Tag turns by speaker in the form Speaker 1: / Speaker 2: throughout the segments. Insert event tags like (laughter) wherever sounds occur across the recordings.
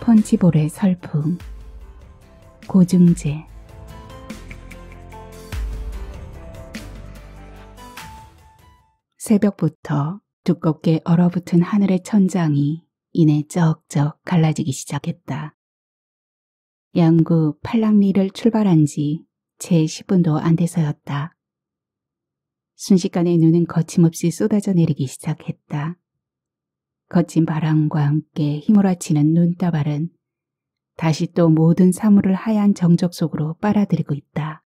Speaker 1: 펀치볼의 설풍 고중재 새벽부터 두껍게 얼어붙은 하늘의 천장이 이내 쩍쩍 갈라지기 시작했다. 양구 팔랑리를 출발한 지 제 10분도 안 돼서였다. 순식간에 눈은 거침없이 쏟아져 내리기 시작했다. 거친 바람과 함께 휘몰아치는 눈따발은 다시 또 모든 사물을 하얀 정적 속으로 빨아들이고 있다.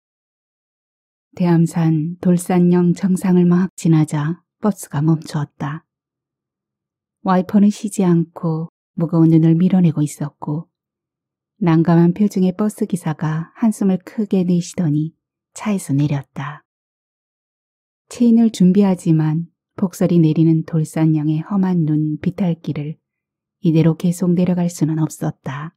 Speaker 1: 대암산 돌산령 정상을 막 지나자 버스가 멈추었다. 와이퍼는 쉬지 않고 무거운 눈을 밀어내고 있었고 난감한 표정의 버스 기사가 한숨을 크게 내쉬더니 차에서 내렸다. 체인을 준비하지만 폭설이 내리는 돌산양의 험한 눈 비탈길을 이대로 계속 내려갈 수는 없었다.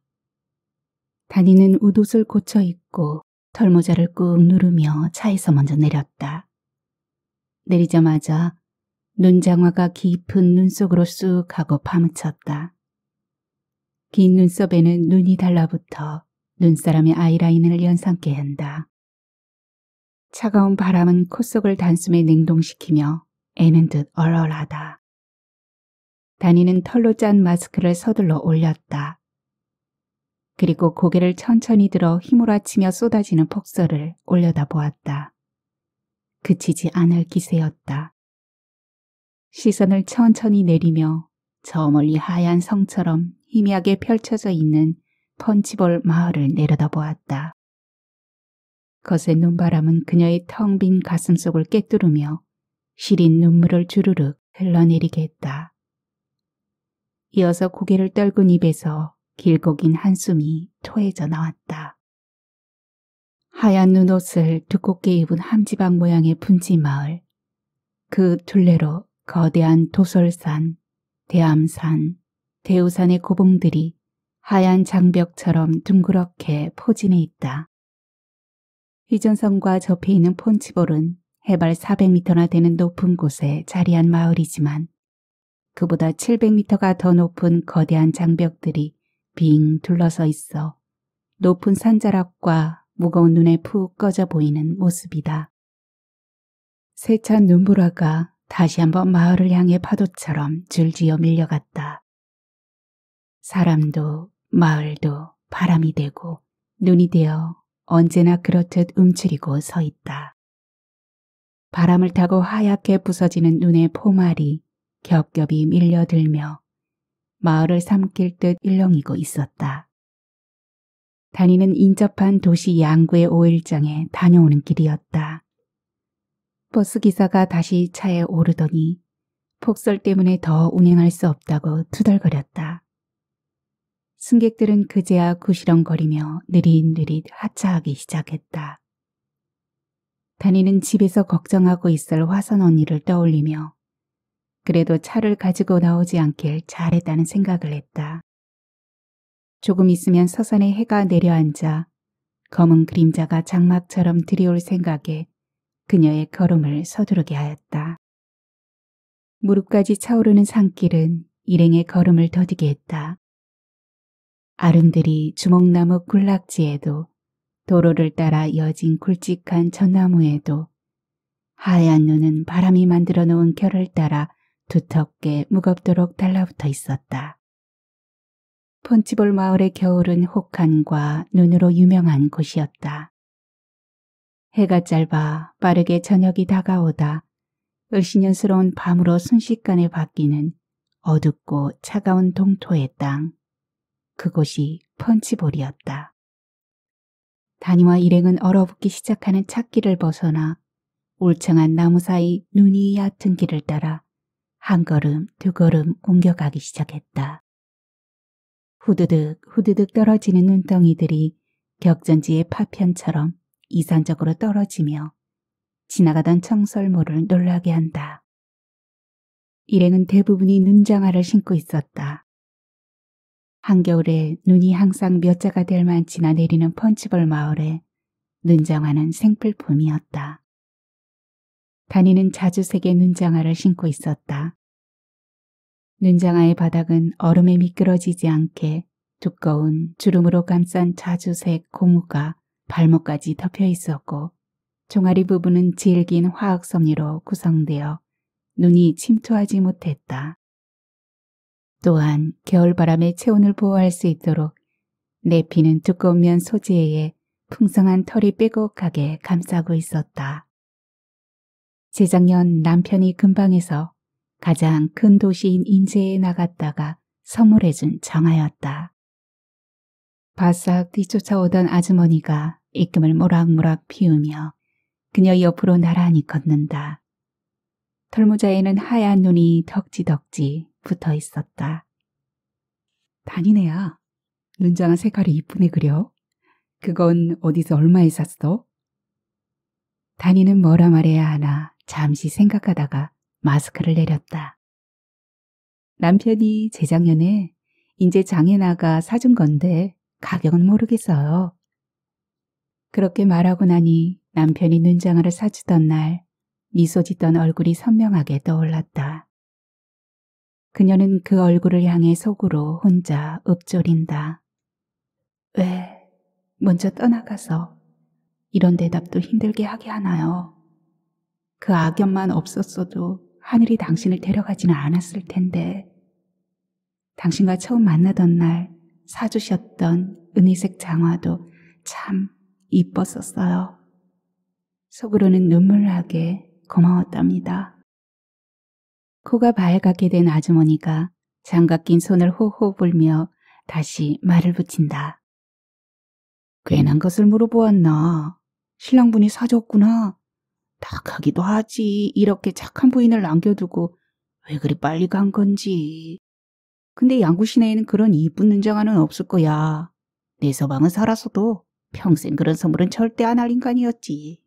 Speaker 1: 다니는 우옷을 고쳐 입고 털모자를 꾹 누르며 차에서 먼저 내렸다. 내리자마자 눈장화가 깊은 눈 속으로 쑥 하고 파묻혔다. 긴 눈썹에는 눈이 달라붙어 눈사람의 아이라인을 연상케 한다. 차가운 바람은 콧속을 단숨에 냉동시키며 애는 듯 얼얼하다. 다니는 털로 짠 마스크를 서둘러 올렸다. 그리고 고개를 천천히 들어 휘몰아치며 쏟아지는 폭설을 올려다보았다. 그치지 않을 기세였다. 시선을 천천히 내리며 저 멀리 하얀 성처럼 희미하게 펼쳐져 있는 펀치볼 마을을 내려다보았다. 거센 눈바람은 그녀의 텅 빈 가슴속을 깨뚫으며 시린 눈물을 주르륵 흘러내리게 했다. 이어서 고개를 떨군 입에서 길고 긴 한숨이 토해져 나왔다. 하얀 눈옷을 두껍게 입은 함지방 모양의 분지 마을, 그 둘레로 거대한 도설산, 대암산, 대우산의 고봉들이 하얀 장벽처럼 둥그렇게 포진해 있다. 휘전선과 접해 있는 폰치볼은 해발 400m나 되는 높은 곳에 자리한 마을이지만 그보다 700m가 더 높은 거대한 장벽들이 빙 둘러서 있어 높은 산자락과 무거운 눈에 푹 꺼져 보이는 모습이다. 세찬 눈보라가 다시 한번 마을을 향해 파도처럼 줄지어 밀려갔다. 사람도 마을도 바람이 되고 눈이 되어 언제나 그렇듯 움츠리고 서 있다. 바람을 타고 하얗게 부서지는 눈의 포말이 겹겹이 밀려들며 마을을 삼킬 듯 일렁이고 있었다. 다니는 인접한 도시 양구의 오일장에 다녀오는 길이었다. 버스기사가 다시 차에 오르더니 폭설 때문에 더 운행할 수 없다고 투덜거렸다. 승객들은 그제야 구시렁거리며 느릿느릿 하차하기 시작했다. 다니는 집에서 걱정하고 있을 화선 언니를 떠올리며 그래도 차를 가지고 나오지 않길 잘했다는 생각을 했다. 조금 있으면 서산의 해가 내려앉아 검은 그림자가 장막처럼 들이올 생각에 그녀의 걸음을 서두르게 하였다. 무릎까지 차오르는 산길은 일행의 걸음을 더디게 했다. 아름드리 주먹나무 군락지에도 도로를 따라 이어진 굵직한 전나무에도 하얀 눈은 바람이 만들어 놓은 결을 따라 두텁게 무겁도록 달라붙어 있었다. 폰치볼 마을의 겨울은 혹한과 눈으로 유명한 곳이었다. 해가 짧아 빠르게 저녁이 다가오다 을신년스러운 밤으로 순식간에 바뀌는 어둡고 차가운 동토의 땅. 그곳이 펀치볼이었다. 다니와 일행은 얼어붙기 시작하는 찻길을 벗어나 울창한 나무 사이 눈이 얕은 길을 따라 한 걸음 두 걸음 옮겨가기 시작했다. 후드득 후드득 떨어지는 눈덩이들이 격전지의 파편처럼 이산적으로 떨어지며 지나가던 청설모를 놀라게 한다. 일행은 대부분이 눈장화를 신고 있었다. 한겨울에 눈이 항상 몇 자가 될 만 지나 내리는 펀치볼 마을에 눈장화는 생필품이었다. 다니는 자주색의 눈장화를 신고 있었다. 눈장화의 바닥은 얼음에 미끄러지지 않게 두꺼운 주름으로 감싼 자주색 고무가 발목까지 덮여 있었고 종아리 부분은 질긴 화학 섬유로 구성되어 눈이 침투하지 못했다. 또한 겨울바람의 체온을 보호할 수 있도록 내 피는 두꺼운 면 소재에 풍성한 털이 빼곡하게 감싸고 있었다. 재작년 남편이 근방에서 가장 큰 도시인 인제에 나갔다가 선물해준 정하였다 바싹 뒤쫓아오던 아주머니가 입금을 모락모락 피우며 그녀 옆으로 나란히 걷는다. 털모자에는 하얀 눈이 덕지덕지 붙어 있었다. 다니네야. 눈장한 색깔이 이쁘네 그려. 그건 어디서 얼마에 샀어? 다니는 뭐라 말해야 하나 잠시 생각하다가 마스크를 내렸다. 남편이 재작년에 인제 장애 나가 사준 건데 가격은 모르겠어요. 그렇게 말하고 나니 남편이 눈장아를 사주던 날 미소 짓던 얼굴이 선명하게 떠올랐다. 그녀는 그 얼굴을 향해 속으로 혼자 읊조린다. 왜 먼저 떠나가서 이런 대답도 힘들게 하게 하나요? 그 악연만 없었어도 하늘이 당신을 데려가지는 않았을 텐데 당신과 처음 만나던 날 사주셨던 은희색 장화도 참 이뻤었어요. 속으로는 눈물나게 고마웠답니다. 코가 밝게 된 아주머니가 장갑 낀 손을 호호 불며 다시 말을 붙인다. 괜한 것을 물어보았나? 신랑분이 사줬구나. 다가기도 하지. 이렇게 착한 부인을 남겨두고 왜 그리 빨리 간 건지. 근데 양구 시내에는 그런 이쁜 눈장아는 없을 거야. 내 서방은 살아서도 평생 그런 선물은 절대 안 할 인간이었지.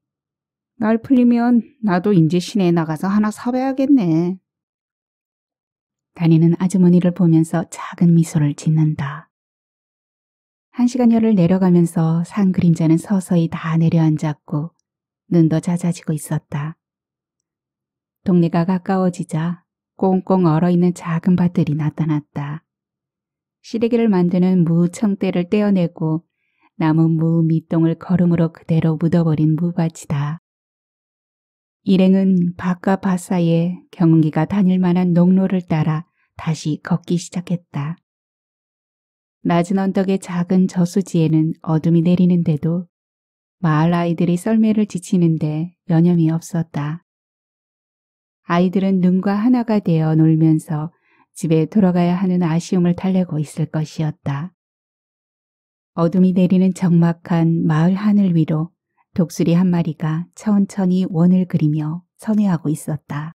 Speaker 1: 날 풀리면 나도 인제 시내에 나가서 하나 사봐야겠네. 다니는 아주머니를 보면서 작은 미소를 짓는다. 한시간 열을 내려가면서 산 그림자는 서서히 다 내려앉았고 눈도 잦아지고 있었다. 동네가 가까워지자 꽁꽁 얼어있는 작은 밭들이 나타났다. 시래기를 만드는 무 청대를 떼어내고 남은 무 밑동을 걸음으로 그대로 묻어버린 무밭이다. 일행은 밭과 밭 사이에 경운기가 다닐 만한 농로를 따라 다시 걷기 시작했다. 낮은 언덕의 작은 저수지에는 어둠이 내리는데도 마을 아이들이 썰매를 지치는데 여념이 없었다. 아이들은 눈과 하나가 되어 놀면서 집에 돌아가야 하는 아쉬움을 달래고 있을 것이었다. 어둠이 내리는 적막한 마을 하늘 위로 독수리 한 마리가 천천히 원을 그리며 선회하고 있었다.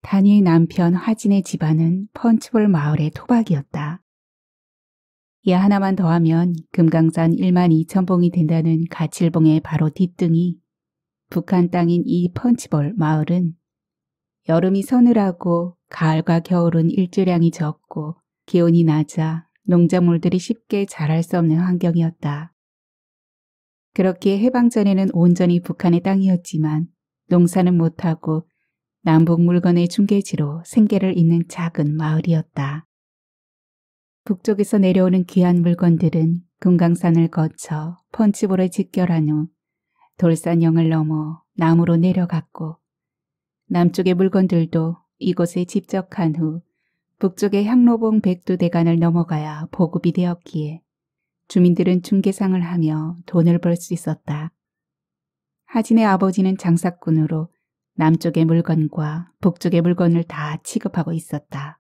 Speaker 1: 단일 남편 화진의 집안은 펀치볼 마을의 토박이었다. 이 하나만 더하면 금강산 1만 2천봉이 된다는 가칠봉의 바로 뒷등이 북한 땅인 이 펀치볼 마을은 여름이 서늘하고 가을과 겨울은 일조량이 적고 기온이 낮아 농작물들이 쉽게 자랄 수 없는 환경이었다. 그렇기에 해방 전에는 온전히 북한의 땅이었지만 농사는 못하고 남북 물건의 중계지로 생계를 잇는 작은 마을이었다. 북쪽에서 내려오는 귀한 물건들은 금강산을 거쳐 펀치볼에 직결한 후돌산형을 넘어 남으로 내려갔고 남쪽의 물건들도 이곳에 집적한 후 북쪽의 향로봉 백두대간을 넘어가야 보급이 되었기에 주민들은 중개상을 하며 돈을 벌 수 있었다. 하진의 아버지는 장사꾼으로 남쪽의 물건과 북쪽의 물건을 다 취급하고 있었다.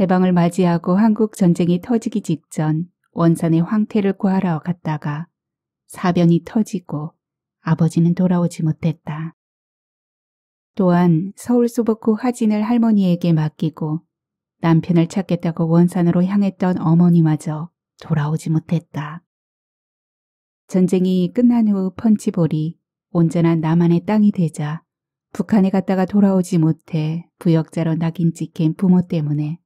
Speaker 1: 해방을 맞이하고 한국 전쟁이 터지기 직전 원산의 황태를 구하러 갔다가 사변이 터지고 아버지는 돌아오지 못했다. 또한 서울 소복구 하진을 할머니에게 맡기고 남편을 찾겠다고 원산으로 향했던 어머니마저 돌아오지 못했다. 전쟁이 끝난 후 펀치볼이 온전한 남한의 땅이 되자 북한에 갔다가 돌아오지 못해 부역자로 낙인 찍힌 부모 때문에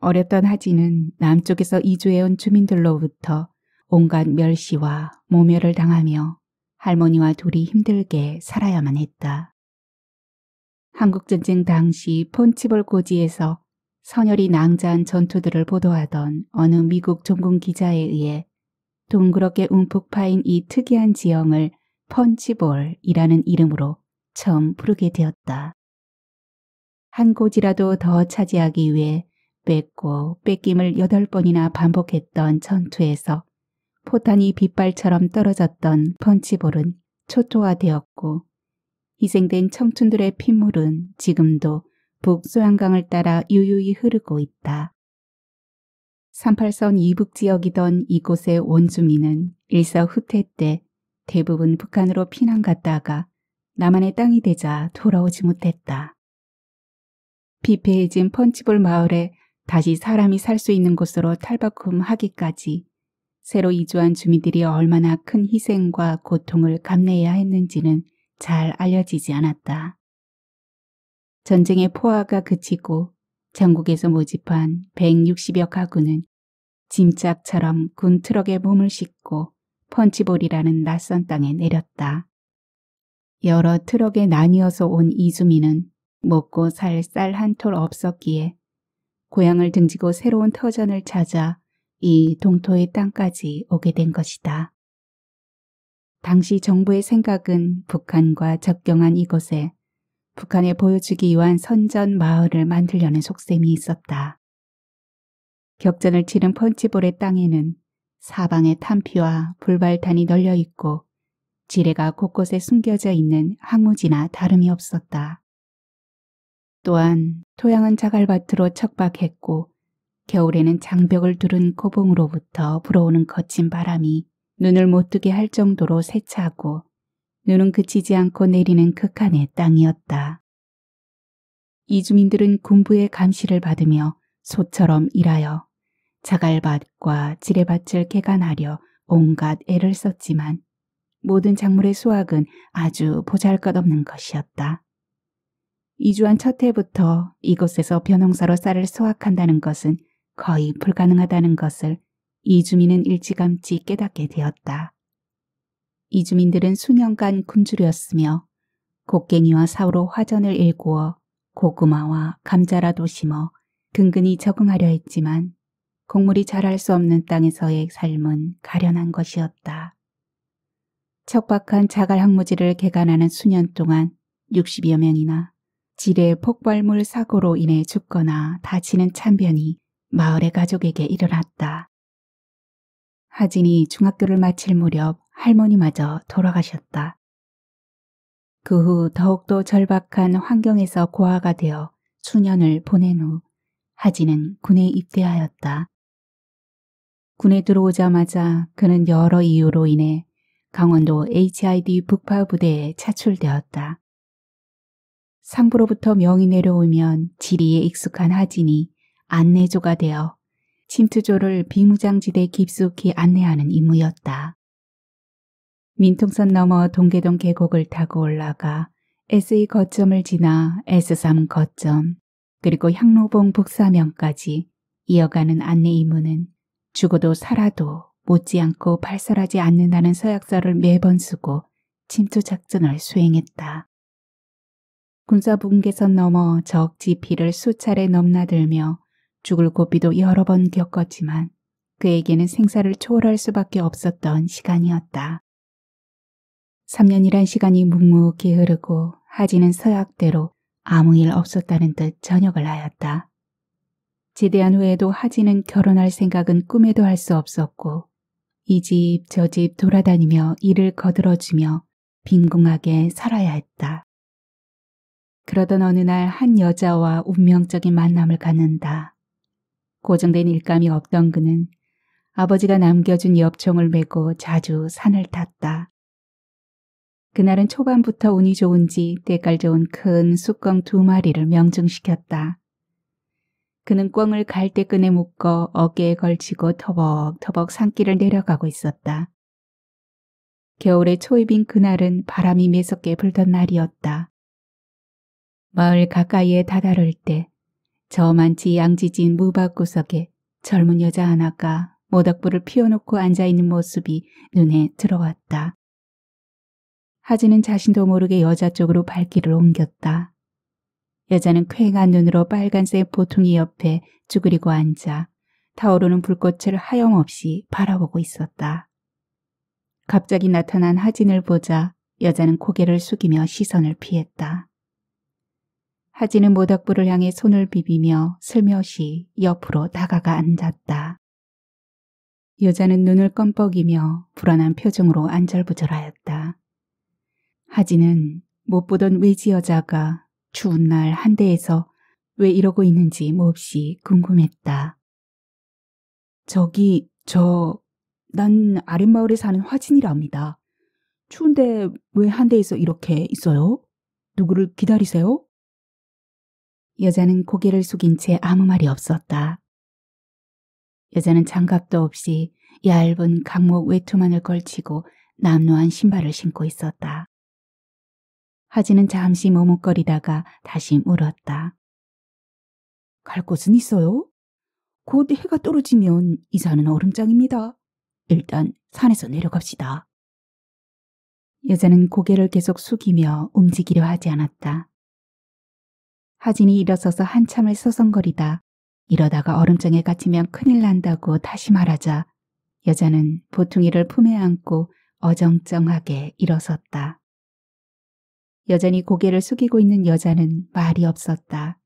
Speaker 1: 어렵던 하지는 남쪽에서 이주해온 주민들로부터 온갖 멸시와 모멸을 당하며 할머니와 둘이 힘들게 살아야만 했다. 한국전쟁 당시 폰치볼 고지에서 선열이 낭자한 전투들을 보도하던 어느 미국 전공 기자에 의해 동그랗게 움푹 파인 이 특이한 지형을 펀치볼이라는 이름으로 처음 부르게 되었다. 한 곳이라도 더 차지하기 위해 뺏고 뺏김을 여덟 번이나 반복했던 전투에서 포탄이 빗발처럼 떨어졌던 펀치볼은 초토화되었고 희생된 청춘들의 핏물은 지금도 북소양강을 따라 유유히 흐르고 있다. 38선 이북지역이던 이곳의 원주민은 일사 후퇴 때 대부분 북한으로 피난 갔다가 남한의 땅이 되자 돌아오지 못했다. 피폐해진 펀치볼 마을에 다시 사람이 살 수 있는 곳으로 탈바꿈하기까지 새로 이주한 주민들이 얼마나 큰 희생과 고통을 감내해야 했는지는 잘 알려지지 않았다. 전쟁의 포화가 그치고 전국에서 모집한 160여 가구는 짐짝처럼 군 트럭에 몸을 싣고 펀치볼이라는 낯선 땅에 내렸다. 여러 트럭에 나뉘어서 온 이주민은 먹고 살 쌀 한 톨 없었기에 고향을 등지고 새로운 터전을 찾아 이 동토의 땅까지 오게 된 것이다. 당시 정부의 생각은 북한과 접경한 이곳에 북한에 보여주기 위한 선전 마을을 만들려는 속셈이 있었다. 격전을 치른 펀치볼의 땅에는 사방에 탄피와 불발탄이 널려 있고 지뢰가 곳곳에 숨겨져 있는 항우지나 다름이 없었다. 또한 토양은 자갈밭으로 척박했고 겨울에는 장벽을 두른 고봉으로부터 불어오는 거친 바람이 눈을 못 뜨게 할 정도로 세차하고 눈은 그치지 않고 내리는 극한의 땅이었다. 이주민들은 군부의 감시를 받으며 소처럼 일하여 자갈밭과 지레밭을 개간하려 온갖 애를 썼지만 모든 작물의 수확은 아주 보잘것없는 것이었다. 이주한 첫 해부터 이곳에서 변홍사로 쌀을 수확한다는 것은 거의 불가능하다는 것을 이주민은 일찌감치 깨닫게 되었다. 이주민들은 수년간 굶주렸으며 곡괭이와 사우로 화전을 일구어 고구마와 감자라도 심어 근근히 적응하려 했지만 곡물이 자랄 수 없는 땅에서의 삶은 가련한 것이었다. 척박한 자갈 항무지를 개간하는 수년 동안 60여 명이나 지뢰 폭발물 사고로 인해 죽거나 다치는 참변이 마을의 가족에게 일어났다. 하진이 중학교를 마칠 무렵 할머니마저 돌아가셨다. 그 후 더욱더 절박한 환경에서 고아가 되어 수년을 보낸 후 하진은 군에 입대하였다. 군에 들어오자마자 그는 여러 이유로 인해 강원도 HID 북파 부대에 차출되었다. 상부로부터 명이 내려오면 지리에 익숙한 하진이 안내조가 되어 침투조를 비무장지대 깊숙이 안내하는 임무였다. 민통선 넘어 동계동 계곡을 타고 올라가 SE 거점을 지나 S3 거점 그리고 향로봉 북사면까지 이어가는 안내 임무는 죽어도 살아도 못지않고 발설하지 않는다는 서약서를 매번 쓰고 침투 작전을 수행했다. 군사 붕괴선 넘어 적지피를 수차례 넘나들며 죽을 고비도 여러 번 겪었지만 그에게는 생사를 초월할 수밖에 없었던 시간이었다. 3년이란 시간이 묵묵히 흐르고 하지는 서약대로 아무 일 없었다는 듯전역을 하였다. 제대한 후에도 하지는 결혼할 생각은 꿈에도 할 수 없었고 이 집 저 집 돌아다니며 일을 거들어주며 빈궁하게 살아야 했다. 그러던 어느 날 한 여자와 운명적인 만남을 갖는다. 고정된 일감이 없던 그는 아버지가 남겨준 엽총을 메고 자주 산을 탔다. 그날은 초반부터 운이 좋은지 때깔 좋은 큰쑥껑두 마리를 명중시켰다. 그는 꿩을 갈대끈에 묶어 어깨에 걸치고 터벅터벅 산길을 내려가고 있었다. 겨울의 초입인 그날은 바람이 매섭게 불던 날이었다. 마을 가까이에 다다를 때 저만치 양지진 무박구석에 젊은 여자 하나가 모닥불을 피워놓고 앉아있는 모습이 눈에 들어왔다. 하지는 자신도 모르게 여자 쪽으로 발길을 옮겼다. 여자는 쾌한 눈으로 빨간색 보퉁이 옆에 쭈그리고 앉아 타오르는 불꽃을 하염없이 바라보고 있었다. 갑자기 나타난 하진을 보자 여자는 고개를 숙이며 시선을 피했다. 하진은 모닥불을 향해 손을 비비며 슬며시 옆으로 다가가 앉았다. 여자는 눈을 껌뻑이며 불안한 표정으로 안절부절하였다. 하진은 못 보던 외지 여자가 추운 날 한대에서 왜 이러고 있는지 몹시 궁금했다. 저기, 저, 난 아랫마을에 사는 화진이랍니다. 추운데 왜 한대에서 이렇게 있어요? 누구를 기다리세요? 여자는 고개를 숙인 채 아무 말이 없었다. 여자는 장갑도 없이 얇은 강목 외투만을 걸치고 남루한 신발을 신고 있었다. 하지는 잠시 머뭇거리다가 다시 물었다. 갈 곳은 있어요? 곧 해가 떨어지면 이사는 얼음장입니다. 일단 산에서 내려갑시다. 여자는 고개를 계속 숙이며 움직이려 하지 않았다. 하진이 일어서서 한참을 서성거리다 이러다가 얼음장에 갇히면 큰일 난다고 다시 말하자 여자는 보퉁이를 품에 안고 어정쩡하게 일어섰다. 여전히 고개를 숙이고 있는 여자는 말이 없었다.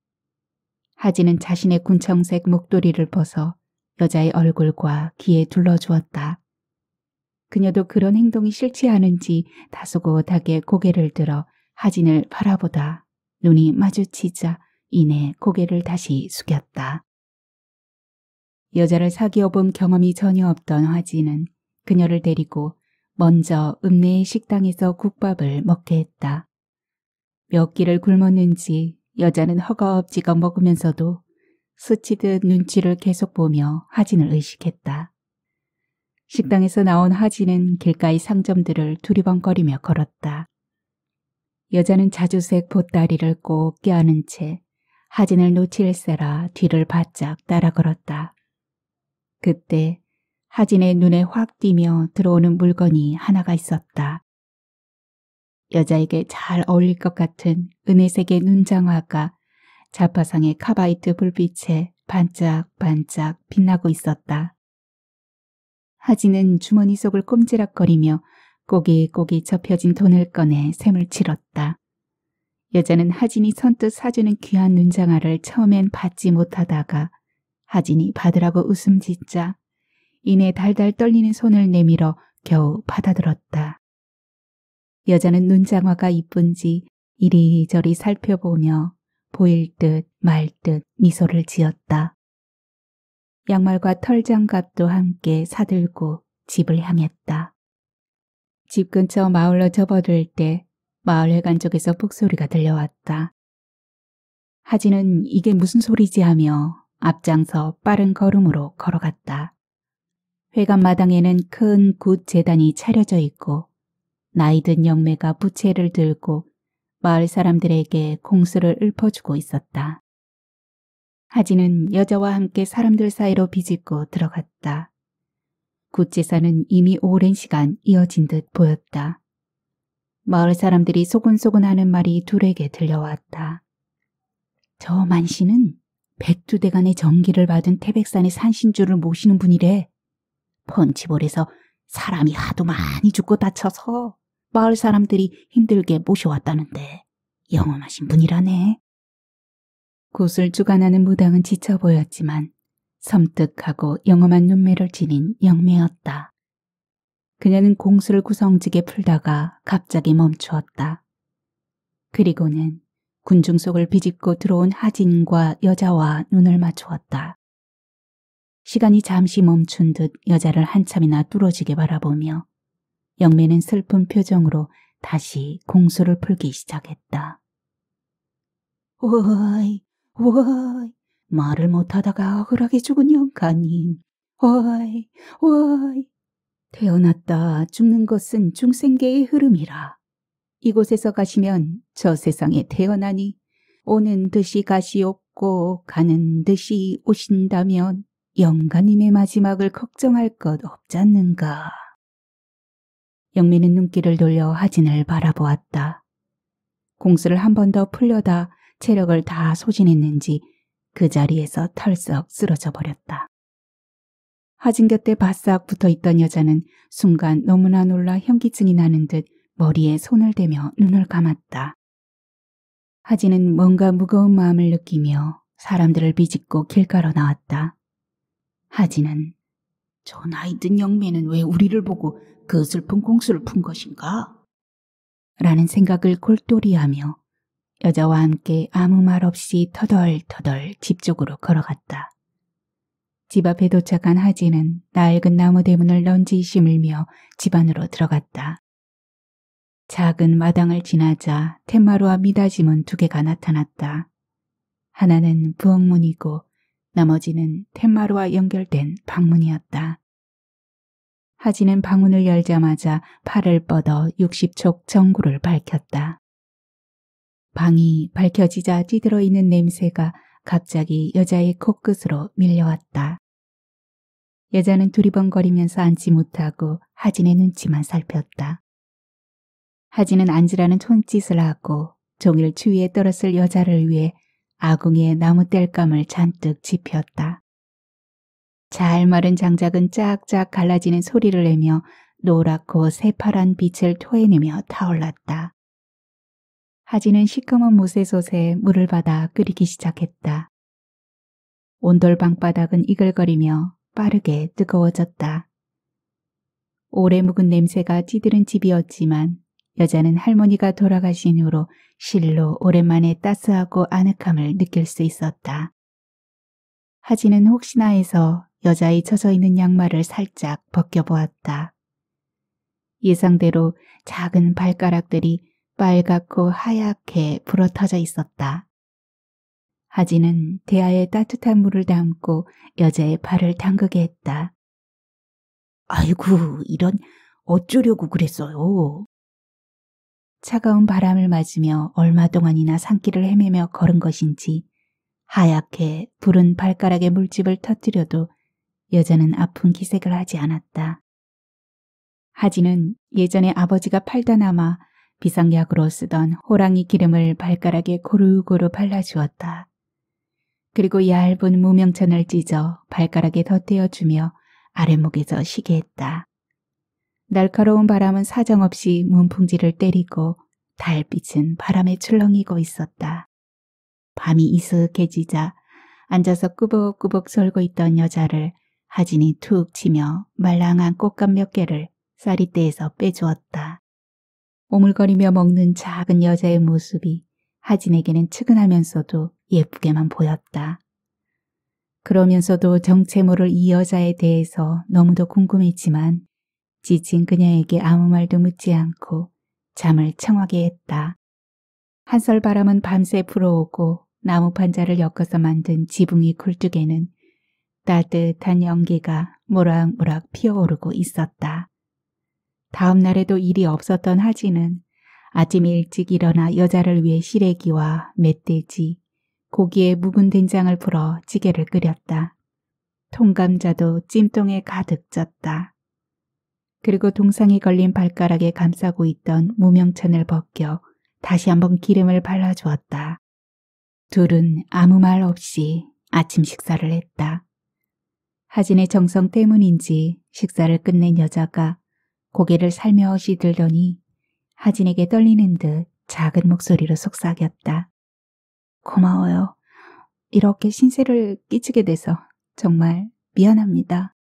Speaker 1: 하지는 자신의 군청색 목도리를 벗어 여자의 얼굴과 귀에 둘러주었다. 그녀도 그런 행동이 싫지 않은지 다소곳하게 고개를 들어 하진을 바라보다 눈이 마주치자 이내 고개를 다시 숙였다. 여자를 사귀어 본 경험이 전혀 없던 화진은 그녀를 데리고 먼저 읍내의 식당에서 국밥을 먹게 했다. 몇 끼를 굶었는지 여자는 허겁지겁 먹으면서도 스치듯 눈치를 계속 보며 하진을 의식했다. 식당에서 나온 하진은 길가의 상점들을 두리번거리며 걸었다. 여자는 자주색 보따리를 꼭 껴안은 채 하진을 놓칠세라 뒤를 바짝 따라 걸었다. 그때 하진의 눈에 확 띄며 들어오는 물건이 하나가 있었다. 여자에게 잘 어울릴 것 같은 은혜색의 눈장화가 자파상의 카바이트 불빛에 반짝반짝 빛나고 있었다. 하지는 주머니 속을 꼼지락거리며 꼬기꼬기 접혀진 돈을 꺼내 샘을 치렀다. 여자는 하진이 선뜻 사주는 귀한 눈장화를 처음엔 받지 못하다가 하진이 받으라고 웃음 짓자 이내 달달 떨리는 손을 내밀어 겨우 받아들었다. 여자는 눈장화가 이쁜지 이리저리 살펴보며 보일 듯 말듯 듯 미소를 지었다. 양말과 털장갑도 함께 사들고 집을 향했다. 집 근처 마을로 접어들 때 마을회관 쪽에서 북소리가 들려왔다. 하지는 이게 무슨 소리지 하며 앞장서 빠른 걸음으로 걸어갔다. 회관 마당에는 큰 굿 재단이 차려져 있고 나이든 영매가 부채를 들고 마을 사람들에게 공수를 읊어주고 있었다. 하지는 여자와 함께 사람들 사이로 비집고 들어갔다. 구찌사는 이미 오랜 시간 이어진 듯 보였다. 마을 사람들이 소곤소곤하는 말이 둘에게 들려왔다. 저만신은 백두대간의 정기를 받은 태백산의 산신주를 모시는 분이래. 펀치볼에서 사람이 하도 많이 죽고 다쳐서 마을 사람들이 힘들게 모셔왔다는데 영험하신 분이라네. 굿을 주관하는 무당은 지쳐 보였지만 섬뜩하고 영험한 눈매를 지닌 영매였다. 그녀는 공수를 구성지게 풀다가 갑자기 멈추었다. 그리고는 군중 속을 비집고 들어온 하진과 여자와 눈을 맞추었다. 시간이 잠시 멈춘 듯 여자를 한참이나 뚫어지게 바라보며 영매는 슬픈 표정으로 다시 공수를 풀기 시작했다. 오이, 오이, 말을 못하다가 억울하게 죽은 영가님. 오이, 오이. 태어났다 죽는 것은 중생계의 흐름이라. 이곳에서 가시면 저 세상에 태어나니 오는 듯이 가시 없고 가는 듯이 오신다면 영가님의 마지막을 걱정할 것없잖는가 영민은 눈길을 돌려 하진을 바라보았다. 공수를 한 번 더 풀려다 체력을 다 소진했는지 그 자리에서 털썩 쓰러져 버렸다. 하진 곁에 바싹 붙어있던 여자는 순간 너무나 놀라 현기증이 나는 듯 머리에 손을 대며 눈을 감았다. 하진은 뭔가 무거운 마음을 느끼며 사람들을 비집고 길가로 나왔다. 하진은 저 나이 든 영매는 왜 우리를 보고 그 슬픈 공수를 푼 것인가? 라는 생각을 골똘히하며 여자와 함께 아무 말 없이 터덜터덜 집 쪽으로 걸어갔다. 집 앞에 도착한 하지는 낡은 나무 대문을 넌지 시밀며 집 안으로 들어갔다. 작은 마당을 지나자 테마루와 미다짐은 두 개가 나타났다. 하나는 부엌문이고 나머지는 테마루와 연결된 방문이었다. 하지는 방문을 열자마자 팔을 뻗어 60촉 전구를 밝혔다. 방이 밝혀지자 찌들어 있는 냄새가 갑자기 여자의 코끝으로 밀려왔다. 여자는 두리번거리면서 앉지 못하고 하진의 눈치만 살폈다. 하진은 앉으라는 손짓을 하고 종일 추위에 떨었을 여자를 위해 아궁이에 나무 땔감을 잔뜩 집혔다. 잘 마른 장작은 쫙쫙 갈라지는 소리를 내며 노랗고 새파란 빛을 토해내며 타올랐다. 하지는 시커먼 모세솥에 물을 받아 끓이기 시작했다. 온돌방 바닥은 이글거리며 빠르게 뜨거워졌다. 오래 묵은 냄새가 찌들은 집이었지만 여자는 할머니가 돌아가신 후로 실로 오랜만에 따스하고 아늑함을 느낄 수 있었다. 하지는 혹시나 해서 여자의 젖져 있는 양말을 살짝 벗겨보았다. 예상대로 작은 발가락들이 빨갛고 하얗게 불어터져 있었다. 하지는 대야에 따뜻한 물을 담고 여자의 발을 담그게 했다. 아이고, 이런 어쩌려고 그랬어요. 차가운 바람을 맞으며 얼마 동안이나 산길을 헤매며 걸은 것인지 하얗게 부른 발가락의 물집을 터뜨려도 여자는 아픈 기색을 하지 않았다. 하지는 예전에 아버지가 팔다 남아 비상약으로 쓰던 호랑이 기름을 발가락에 고루고루 발라주었다. 그리고 얇은 무명천을 찢어 발가락에 덧대어주며 아랫목에서 쉬게 했다. 날카로운 바람은 사정없이 문풍지를 때리고 달빛은 바람에 출렁이고 있었다. 밤이 이슥해지자 앉아서 꾸벅꾸벅 설고 있던 여자를 하진이 툭 치며 말랑한 꽃감 몇 개를 쌀이대에서 빼주었다. 오물거리며 먹는 작은 여자의 모습이 하진에게는 측은하면서도 예쁘게만 보였다. 그러면서도 정체 모를 이 여자에 대해서 너무도 궁금했지만 지친 그녀에게 아무 말도 묻지 않고 잠을 청하게 했다. 한설 바람은 밤새 불어오고 나무 판자를 엮어서 만든 지붕이 굴뚝에는 따뜻한 연기가 모락모락 피어오르고 있었다. 다음 날에도 일이 없었던 하지는 아침 일찍 일어나 여자를 위해 시래기와 멧돼지, 고기에 묵은 된장을 불어 찌개를 끓였다. 통감자도 찜통에 가득 쪘다. 그리고 동상이 걸린 발가락에 감싸고 있던 무명천을 벗겨 다시 한번 기름을 발라주었다. 둘은 아무 말 없이 아침 식사를 했다. 하진의 정성 때문인지 식사를 끝낸 여자가 고개를 살며시 들더니 하진에게 떨리는 듯 작은 목소리로 속삭였다. 고마워요. 이렇게 신세를 끼치게 돼서 정말 미안합니다.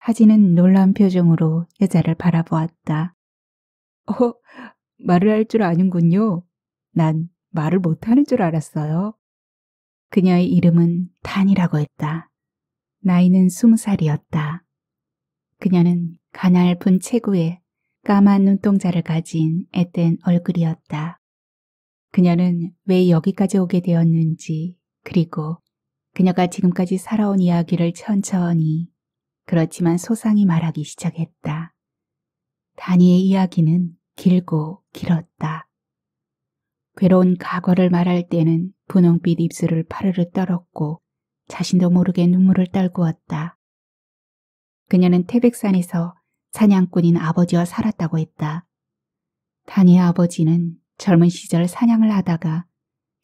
Speaker 1: 하진은 놀란 표정으로 여자를 바라보았다. 어, 말을 할 줄 아는군요. 난 말을 못하는 줄 알았어요. 그녀의 이름은 탄이라고 했다. 나이는 스무 살이었다. 그녀는 가날픈 체구에 까만 눈동자를 가진 앳된 얼굴이었다. 그녀는 왜 여기까지 오게 되었는지 그리고 그녀가 지금까지 살아온 이야기를 천천히 그렇지만 소상히 말하기 시작했다. 다니의 이야기는 길고 길었다. 괴로운 과거를 말할 때는 분홍빛 입술을 파르르 떨었고 자신도 모르게 눈물을 떨구었다. 그녀는 태백산에서 사냥꾼인 아버지와 살았다고 했다. 다니의 아버지는 젊은 시절 사냥을 하다가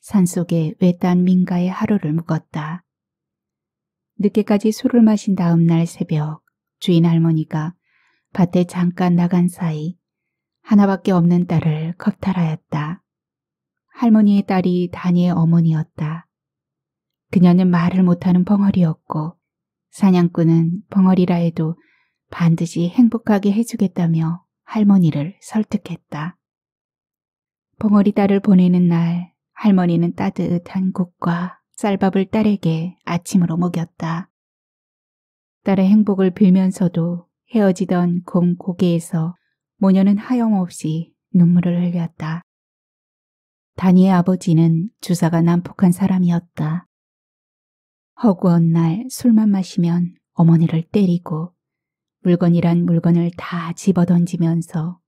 Speaker 1: 산속에 외딴 민가에 하루를 묵었다. 늦게까지 술을 마신 다음 날 새벽 주인 할머니가 밭에 잠깐 나간 사이 하나밖에 없는 딸을 겁탈하였다. 할머니의 딸이 다니의 어머니였다. 그녀는 말을 못하는 벙어리였고 사냥꾼은 벙어리라 해도 반드시 행복하게 해주겠다며 할머니를 설득했다. 벙어리 딸을 보내는 날 할머니는 따뜻한 국과 쌀밥을 딸에게 아침으로 먹였다. 딸의 행복을 빌면서도 헤어지던 곰 고개에서 모녀는 하염없이 눈물을 흘렸다. 다니의 아버지는 주사가 난폭한 사람이었다. 허구한 날 술만 마시면 어머니를 때리고 물건이란 물건을 다 집어던지면서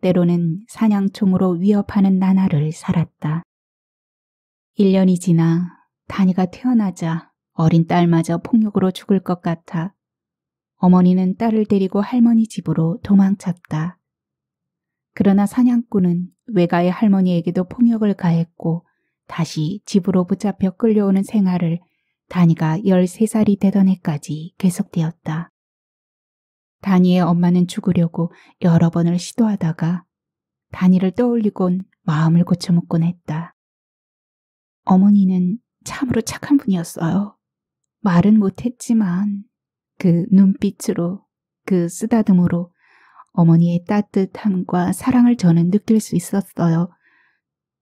Speaker 1: 때로는 사냥총으로 위협하는 나날을 살았다. 1년이 지나 다니가 태어나자 어린 딸마저 폭력으로 죽을 것 같아 어머니는 딸을 데리고 할머니 집으로 도망쳤다. 그러나 사냥꾼은 외가의 할머니에게도 폭력을 가했고 다시 집으로 붙잡혀 끌려오는 생활을 다니가 13살이 되던 해까지 계속되었다. 다니의 엄마는 죽으려고 여러 번을 시도하다가 다니를 떠올리곤 마음을 고쳐먹곤 했다. 어머니는 참으로 착한 분이었어요. 말은 못했지만 그 눈빛으로 그 쓰다듬으로 어머니의 따뜻함과 사랑을 저는 느낄 수 있었어요.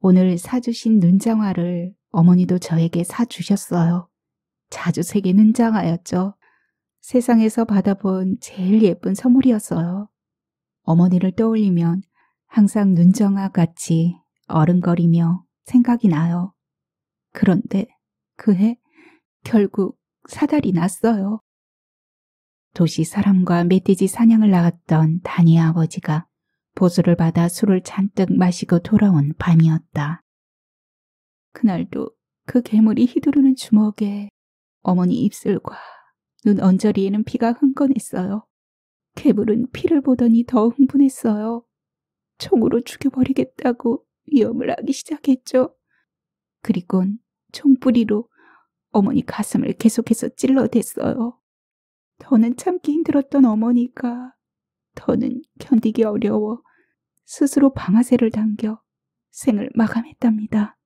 Speaker 1: 오늘 사주신 눈장화를 어머니도 저에게 사주셨어요. 자주색이 눈장하였죠. 세상에서 받아본 제일 예쁜 선물이었어요. 어머니를 떠올리면 항상 눈정아 같이 어른거리며 생각이 나요. 그런데 그해 결국 사달이 났어요. 도시 사람과 멧돼지 사냥을 나갔던 다니 아버지가 보수를 받아 술을 잔뜩 마시고 돌아온 밤이었다. 그날도 그 괴물이 휘두르는 주먹에 어머니 입술과 눈 언저리에는 피가 흥건했어요. 괴물은 피를 보더니 더 흥분했어요. 총으로 죽여버리겠다고 위험을 하기 시작했죠. 그리곤 총뿌리로 어머니 가슴을 계속해서 찔러댔어요. 더는 참기 힘들었던 어머니가 더는 견디기 어려워 스스로 방아쇠를 당겨 생을 마감했답니다.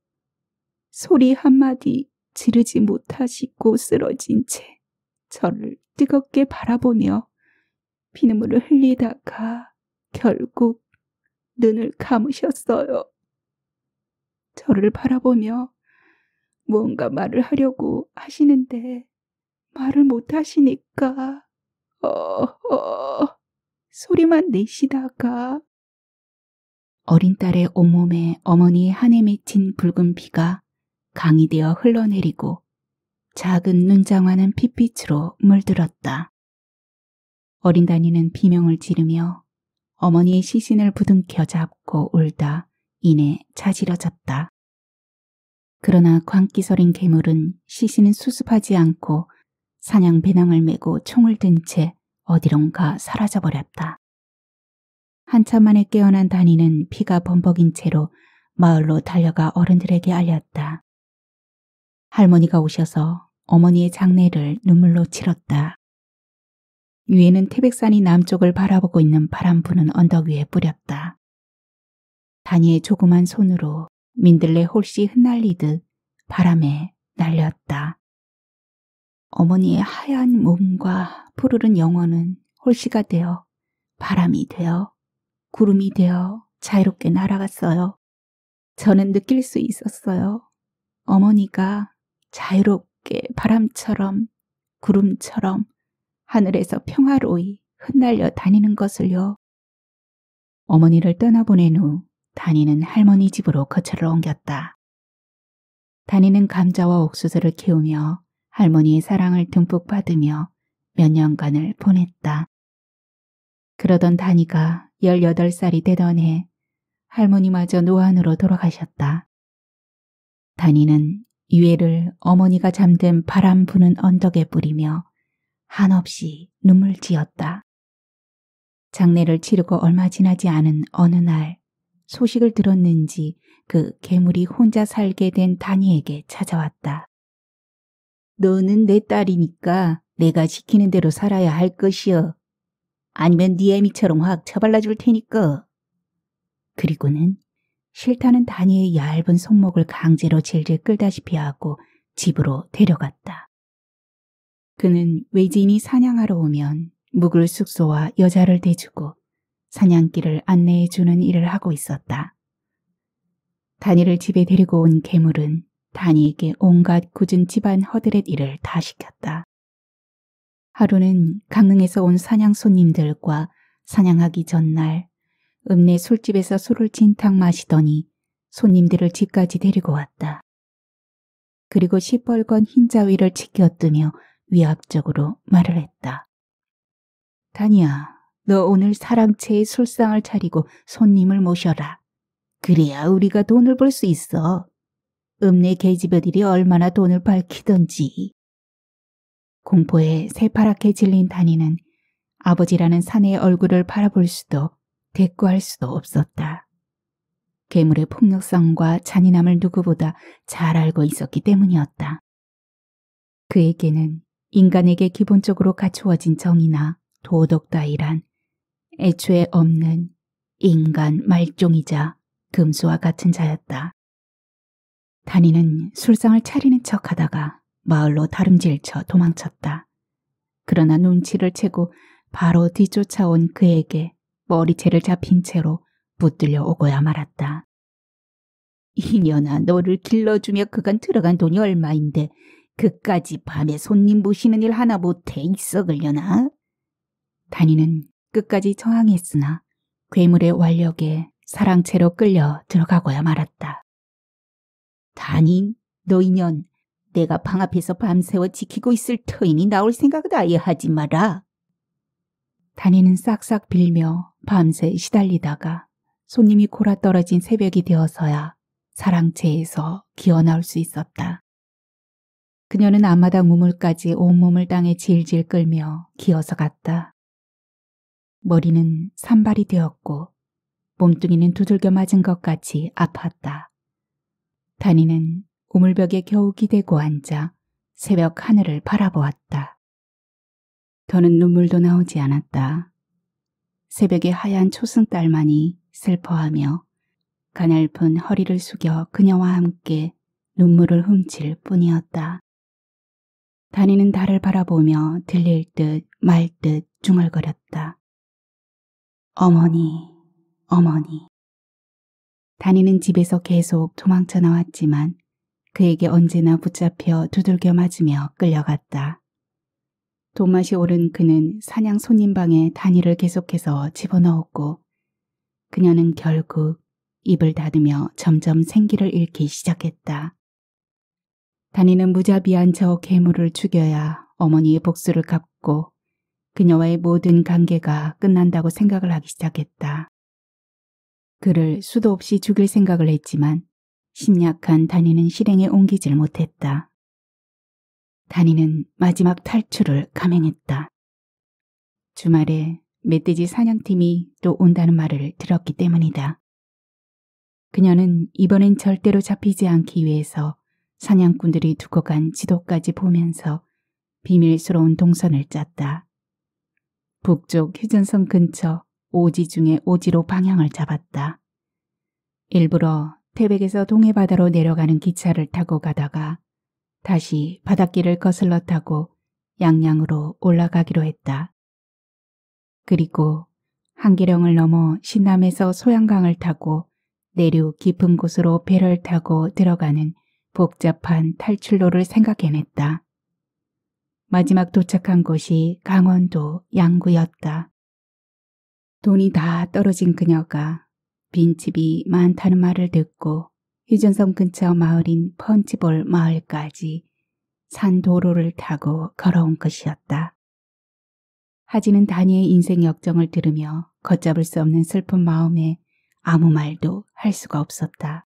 Speaker 1: 소리 한마디 지르지 못하시고 쓰러진 채 저를 뜨겁게 바라보며 피눈물을 흘리다가 결국 눈을 감으셨어요. 저를 바라보며 무언가 말을 하려고 하시는데 말을 못 하시니까 어, 어, 소리만 내시다가 어린 딸의 온몸에 어머니의 한에 맺힌 붉은 피가 강이 되어 흘러내리고 작은 눈장화는 핏빛으로 물들었다. 어린 다니는 비명을 지르며 어머니의 시신을 부둥켜 잡고 울다 이내 자지러졌다. 그러나 광기 서린 괴물은 시신은 수습하지 않고 사냥 배낭을 메고 총을 든 채 어디론가 사라져버렸다. 한참 만에 깨어난 다니는 피가 범벅인 채로 마을로 달려가 어른들에게 알렸다. 할머니가 오셔서 어머니의 장례를 눈물로 치렀다. 위에는 태백산이 남쪽을 바라보고 있는 바람 부는 언덕 위에 뿌렸다. 다니의 조그만 손으로 민들레 홀씨 흩날리듯 바람에 날렸다. 어머니의 하얀 몸과 푸르른 영혼은 홀씨가 되어 바람이 되어 구름이 되어 자유롭게 날아갔어요. 저는 느낄 수 있었어요. 어머니가 자유롭게 바람처럼 구름처럼 하늘에서 평화로이 흩날려 다니는 것을요. 어머니를 떠나보낸 후 다니는 할머니 집으로 거처를 옮겼다. 다니는 감자와 옥수수를 키우며 할머니의 사랑을 듬뿍 받으며 몇 년간을 보냈다. 그러던 다니가 18살이 되던 해 할머니마저 노안으로 돌아가셨다. 다니는 유해를 어머니가 잠든 바람 부는 언덕에 뿌리며 한없이 눈물지었다. 장례를 치르고 얼마 지나지 않은 어느 날 소식을 들었는지 그 괴물이 혼자 살게 된 다니에게 찾아왔다. 너는 내 딸이니까 내가 지키는 대로 살아야 할 것이여. 아니면 네 애미처럼 확 처발라줄 테니까. 그리고는 싫다는 다니의 얇은 손목을 강제로 질질 끌다시피 하고 집으로 데려갔다. 그는 외진이 사냥하러 오면 묵을 숙소와 여자를 대주고 사냥길을 안내해주는 일을 하고 있었다. 다니를 집에 데리고 온 괴물은 다니에게 온갖 굳은 집안 허드렛 일을 다 시켰다. 하루는 강릉에서 온 사냥 손님들과 사냥하기 전날 읍내 술집에서 술을 진탕 마시더니 손님들을 집까지 데리고 왔다. 그리고 시뻘건 흰자 위를 치켜뜨며 위압적으로 말을 했다. 다니야, 너 오늘 사랑채에 술상을 차리고 손님을 모셔라. 그래야 우리가 돈을 벌 수 있어. 읍내 계집애들이 얼마나 돈을 밝히던지. 공포에 새파랗게 질린 다니는 아버지라는 사내의 얼굴을 바라볼 수도 대꾸할 수도 없었다. 괴물의 폭력성과 잔인함을 누구보다 잘 알고 있었기 때문이었다. 그에게는 인간에게 기본적으로 갖추어진 정의나 도덕 따위란 애초에 없는 인간 말종이자 금수와 같은 자였다. 다니는 술상을 차리는 척하다가 마을로 다름질쳐 도망쳤다. 그러나 눈치를 채고 바로 뒤쫓아온 그에게 머리채를 잡힌 채로 붙들려 오고야 말았다. 이년아 너를 길러주며 그간 들어간 돈이 얼마인데 그까지 밤에 손님 모시는 일 하나 못해 있어 걸려나? 다니는 끝까지 저항했으나 괴물의 완력에 사랑채로 끌려 들어가고야 말았다. 다인 너이년, 내가 방 앞에서 밤새워 지키고 있을 터이니 나올 생각은 아예 하지 마라. 다니는 싹싹 빌며 밤새 시달리다가 손님이 코라 떨어진 새벽이 되어서야 사랑채에서 기어나올 수 있었다. 그녀는 앞마당 우물까지 온몸을 땅에 질질 끌며 기어서 갔다. 머리는 산발이 되었고 몸뚱이는 두들겨 맞은 것 같이 아팠다. 다니는 우물벽에 겨우 기대고 앉아 새벽 하늘을 바라보았다. 더는 눈물도 나오지 않았다. 새벽의 하얀 초승달만이 슬퍼하며 가냘픈 허리를 숙여 그녀와 함께 눈물을 훔칠 뿐이었다. 다니는 달을 바라보며 들릴 듯 말듯 듯 중얼거렸다. 어머니, 어머니. 다니는 집에서 계속 도망쳐 나왔지만 그에게 언제나 붙잡혀 두들겨 맞으며 끌려갔다. 도맛이 오른 그는 사냥 손님방에 단위를 계속해서 집어넣었고 그녀는 결국 입을 닫으며 점점 생기를 잃기 시작했다. 다니는 무자비한 저 괴물을 죽여야 어머니의 복수를 갚고 그녀와의 모든 관계가 끝난다고 생각을 하기 시작했다. 그를 수도 없이 죽일 생각을 했지만 심약한 단위는 실행에 옮기질 못했다. 다니는 마지막 탈출을 감행했다. 주말에 멧돼지 사냥팀이 또 온다는 말을 들었기 때문이다. 그녀는 이번엔 절대로 잡히지 않기 위해서 사냥꾼들이 두고 간 지도까지 보면서 비밀스러운 동선을 짰다. 북쪽 휴전선 근처 오지 중에 오지로 방향을 잡았다. 일부러 태백에서 동해바다로 내려가는 기차를 타고 가다가 다시 바닷길을 거슬러 타고 양양으로 올라가기로 했다. 그리고 한계령을 넘어 신남에서 소양강을 타고 내륙 깊은 곳으로 배를 타고 들어가는 복잡한 탈출로를 생각해냈다. 마지막 도착한 곳이 강원도 양구였다. 돈이 다 떨어진 그녀가 빈집이 많다는 말을 듣고 휴전섬 근처 마을인 펀치볼 마을까지 산 도로를 타고 걸어온 것이었다. 하지는 다니의 인생 역정을 들으며 걷잡을 수 없는 슬픈 마음에 아무 말도 할 수가 없었다.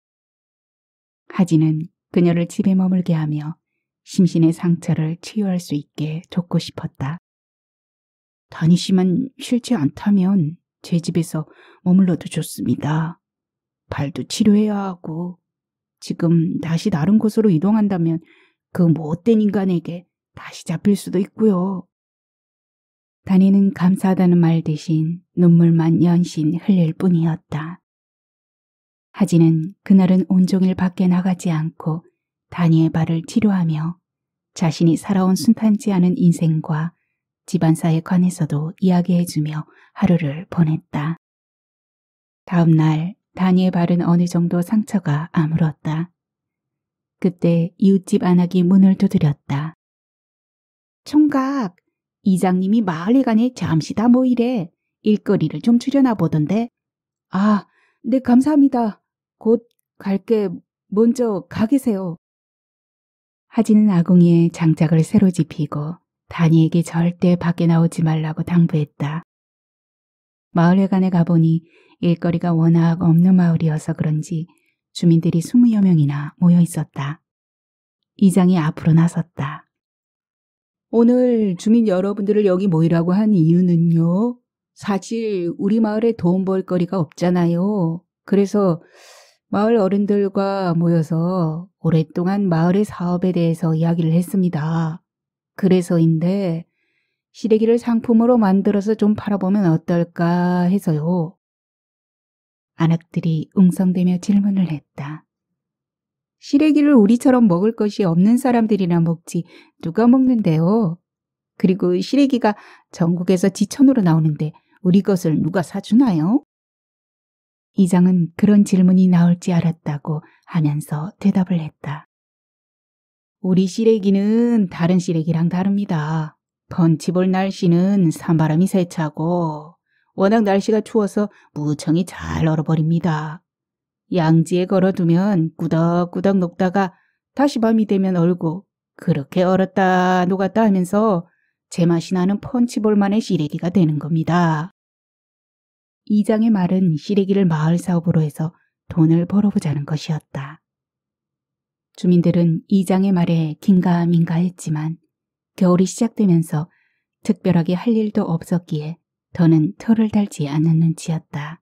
Speaker 1: 하지는 그녀를 집에 머물게 하며 심신의 상처를 치유할 수 있게 돕고 싶었다. 다니 씨만 싫지 않다면 제 집에서 머물러도 좋습니다. 발도 치료해야 하고 지금 다시 다른 곳으로 이동한다면 그 못된 인간에게 다시 잡힐 수도 있고요. 다니는 감사하다는 말 대신 눈물만 연신 흘릴 뿐이었다. 하지는 그날은 온종일 밖에 나가지 않고 다니의 발을 치료하며 자신이 살아온 순탄치 않은 인생과 집안사에 관해서도 이야기해주며 하루를 보냈다. 다음 날 다니의 발은 어느 정도 상처가 아물었다. 그때 이웃집 안악이 문을 두드렸다. 총각, 이장님이 마을회관에 잠시 다 모이래. 뭐 일거리를 좀추려나 보던데. 아, 네 감사합니다. 곧 갈게 먼저 가 계세요. 하지는 아궁이에 장작을 새로 집히고 다니에게 절대 밖에 나오지 말라고 당부했다. 마을회관에 가보니 일거리가 워낙 없는 마을이어서 그런지 주민들이 20여 명이나 모여 있었다. 이장이 앞으로 나섰다. 오늘 주민 여러분들을 여기 모이라고 한 이유는요. 사실 우리 마을에 돈 벌거리가 없잖아요. 그래서 마을 어른들과 모여서 오랫동안 마을의 사업에 대해서 이야기를 했습니다. 그래서인데 시래기를 상품으로 만들어서 좀 팔아보면 어떨까 해서요. 아낙들이 웅성대며 질문을 했다. 시래기를 우리처럼 먹을 것이 없는 사람들이나 먹지 누가 먹는데요. 그리고 시래기가 전국에서 지천으로 나오는데 우리 것을 누가 사주나요? 이장은 그런 질문이 나올지 알았다고 하면서 대답을 했다. 우리 시래기는 다른 시래기랑 다릅니다. 번치볼 날씨는 산바람이 세차고 워낙 날씨가 추워서 무청이 잘 얼어버립니다. 양지에 걸어두면 꾸덕꾸덕 녹다가 다시 밤이 되면 얼고 그렇게 얼었다 녹았다 하면서 제맛이 나는 펀치볼만의 시래기가 되는 겁니다. 이장의 말은 시래기를 마을 사업으로 해서 돈을 벌어보자는 것이었다. 주민들은 이장의 말에 긴가민가 했지만 겨울이 시작되면서 특별하게 할 일도 없었기에 더는 털을 달지 않는 눈치였다.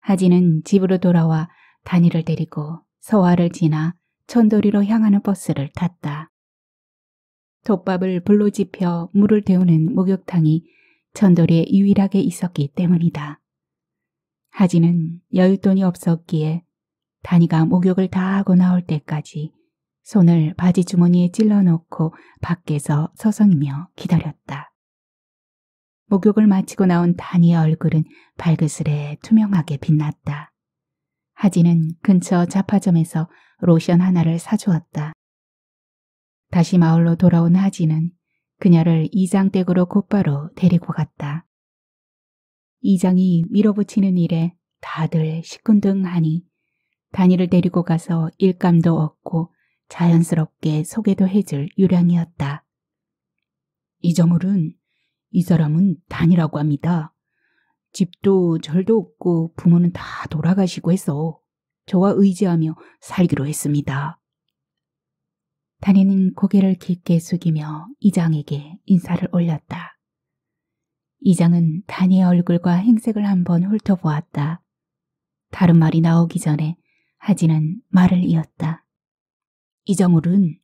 Speaker 1: 하진은 집으로 돌아와 단이를 데리고 서화를 지나 천도리로 향하는 버스를 탔다. 톱밥을 불로 지펴 물을 데우는 목욕탕이 천도리에 유일하게 있었기 때문이다. 하진은 여윳돈이 없었기에 다니가 목욕을 다 하고 나올 때까지 손을 바지 주머니에 찔러넣고 밖에서 서성이며 기다렸다. 목욕을 마치고 나온 다니의 얼굴은 밝그스레 투명하게 빛났다. 하지는 근처 자파점에서 로션 하나를 사주었다. 다시 마을로 돌아온 하지는 그녀를 이장댁으로 곧바로 데리고 갔다. 이장이 밀어붙이는 일에 다들 시큰둥하니 다니를 데리고 가서 일감도 얻고 자연스럽게 소개도 해줄 유량이었다. 이정울은 이 사람은 단이라고 합니다. 집도 절도 없고 부모는 다 돌아가시고 해서 저와 의지하며 살기로 했습니다. 단이는 고개를 깊게 숙이며 이장에게 인사를 올렸다. 이장은 단이의 얼굴과 행색을 한번 훑어보았다. 다른 말이 나오기 전에 하지는 말을 이었다. 이정울은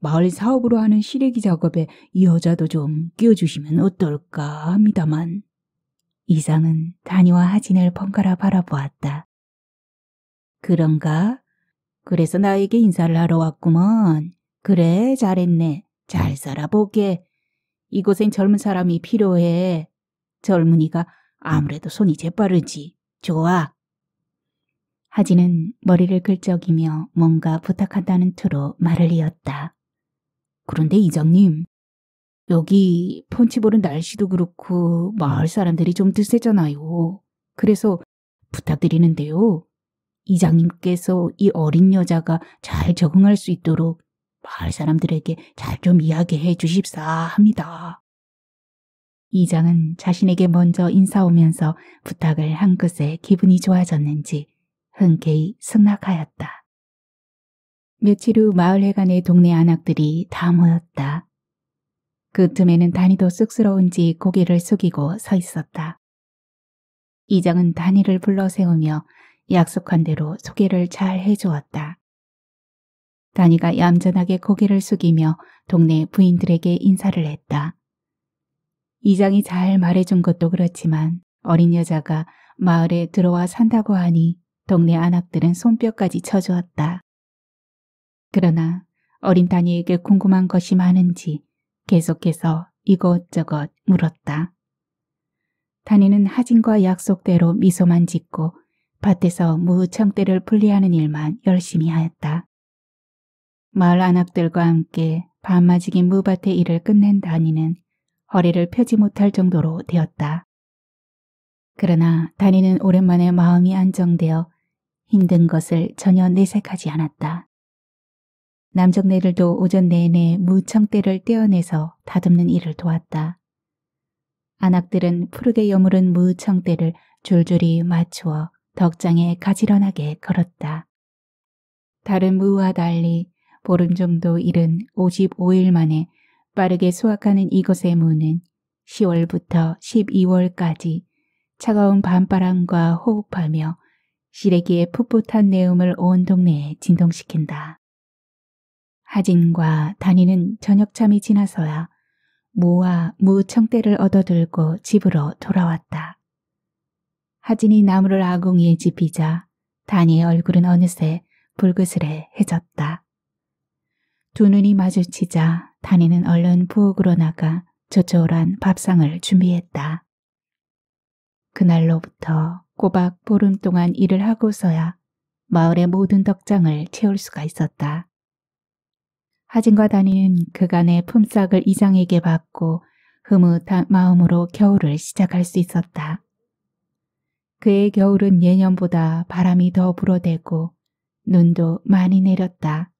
Speaker 1: 마을 사업으로 하는 시래기 작업에 이 여자도 좀 끼워주시면 어떨까 합니다만 이상은 다니와 하진을 번갈아 바라보았다. 그런가? 그래서 나에게 인사를 하러 왔구먼. 그래, 잘했네. 잘 살아보게. 이곳엔 젊은 사람이 필요해. 젊은이가 아무래도 손이 재빠르지. 좋아. 하지는 머리를 긁적이며 뭔가 부탁한다는 투로 말을 이었다. 그런데 이장님, 여기 펀치보는 날씨도 그렇고 마을 사람들이 좀 드세잖아요. 그래서 부탁드리는데요. 이장님께서 이 어린 여자가 잘 적응할 수 있도록 마을 사람들에게 잘 좀 이야기해 주십사 합니다. 이장은 자신에게 먼저 인사오면서 부탁을 한 것에 기분이 좋아졌는지 흔쾌히 승낙하였다. 며칠 후 마을회관의 동네 안악들이 다 모였다. 그 틈에는 단이도 쑥스러운지 고개를 숙이고 서 있었다. 이장은 단이를 불러 세우며 약속한 대로 소개를 잘 해주었다. 단이가 얌전하게 고개를 숙이며 동네 부인들에게 인사를 했다. 이장이 잘 말해준 것도 그렇지만 어린 여자가 마을에 들어와 산다고 하니 동네 안악들은 손뼉까지 쳐주었다. 그러나 어린 다니에게 궁금한 것이 많은지 계속해서 이것저것 물었다. 다니는 하진과 약속대로 미소만 짓고 밭에서 무청대를 분리하는 일만 열심히 하였다. 마을 안악들과 함께 밤맞이기 무밭의 일을 끝낸 다니는 허리를 펴지 못할 정도로 되었다. 그러나 다니는 오랜만에 마음이 안정되어 힘든 것을 전혀 내색하지 않았다. 남정네들도 오전 내내 무청대를 떼어내서 다듬는 일을 도왔다. 안악들은 푸르게 여물은 무청대를 줄줄이 맞추어 덕장에 가지런하게 걸었다. 다른 무와 달리 보름 정도 이른 55일 만에 빠르게 수확하는 이곳의 무는 10월부터 12월까지 차가운 밤바람과 호흡하며 시래기의 풋풋한 내음을 온 동네에 진동시킨다. 하진과 단이는 저녁참이 지나서야 무와 무청대를 얻어들고 집으로 돌아왔다. 하진이 나무를 아궁이에 집히자 단이의 얼굴은 어느새 불그스레해졌다. 두 눈이 마주치자 단이는 얼른 부엌으로 나가 조촐한 밥상을 준비했다. 그날로부터 꼬박 보름 동안 일을 하고서야 마을의 모든 덕장을 채울 수가 있었다. 하진과 다니는 그간의 품삯을 이장에게 받고 흐뭇한 마음으로 겨울을 시작할 수 있었다. 그의 겨울은 예년보다 바람이 더 불어대고 눈도 많이 내렸다.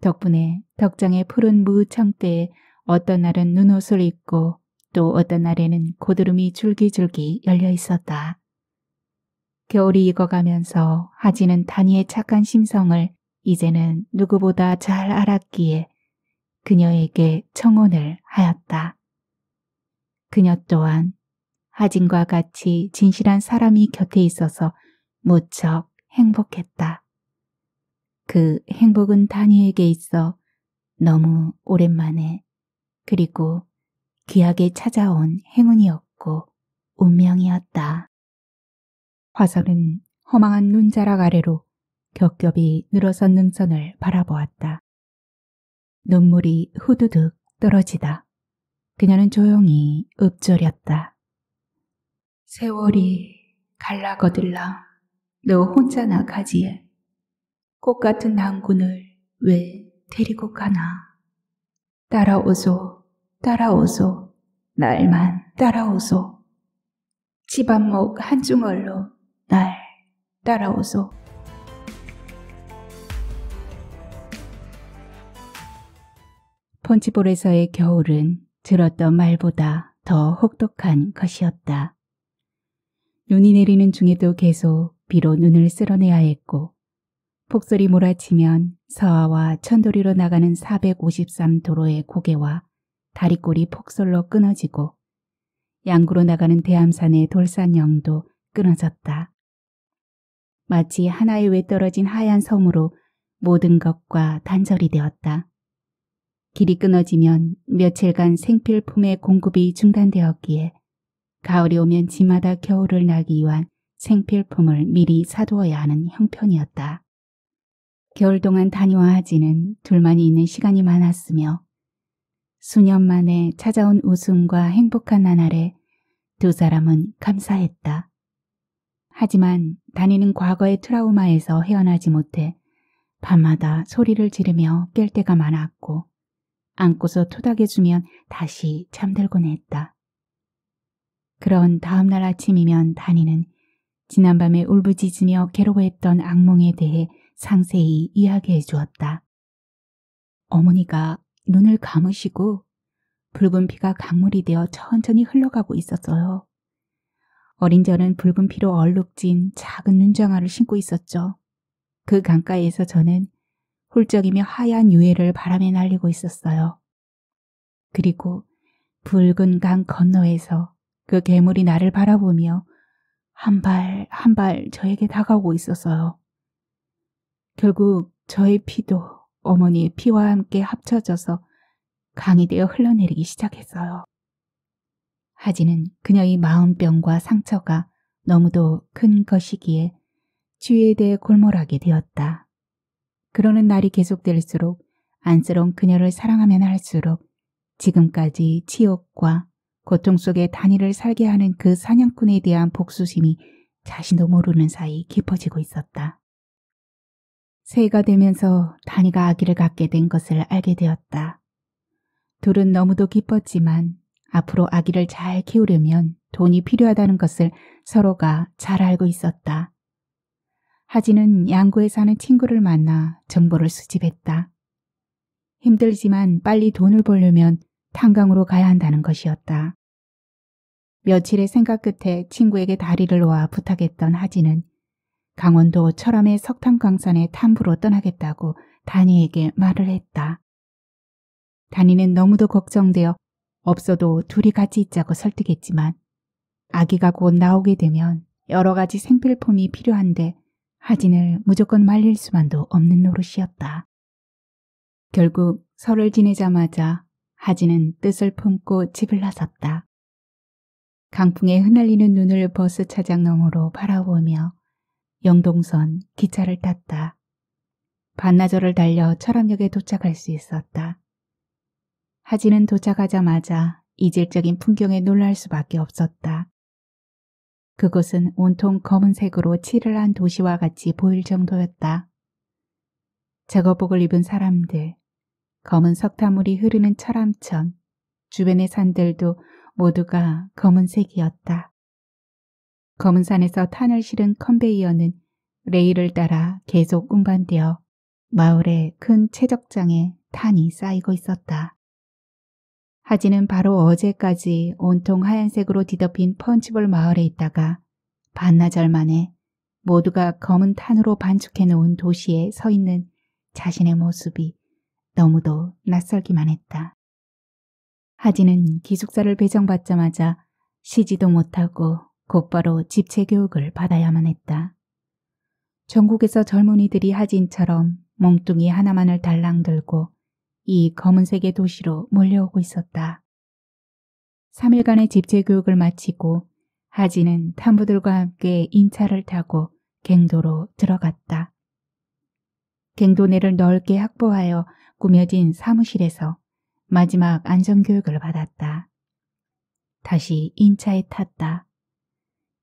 Speaker 1: 덕분에 덕장의 푸른 무창대에 어떤 날은 눈옷을 입고 또 어떤 날에는 고드름이 줄기줄기 열려 있었다. 겨울이 익어가면서 하지는 다니의 착한 심성을 이제는 누구보다 잘 알았기에 그녀에게 청혼을 하였다. 그녀 또한 하진과 같이 진실한 사람이 곁에 있어서 무척 행복했다. 그 행복은 다니에게 있어 너무 오랜만에 그리고 귀하게 찾아온 행운이었고 운명이었다. 화석은 허망한 눈자락 아래로 겹겹이 늘어선 능선을 바라보았다. 눈물이 후두둑 떨어지다. 그녀는 조용히 읊조렸다. 세월이 갈라거들라 너 혼자 나가지에 꽃 같은 당군을 왜 데리고 가나 따라오소 따라오소 날만 따라오소 집안목 한중얼로 따라오소. 폰치볼에서의 겨울은 들었던 말보다 더 혹독한 것이었다. 눈이 내리는 중에도 계속 비로 눈을 쓸어내야 했고 폭설이 몰아치면 서하와 천도리로 나가는 453도로의 고개와 다리꼬리 폭설로 끊어지고 양구로 나가는 대암산의 돌산영도 끊어졌다. 마치 하나의 외떨어진 하얀 섬으로 모든 것과 단절이 되었다. 길이 끊어지면 며칠간 생필품의 공급이 중단되었기에 가을이 오면 지마다 겨울을 나기 위한 생필품을 미리 사두어야 하는 형편이었다. 겨울 동안 다녀와 하지는 둘만이 있는 시간이 많았으며 수년 만에 찾아온 웃음과 행복한 나날에 두 사람은 감사했다. 하지만 다니는 과거의 트라우마에서 헤어나지 못해 밤마다 소리를 지르며 깰 때가 많았고 안고서 토닥여주면 다시 잠들곤 했다. 그런 다음날 아침이면 다니는 지난밤에 울부짖으며 괴로워했던 악몽에 대해 상세히 이야기해 주었다. 어머니가 눈을 감으시고 붉은 피가 강물이 되어 천천히 흘러가고 있었어요. 어린 저는 붉은 피로 얼룩진 작은 눈장아를 신고 있었죠. 그 강가에서 저는 훌쩍이며 하얀 유해를 바람에 날리고 있었어요. 그리고 붉은 강 건너에서 그 괴물이 나를 바라보며 한 발 한 발 저에게 다가오고 있었어요. 결국 저의 피도 어머니의 피와 함께 합쳐져서 강이 되어 흘러내리기 시작했어요. 하지는 그녀의 마음병과 상처가 너무도 큰 것이기에 주위에 대해 골몰하게 되었다. 그러는 날이 계속될수록 안쓰러운 그녀를 사랑하면 할수록 지금까지 치욕과 고통 속에 단일을 살게 하는 그 사냥꾼에 대한 복수심이 자신도 모르는 사이 깊어지고 있었다. 새해가 되면서 단이가 아기를 갖게 된 것을 알게 되었다. 둘은 너무도 기뻤지만 앞으로 아기를 잘 키우려면 돈이 필요하다는 것을 서로가 잘 알고 있었다. 하지는 양구에 사는 친구를 만나 정보를 수집했다. 힘들지만 빨리 돈을 벌려면 탄강으로 가야 한다는 것이었다. 며칠의 생각 끝에 친구에게 다리를 놓아 부탁했던 하진은 강원도 철암의 석탄강산에 탐부로 떠나겠다고 다니에게 말을 했다. 다니는 너무도 걱정되어 없어도 둘이 같이 있자고 설득했지만 아기가 곧 나오게 되면 여러 가지 생필품이 필요한데 하진을 무조건 말릴 수만도 없는 노릇이었다. 결국 설을 지내자마자 하진은 뜻을 품고 집을 나섰다. 강풍에 흩날리는 눈을 버스 차장 너머로 바라보며 영동선 기차를 탔다. 반나절을 달려 철암역에 도착할 수 있었다. 하지는 도착하자마자 이질적인 풍경에 놀랄 수밖에 없었다. 그곳은 온통 검은색으로 칠을 한 도시와 같이 보일 정도였다. 작업복을 입은 사람들, 검은 석탄물이 흐르는 철암천, 주변의 산들도 모두가 검은색이었다. 검은 산에서 탄을 실은 컨베이어는 레일을 따라 계속 운반되어 마을의 큰 채적장에 탄이 쌓이고 있었다. 하지는 바로 어제까지 온통 하얀색으로 뒤덮인 펀치볼 마을에 있다가 반나절 만에 모두가 검은 탄으로 반죽해 놓은 도시에 서 있는 자신의 모습이 너무도 낯설기만 했다. 하지는 기숙사를 배정받자마자 쉬지도 못하고 곧바로 집체 교육을 받아야만 했다. 전국에서 젊은이들이 하진처럼 몽뚱이 하나만을 달랑 들고 이 검은색의 도시로 몰려오고 있었다. 3일간의 집체교육을 마치고 하지는 탐부들과 함께 인차를 타고 갱도로 들어갔다. 갱도 내를 넓게 확보하여 꾸며진 사무실에서 마지막 안전교육을 받았다. 다시 인차에 탔다.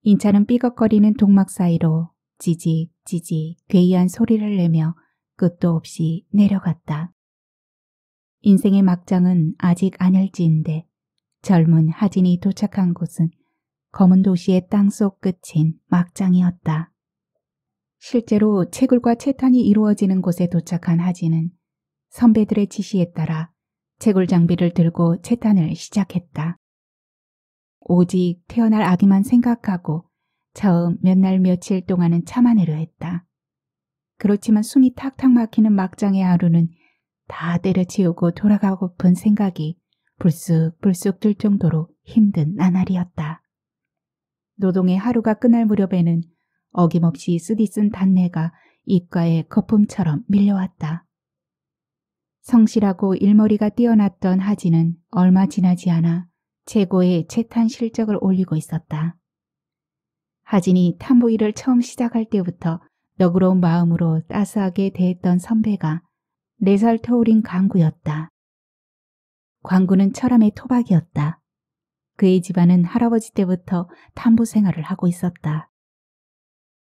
Speaker 1: 인차는 삐걱거리는 동막 사이로 지직지직 괴이한 소리를 내며 끝도 없이 내려갔다. 인생의 막장은 아직 아닐지인데 젊은 하진이 도착한 곳은 검은 도시의 땅 속 끝인 막장이었다. 실제로 채굴과 채탄이 이루어지는 곳에 도착한 하진은 선배들의 지시에 따라 채굴 장비를 들고 채탄을 시작했다. 오직 태어날 아기만 생각하고 처음 몇 날 며칠 동안은 참아내려 했다. 그렇지만 숨이 탁탁 막히는 막장의 하루는 다 때려치우고 돌아가고픈 생각이 불쑥불쑥 들 정도로 힘든 나날이었다. 노동의 하루가 끝날 무렵에는 어김없이 쓰디쓴 단내가 입가에 거품처럼 밀려왔다. 성실하고 일머리가 뛰어났던 하진은 얼마 지나지 않아 최고의 채탄 실적을 올리고 있었다. 하진이 탐보 일을 처음 시작할 때부터 너그러운 마음으로 따스하게 대했던 선배가 네살터우린 광구였다. 광구는 철암의 토박이었다. 그의 집안은 할아버지 때부터 탐부 생활을 하고 있었다.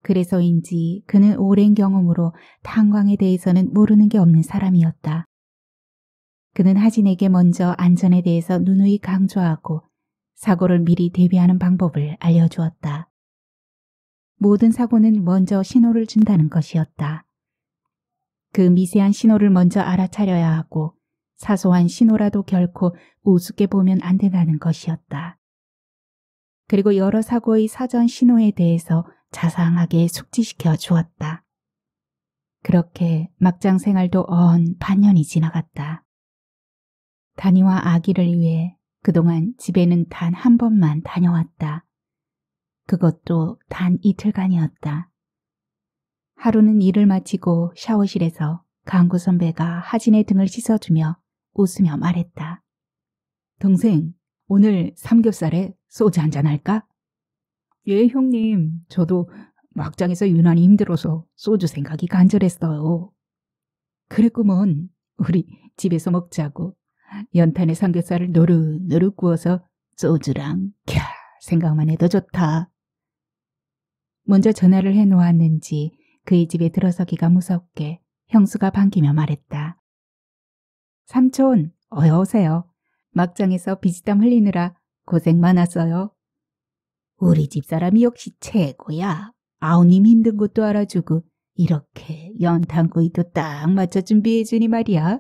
Speaker 1: 그래서인지 그는 오랜 경험으로 탄광에 대해서는 모르는 게 없는 사람이었다. 그는 하진에게 먼저 안전에 대해서 누누이 강조하고 사고를 미리 대비하는 방법을 알려주었다. 모든 사고는 먼저 신호를 준다는 것이었다. 그 미세한 신호를 먼저 알아차려야 하고 사소한 신호라도 결코 우습게 보면 안 된다는 것이었다. 그리고 여러 사고의 사전 신호에 대해서 자상하게 숙지시켜 주었다. 그렇게 막장 생활도 언 반년이 지나갔다. 다니와 아기를 위해 그동안 집에는 단 한 번만 다녀왔다. 그것도 단 이틀간이었다. 하루는 일을 마치고 샤워실에서 강구 선배가 하진의 등을 씻어주며 웃으며 말했다. 동생, 오늘 삼겹살에 소주 한잔 할까? 예, 형님. 저도 막장에서 유난히 힘들어서 소주 생각이 간절했어요. 그랬구먼. 우리 집에서 먹자고. 연탄에 삼겹살을 노릇노릇 구워서 소주랑 캬 생각만 해도 좋다. 먼저 전화를 해놓았는지 그의 집에 들어서기가 무섭게 형수가 반기며 말했다. 삼촌, 어여 오세요. 막장에서 비지땀 흘리느라 고생 많았어요. 우리 집사람이 역시 최고야. 아우님 힘든 것도 알아주고 이렇게 연탄구이도 딱 맞춰 준비해주니 말이야.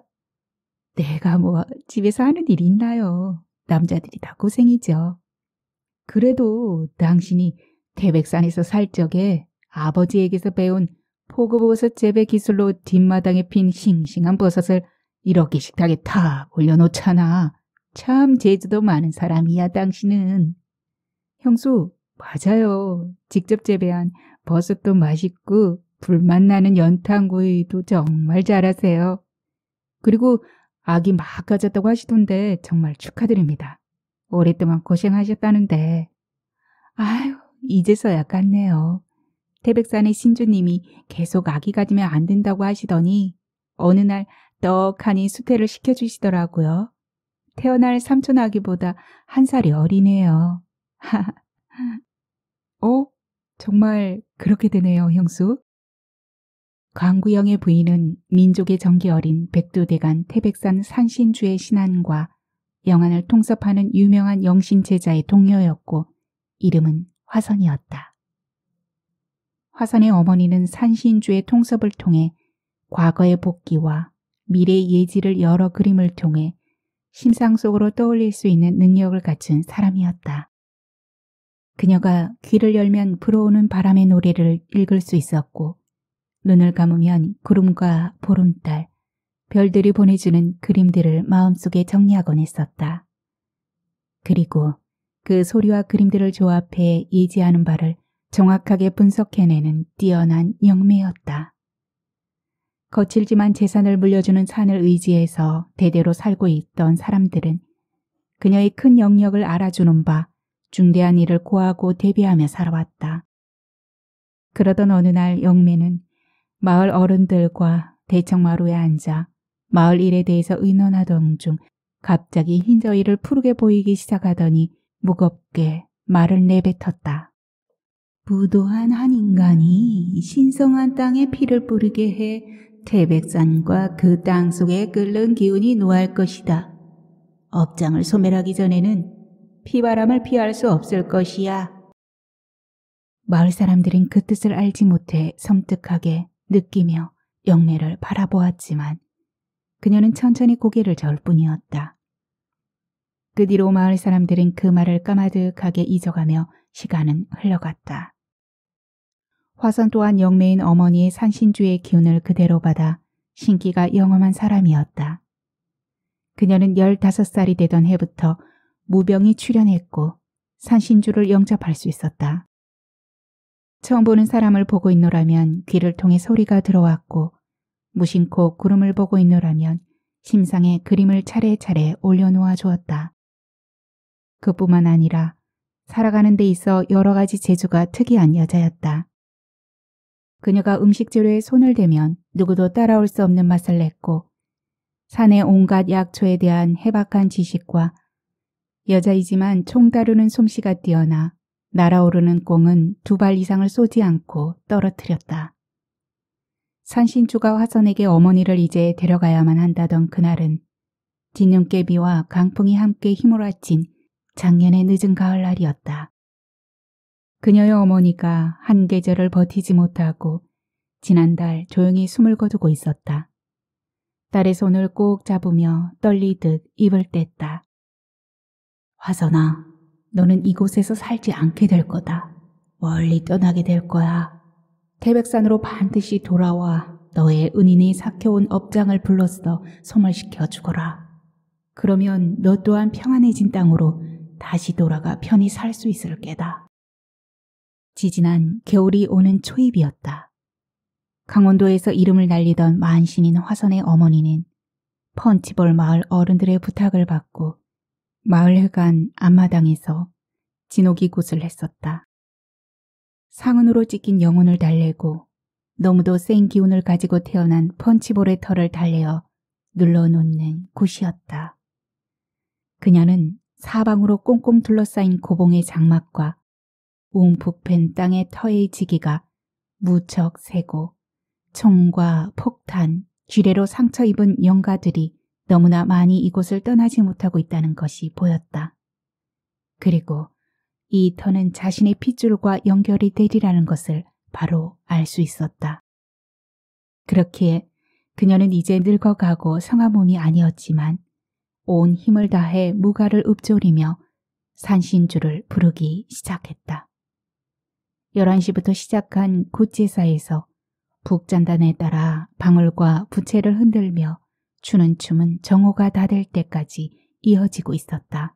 Speaker 1: 내가 뭐 집에서 하는 일이 있나요? 남자들이 다 고생이죠. 그래도 당신이 태백산에서 살 적에 아버지에게서 배운 포그버섯 재배 기술로 뒷마당에 핀 싱싱한 버섯을 이렇게 식탁에 탁 올려놓잖아. 참 재주도 많은 사람이야 당신은. 형수 맞아요. 직접 재배한 버섯도 맛있고 불맛 나는 연탄구이도 정말 잘하세요. 그리고 아기 막 가졌다고 하시던데 정말 축하드립니다. 오랫동안 고생하셨다는데. 아휴 이제서야 깠네요. 태백산의 신주님이 계속 아기 가지면 안 된다고 하시더니 어느 날 떡하니 수태를 시켜주시더라고요. 태어날 삼촌 아기보다 한 살이 어리네요. 하 (laughs) 어? 정말 그렇게 되네요, 형수. 광구영의 부인은 민족의 정기 어린 백두대간 태백산 산신주의 신안과 영안을 통섭하는 유명한 영신 제자의 동료였고 이름은 화선이었다. 화산의 어머니는 산신주의 통섭을 통해 과거의 복귀와 미래의 예지를 여러 그림을 통해 심상 속으로 떠올릴 수 있는 능력을 갖춘 사람이었다. 그녀가 귀를 열면 불어오는 바람의 노래를 읽을 수 있었고 눈을 감으면 구름과 보름달, 별들이 보내주는 그림들을 마음속에 정리하곤 했었다. 그리고 그 소리와 그림들을 조합해 예지하는 바를 정확하게 분석해내는 뛰어난 영매였다. 거칠지만 재산을 물려주는 산을 의지해서 대대로 살고 있던 사람들은 그녀의 큰 영역을 알아주는 바 중대한 일을 고하고 대비하며 살아왔다. 그러던 어느 날 영매는 마을 어른들과 대청마루에 앉아 마을 일에 대해서 의논하던 중 갑자기 흰저희를 푸르게 보이기 시작하더니 무겁게 말을 내뱉었다. 부도한한 인간이 신성한 땅에 피를 뿌리게 해 태백산과 그 땅 속에 끓는 기운이 노할 것이다. 업장을 소멸하기 전에는 피바람을 피할 수 없을 것이야. 마을 사람들은 그 뜻을 알지 못해 섬뜩하게 느끼며 영매를 바라보았지만 그녀는 천천히 고개를 저을 뿐이었다. 그 뒤로 마을 사람들은 그 말을 까마득하게 잊어가며 시간은 흘러갔다. 화선 또한 영매인 어머니의 산신주의 기운을 그대로 받아 신기가 영험한 사람이었다. 그녀는 15살이 되던 해부터 무병이 출연했고 산신주를 영접할 수 있었다. 처음 보는 사람을 보고 있노라면 귀를 통해 소리가 들어왔고 무심코 구름을 보고 있노라면 심상에 그림을 차례차례 올려놓아 주었다. 그뿐만 아니라 살아가는 데 있어 여러 가지 재주가 특이한 여자였다. 그녀가 음식 재료에 손을 대면 누구도 따라올 수 없는 맛을 냈고 산의 온갖 약초에 대한 해박한 지식과 여자이지만 총 다루는 솜씨가 뛰어나 날아오르는 꽁은 두 발 이상을 쏘지 않고 떨어뜨렸다. 산신주가 화선에게 어머니를 이제 데려가야만 한다던 그날은 진눈깨비와 강풍이 함께 힘몰아친 작년의 늦은 가을날이었다. 그녀의 어머니가 한 계절을 버티지 못하고 지난달 조용히 숨을 거두고 있었다. 딸의 손을 꼭 잡으며 떨리듯 입을 뗐다. 화선아, 너는 이곳에서 살지 않게 될 거다. 멀리 떠나게 될 거야. 태백산으로 반드시 돌아와 너의 은인이 삭혀온 업장을 불러서 소멸시켜 죽어라 그러면 너 또한 평안해진 땅으로 다시 돌아가 편히 살 수 있을 게다. 지지난 겨울이 오는 초입이었다. 강원도에서 이름을 날리던 만신인 화선의 어머니는 펀치볼 마을 어른들의 부탁을 받고 마을회관 앞마당에서 진옥이 곳을 했었다. 상흔으로 찢긴 영혼을 달래고 너무도 센 기운을 가지고 태어난 펀치볼의 털을 달래어 눌러놓는 곳이었다. 그녀는 사방으로 꽁꽁 둘러싸인 고봉의 장막과 웅푹팬 땅의 터의 지기가 무척 세고 총과 폭탄, 쥐레로 상처 입은 영가들이 너무나 많이 이곳을 떠나지 못하고 있다는 것이 보였다. 그리고 이 터는 자신의 핏줄과 연결이 되리라는 것을 바로 알 수 있었다. 그렇기에 그녀는 이제 늙어가고 성화몸이 아니었지만 온 힘을 다해 무가를 읊조리며 산신주를 부르기 시작했다. 11시부터 시작한 굿제사에서 북잔단에 따라 방울과 부채를 흔들며 추는 춤은 정오가 다 될 때까지 이어지고 있었다.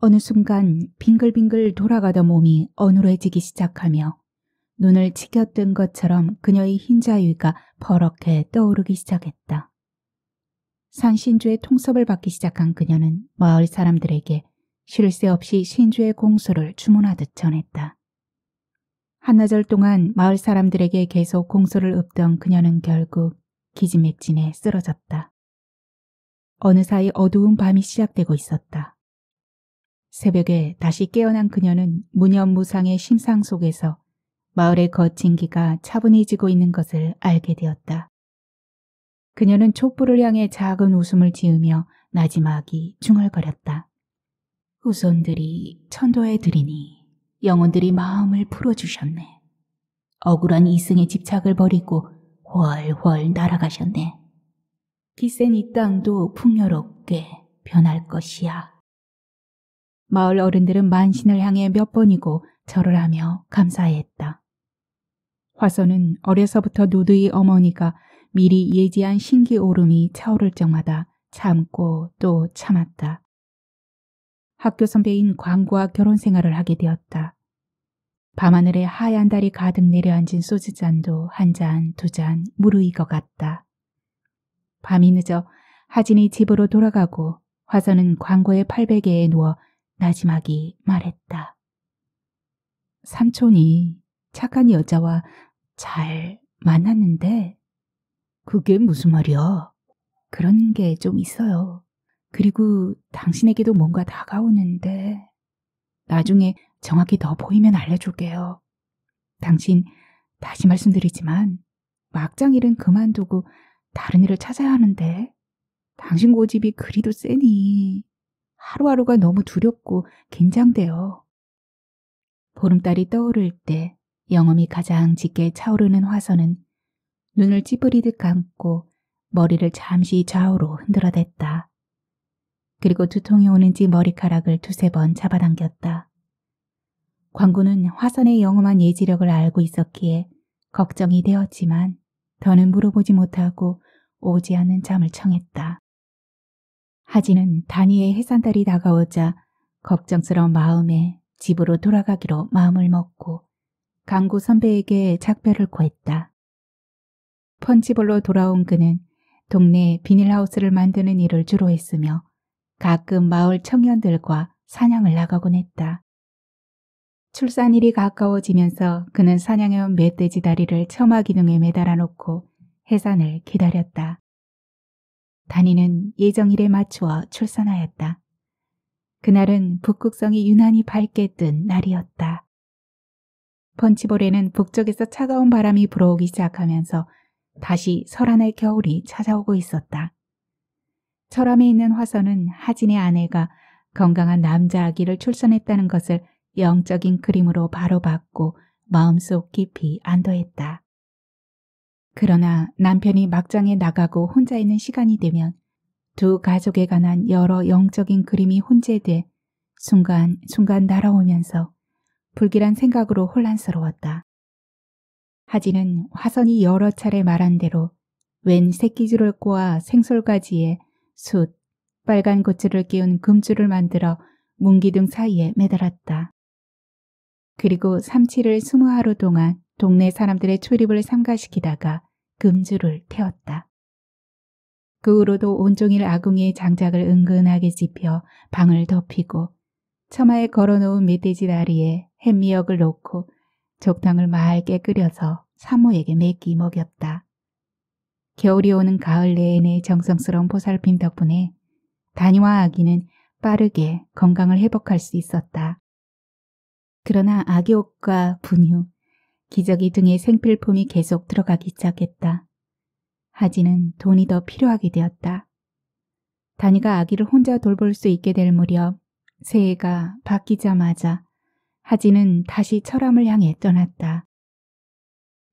Speaker 1: 어느 순간 빙글빙글 돌아가던 몸이 어눌해지기 시작하며 눈을 치겼던 것처럼 그녀의 흰자위가 버럭해 떠오르기 시작했다. 산신주의 통섭을 받기 시작한 그녀는 마을 사람들에게 쉴 새 없이 신주의 공소를 주문하듯 전했다. 한나절 동안 마을 사람들에게 계속 공소를 읊던 그녀는 결국 기지맥진에 쓰러졌다. 어느 사이 어두운 밤이 시작되고 있었다. 새벽에 다시 깨어난 그녀는 무념무상의 심상 속에서 마을의 거친 기가 차분해지고 있는 것을 알게 되었다. 그녀는 촛불을 향해 작은 웃음을 지으며 나지막이 중얼거렸다. 후손들이 천도해드리니 영혼들이 마음을 풀어주셨네. 억울한 이승의 집착을 버리고 훨훨 날아가셨네. 기센 이 땅도 풍요롭게 변할 것이야. 마을 어른들은 만신을 향해 몇 번이고 절을 하며 감사했다. 화선은 어려서부터 누드의 어머니가 미리 예지한 신기 오름이 차오를 적마다 참고 또 참았다. 학교 선배인 광과 결혼 생활을 하게 되었다. 밤하늘에 하얀 달이 가득 내려앉은 소주잔도 한 잔, 두 잔 무르익어갔다. 밤이 늦어 하진이 집으로 돌아가고 화선은 광고의 팔베개에 누워 나지막이 말했다. 삼촌이 착한 여자와 잘 만났는데 그게 무슨 말이야? 그런 게 좀 있어요. 그리고 당신에게도 뭔가 다가오는데 나중에 정확히 더 보이면 알려줄게요. 당신 다시 말씀드리지만 막장 일은 그만두고 다른 일을 찾아야 하는데 당신 고집이 그리도 세니 하루하루가 너무 두렵고 긴장돼요. 보름달이 떠오를 때 영엄이 가장 짙게 차오르는 화선은 눈을 찌푸리듯 감고 머리를 잠시 좌우로 흔들어댔다. 그리고 두통이 오는지 머리카락을 두세 번 잡아당겼다. 광구는 화선의 영험한 예지력을 알고 있었기에 걱정이 되었지만 더는 물어보지 못하고 오지 않는 잠을 청했다. 하진은 다니의 해산달이 다가오자 걱정스러운 마음에 집으로 돌아가기로 마음을 먹고 강구 선배에게 작별을 구했다 펀치볼로 돌아온 그는 동네 에 비닐하우스를 만드는 일을 주로 했으며 가끔 마을 청년들과 사냥을 나가곤 했다. 출산일이 가까워지면서 그는 사냥해온 멧돼지 다리를 처마 기둥에 매달아 놓고 해산을 기다렸다. 단이는 예정일에 맞추어 출산하였다. 그날은 북극성이 유난히 밝게 뜬 날이었다. 펀치볼에는 북쪽에서 차가운 바람이 불어오기 시작하면서 다시 설한의 겨울이 찾아오고 있었다. 철암에 있는 화선은 하진의 아내가 건강한 남자 아기를 출산했다는 것을 영적인 그림으로 바로 받고 마음속 깊이 안도했다. 그러나 남편이 막장에 나가고 혼자 있는 시간이 되면 두 가족에 관한 여러 영적인 그림이 혼재돼 순간순간 날아오면서 불길한 생각으로 혼란스러웠다. 하진은 화선이 여러 차례 말한 대로 웬 새끼줄을 꼬아 생솔가지에 숯, 빨간 고추를 끼운 금줄을 만들어 문기둥 사이에 매달았다. 그리고 삼치를 스무 하루 동안 동네 사람들의 출입을 삼가시키다가 금줄을 태웠다. 그 후로도 온종일 아궁이의 장작을 은근하게 짚혀 방을 덮이고 처마에 걸어놓은 멧돼지 다리에 햄미역을 놓고 적당을 맑게 끓여서 사모에게 매끼 먹였다. 겨울이 오는 가을 내내 정성스러운 보살핌 덕분에 다니와 아기는 빠르게 건강을 회복할 수 있었다. 그러나 아기 옷과 분유, 기저귀 등의 생필품이 계속 들어가기 시작했다. 하지는 돈이 더 필요하게 되었다. 다니가 아기를 혼자 돌볼 수 있게 될 무렵 새해가 바뀌자마자 하지는 다시 철암을 향해 떠났다.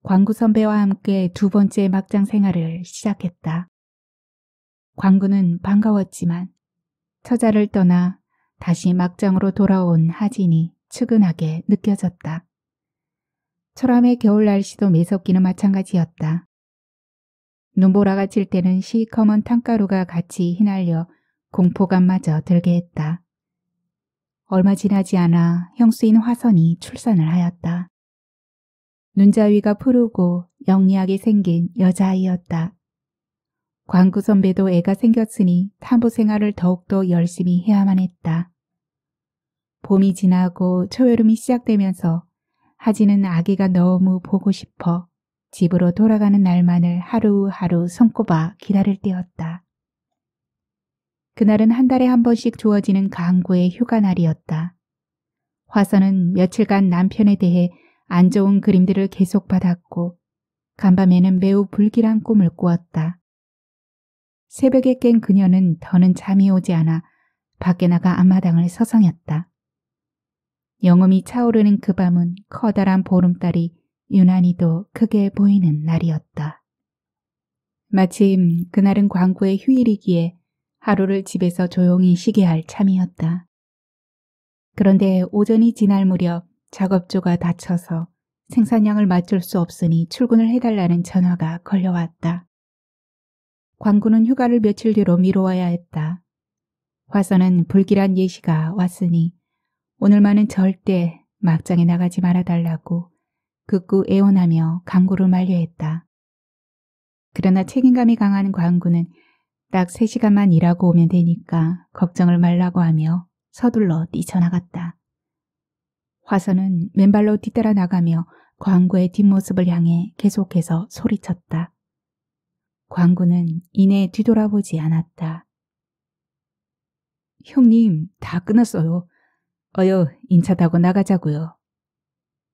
Speaker 1: 광구 선배와 함께 두 번째 막장 생활을 시작했다. 광구는 반가웠지만 처자를 떠나 다시 막장으로 돌아온 하진이 측은하게 느껴졌다. 철암의 겨울 날씨도 매섭기는 마찬가지였다. 눈보라가 칠 때는 시커먼 탕가루가 같이 휘날려 공포감마저 들게 했다. 얼마 지나지 않아 형수인 화선이 출산을 하였다. 눈자위가 푸르고 영리하게 생긴 여자아이였다. 광구 선배도 애가 생겼으니 탐부 생활을 더욱더 열심히 해야만 했다. 봄이 지나고 초여름이 시작되면서 하지는 아기가 너무 보고 싶어 집으로 돌아가는 날만을 하루하루 손꼽아 기다릴 때였다. 그날은 한 달에 한 번씩 주어지는 강구의 휴가 날이었다. 화선은 며칠간 남편에 대해 안 좋은 그림들을 계속 받았고 간밤에는 매우 불길한 꿈을 꾸었다. 새벽에 깬 그녀는 더는 잠이 오지 않아 밖에 나가 앞마당을 서성였다. 영음이 차오르는 그 밤은 커다란 보름달이 유난히도 크게 보이는 날이었다. 마침 그날은 광구의 휴일이기에 하루를 집에서 조용히 쉬게 할 참이었다. 그런데 오전이 지날 무렵 작업조가 다쳐서 생산량을 맞출 수 없으니 출근을 해달라는 전화가 걸려왔다. 광구는 휴가를 며칠 뒤로 미루어야 했다. 화선은 불길한 예시가 왔으니 오늘만은 절대 막장에 나가지 말아달라고 극구 애원하며 광구를 만려했다 그러나 책임감이 강한 광구는 딱 3시간만 일하고 오면 되니까 걱정을 말라고 하며 서둘러 뛰쳐나갔다. 화선은 맨발로 뒤따라 나가며 광구의 뒷모습을 향해 계속해서 소리쳤다. 광구는 이내 뒤돌아보지 않았다. 형님, 다끊었어요 어여, 인차 타고 나가자고요.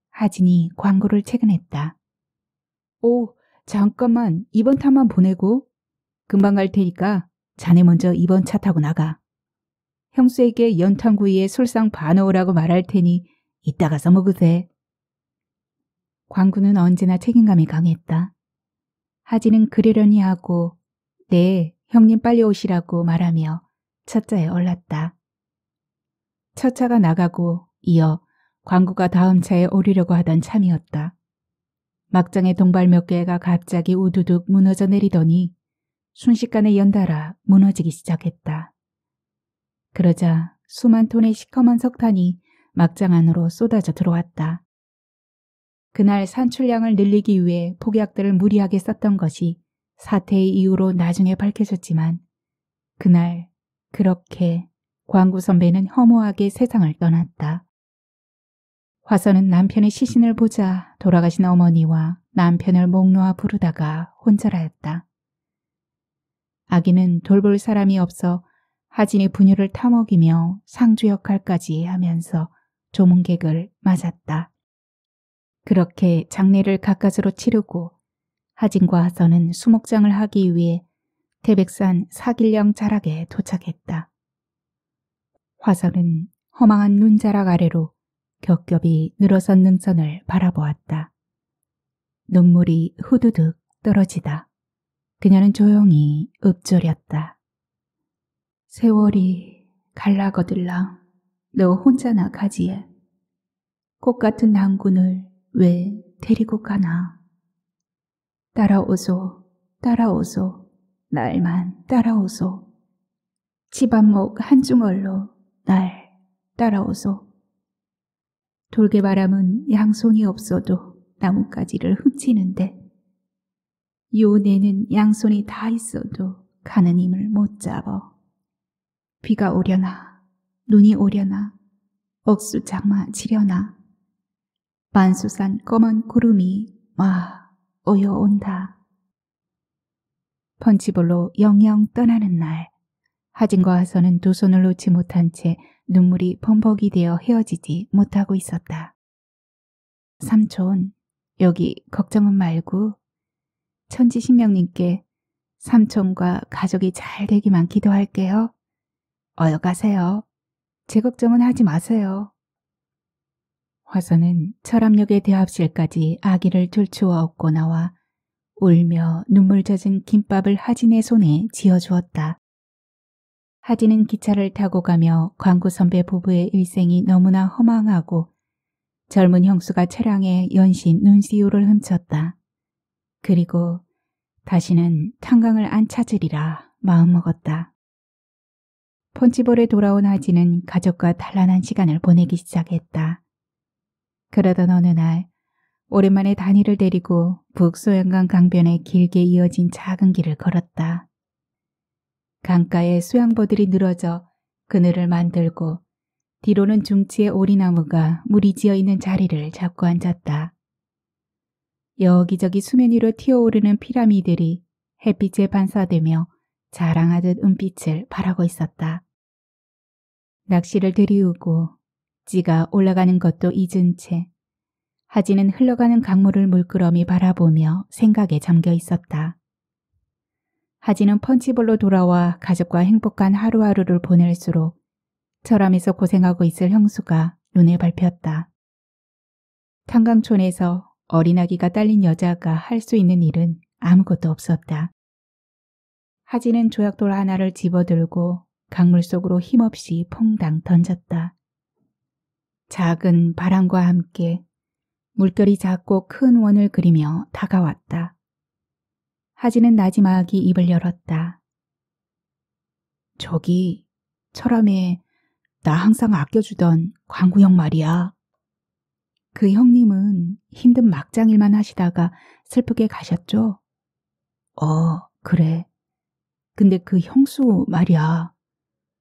Speaker 1: 하진이 광구를 채근했다. 오, 잠깐만 이번 타만 보내고 금방 갈 테니까 자네 먼저 이번 차 타고 나가. 형수에게 연탄구이에 술상 반어오라고 말할 테니 이따 가서 먹으세. 광구는 언제나 책임감이 강했다. 하지는 그러려니 하고 네, 형님 빨리 오시라고 말하며 첫째에 올랐다. 첫 차가 나가고 이어 광구가 다음 차에 오르려고 하던 참이었다. 막장의 동발 몇 개가 갑자기 우두둑 무너져 내리더니 순식간에 연달아 무너지기 시작했다. 그러자 수만 톤의 시커먼 석탄이 막장 안으로 쏟아져 들어왔다. 그날 산출량을 늘리기 위해 폭약들을 무리하게 썼던 것이 사태의 이유로 나중에 밝혀졌지만 그날 그렇게 광구 선배는 허무하게 세상을 떠났다. 화선은 남편의 시신을 보자 돌아가신 어머니와 남편을 목 놓아 부르다가 혼절하였다. 아기는 돌볼 사람이 없어 하진이 분유를 타먹이며 상주 역할까지 하면서 조문객을 맞았다. 그렇게 장례를 가까스로 치르고 하진과 하선은 수목장을 하기 위해 태백산 사길령 자락에 도착했다. 화선은 허망한 눈자락 아래로 겹겹이 늘어선 능선을 바라보았다. 눈물이 후두둑 떨어지다. 그녀는 조용히 읊조렸다. 세월이 갈라거들랑 너 혼자 나가지에 꽃 같은 난군을 왜 데리고 가나? 따라오소, 따라오소, 날만 따라오소. 집안목 한중얼로 날 따라오소. 돌개바람은 양손이 없어도 나뭇가지를 훔치는데 요내는 양손이 다 있어도 가는 힘을 못 잡어. 비가 오려나 눈이 오려나 억수 장마 지려나 반수산 검은 구름이 와 오여온다. 펀치볼로 영영 떠나는 날 하진과 하선은 두 손을 놓지 못한 채 눈물이 범벅이 되어 헤어지지 못하고 있었다. 삼촌, 여기 걱정은 말고 천지신명님께 삼촌과 가족이 잘 되기만 기도할게요. 어여 가세요. 제 걱정은 하지 마세요. 화선은 철암역의 대합실까지 아기를 들추어 업고 나와 울며 눈물 젖은 김밥을 하진의 손에 쥐어주었다 하진은 기차를 타고 가며 광구 선배 부부의 일생이 너무나 허망하고 젊은 형수가 차량에 연신 눈시울을 훔쳤다. 그리고 다시는 탄강을 안 찾으리라 마음먹었다. 펀치볼에 돌아온 하지는 가족과 단란한 시간을 보내기 시작했다. 그러던 어느 날 오랜만에 다니를 데리고 북소양강 강변에 길게 이어진 작은 길을 걸었다. 강가에 수양보들이 늘어져 그늘을 만들고 뒤로는 중치의 오리나무가 물이 지어 있는 자리를 잡고 앉았다. 여기저기 수면 위로 튀어오르는 피라미들이 햇빛에 반사되며 자랑하듯 은빛을 바라고 있었다. 낚시를 들이우고 찌가 올라가는 것도 잊은 채 하지는 흘러가는 강물을 물끄러미 바라보며 생각에 잠겨 있었다. 하지는 펀치볼로 돌아와 가족과 행복한 하루하루를 보낼수록 철암에서 고생하고 있을 형수가 눈을 밟혔다. 탄강촌에서 어린아기가 딸린 여자가 할 수 있는 일은 아무것도 없었다. 하지는 조약돌 하나를 집어들고 강물 속으로 힘없이 퐁당 던졌다. 작은 바람과 함께 물결이 작고 큰 원을 그리며 다가왔다. 하지는 나지막이 입을 열었다. 저기, 철암에 나 항상 아껴주던 광구형 말이야. 그 형님은 힘든 막장일만 하시다가 슬프게 가셨죠? 어, 그래. 근데 그 형수 말이야.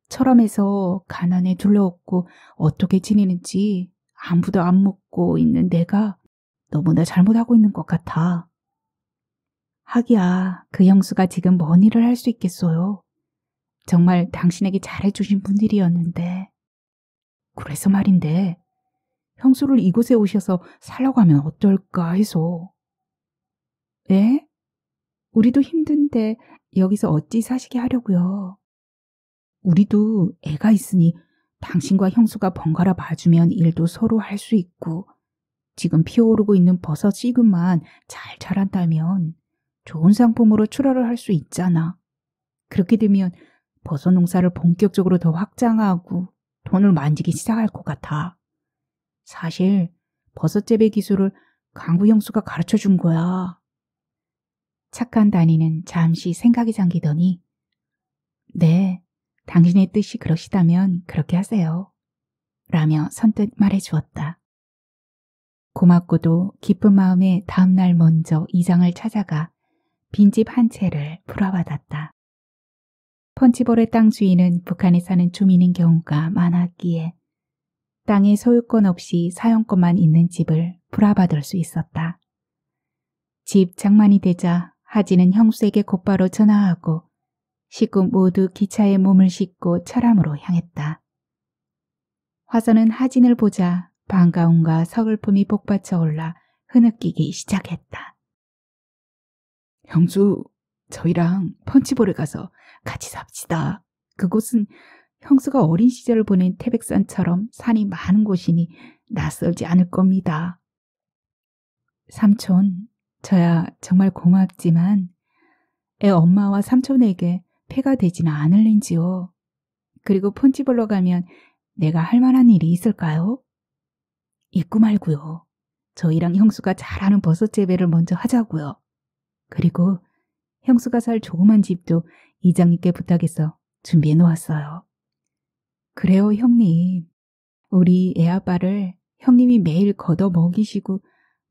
Speaker 1: 철암에서 가난에 둘러엎고 어떻게 지내는지 아무도 안 묻고 있는 내가 너무나 잘못하고 있는 것 같아. 하기야, 그 형수가 지금 뭔 일을 할 수 있겠어요? 정말 당신에게 잘해주신 분들이었는데. 그래서 말인데, 형수를 이곳에 오셔서 살라고 하면 어떨까 해서. 에? 우리도 힘든데 여기서 어찌 사시게 하려고요. 우리도 애가 있으니 당신과 형수가 번갈아 봐주면 일도 서로 할 수 있고 지금 피어오르고 있는 버섯 씨금만 잘 자란다면 좋은 상품으로 출하를 할 수 있잖아. 그렇게 되면 버섯 농사를 본격적으로 더 확장하고 돈을 만지기 시작할 것 같아. 사실 버섯 재배 기술을 강구 형수가 가르쳐 준 거야. 착한 다니는 잠시 생각이 잠기더니 네, 당신의 뜻이 그러시다면 그렇게 하세요. 라며 선뜻 말해주었다. 고맙고도 기쁜 마음에 다음날 먼저 이장을 찾아가 빈집 한 채를 풀어받았다. 펀치볼의 땅 주인은 북한에 사는 주민인 경우가 많았기에 땅에 소유권 없이 사용권만 있는 집을 풀어받을 수 있었다. 집 장만이 되자 하지는 형수에게 곧바로 전화하고 식구 모두 기차에 몸을 싣고 철암으로 향했다. 화선은 하진을 보자 반가움과 서글픔이 복받쳐 올라 흐느끼기 시작했다. 형수, 저희랑 펀치볼에 가서 같이 삽시다. 그곳은 형수가 어린 시절을 보낸 태백산처럼 산이 많은 곳이니 낯설지 않을 겁니다. 삼촌, 저야 정말 고맙지만 애 엄마와 삼촌에게 폐가 되지는 않을린지요. 그리고 폰치볼로 가면 내가 할 만한 일이 있을까요? 있고 말고요. 저희랑 형수가 잘하는 버섯 재배를 먼저 하자고요. 그리고 형수가 살 조그만 집도 이장님께 부탁해서 준비해 놓았어요. 그래요, 형님. 우리 애아빠를 형님이 매일 걷어 먹이시고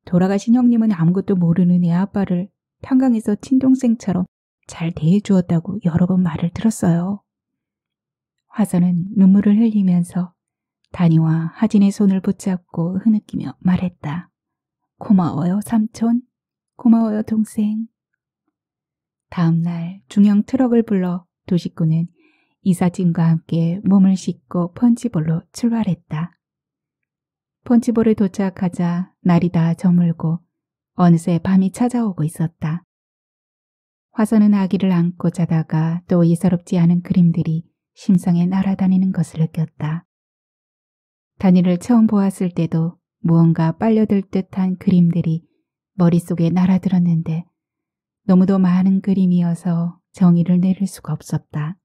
Speaker 1: 돌아가신 형님은 아무것도 모르는 애 아빠를 평강에서 친동생처럼 잘 대해주었다고 여러 번 말을 들었어요. 화선은 눈물을 흘리면서 다니와 하진의 손을 붙잡고 흐느끼며 말했다. 고마워요 삼촌, 고마워요 동생. 다음날 중형 트럭을 불러 두 식구는 이사진과 함께 몸을 씻고 펀치볼로 출발했다. 펀치볼에 도착하자 날이 다 저물고 어느새 밤이 찾아오고 있었다. 화선은 아기를 안고 자다가 또 예사롭지 않은 그림들이 심상에 날아다니는 것을 느꼈다. 단일을 처음 보았을 때도 무언가 빨려들 듯한 그림들이 머릿속에 날아들었는데 너무도 많은 그림이어서 정의를 내릴 수가 없었다.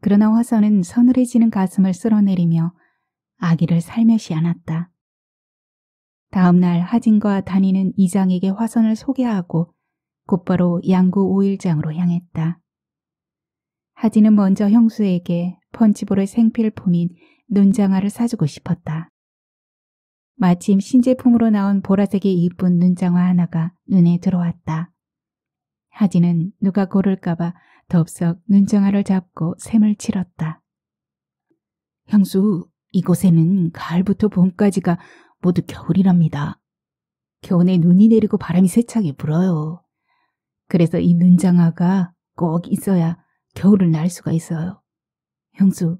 Speaker 1: 그러나 화선은 서늘해지는 가슴을 쓸어내리며 아기를 살며시 안았다. 다음날 하진과 다니는 이장에게 화선을 소개하고 곧바로 양구 오일장으로 향했다. 하진은 먼저 형수에게 펀치볼의 생필품인 눈장아를 사주고 싶었다. 마침 신제품으로 나온 보라색의 이쁜 눈장화 하나가 눈에 들어왔다. 하진은 누가 고를까봐 덥석 눈장화를 잡고 샘을 치렀다. 형수, 이곳에는 가을부터 봄까지가 모두 겨울이랍니다. 겨우내 눈이 내리고 바람이 세차게 불어요. 그래서 이 눈장아가 꼭 있어야 겨울을 날 수가 있어요. 형수,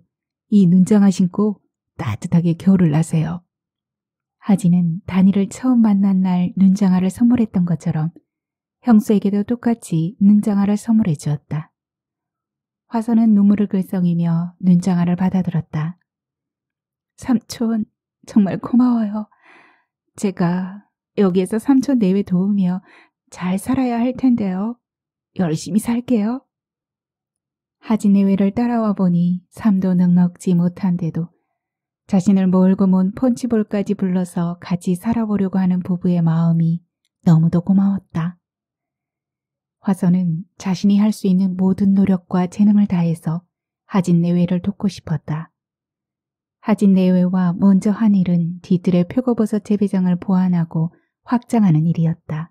Speaker 1: 이 눈장아 신고 따뜻하게 겨울을 나세요. 하진은 다니를 처음 만난 날 눈장아를 선물했던 것처럼 형수에게도 똑같이 눈장아를 선물해 주었다. 화선은 눈물을 글썽이며 눈장아를 받아들었다. 삼촌, 정말 고마워요. 제가 여기에서 삼촌 내외 도우며 잘 살아야 할 텐데요. 열심히 살게요. 하진내 외를 따라와 보니 삶도 넉넉지 못한데도 자신을 몰고 먼 폰치볼까지 불러서 같이 살아보려고 하는 부부의 마음이 너무도 고마웠다. 화선은 자신이 할 수 있는 모든 노력과 재능을 다해서 하진 내외를 돕고 싶었다. 하진 내외와 먼저 한 일은 뒤뜰의 표고버섯 재배장을 보완하고 확장하는 일이었다.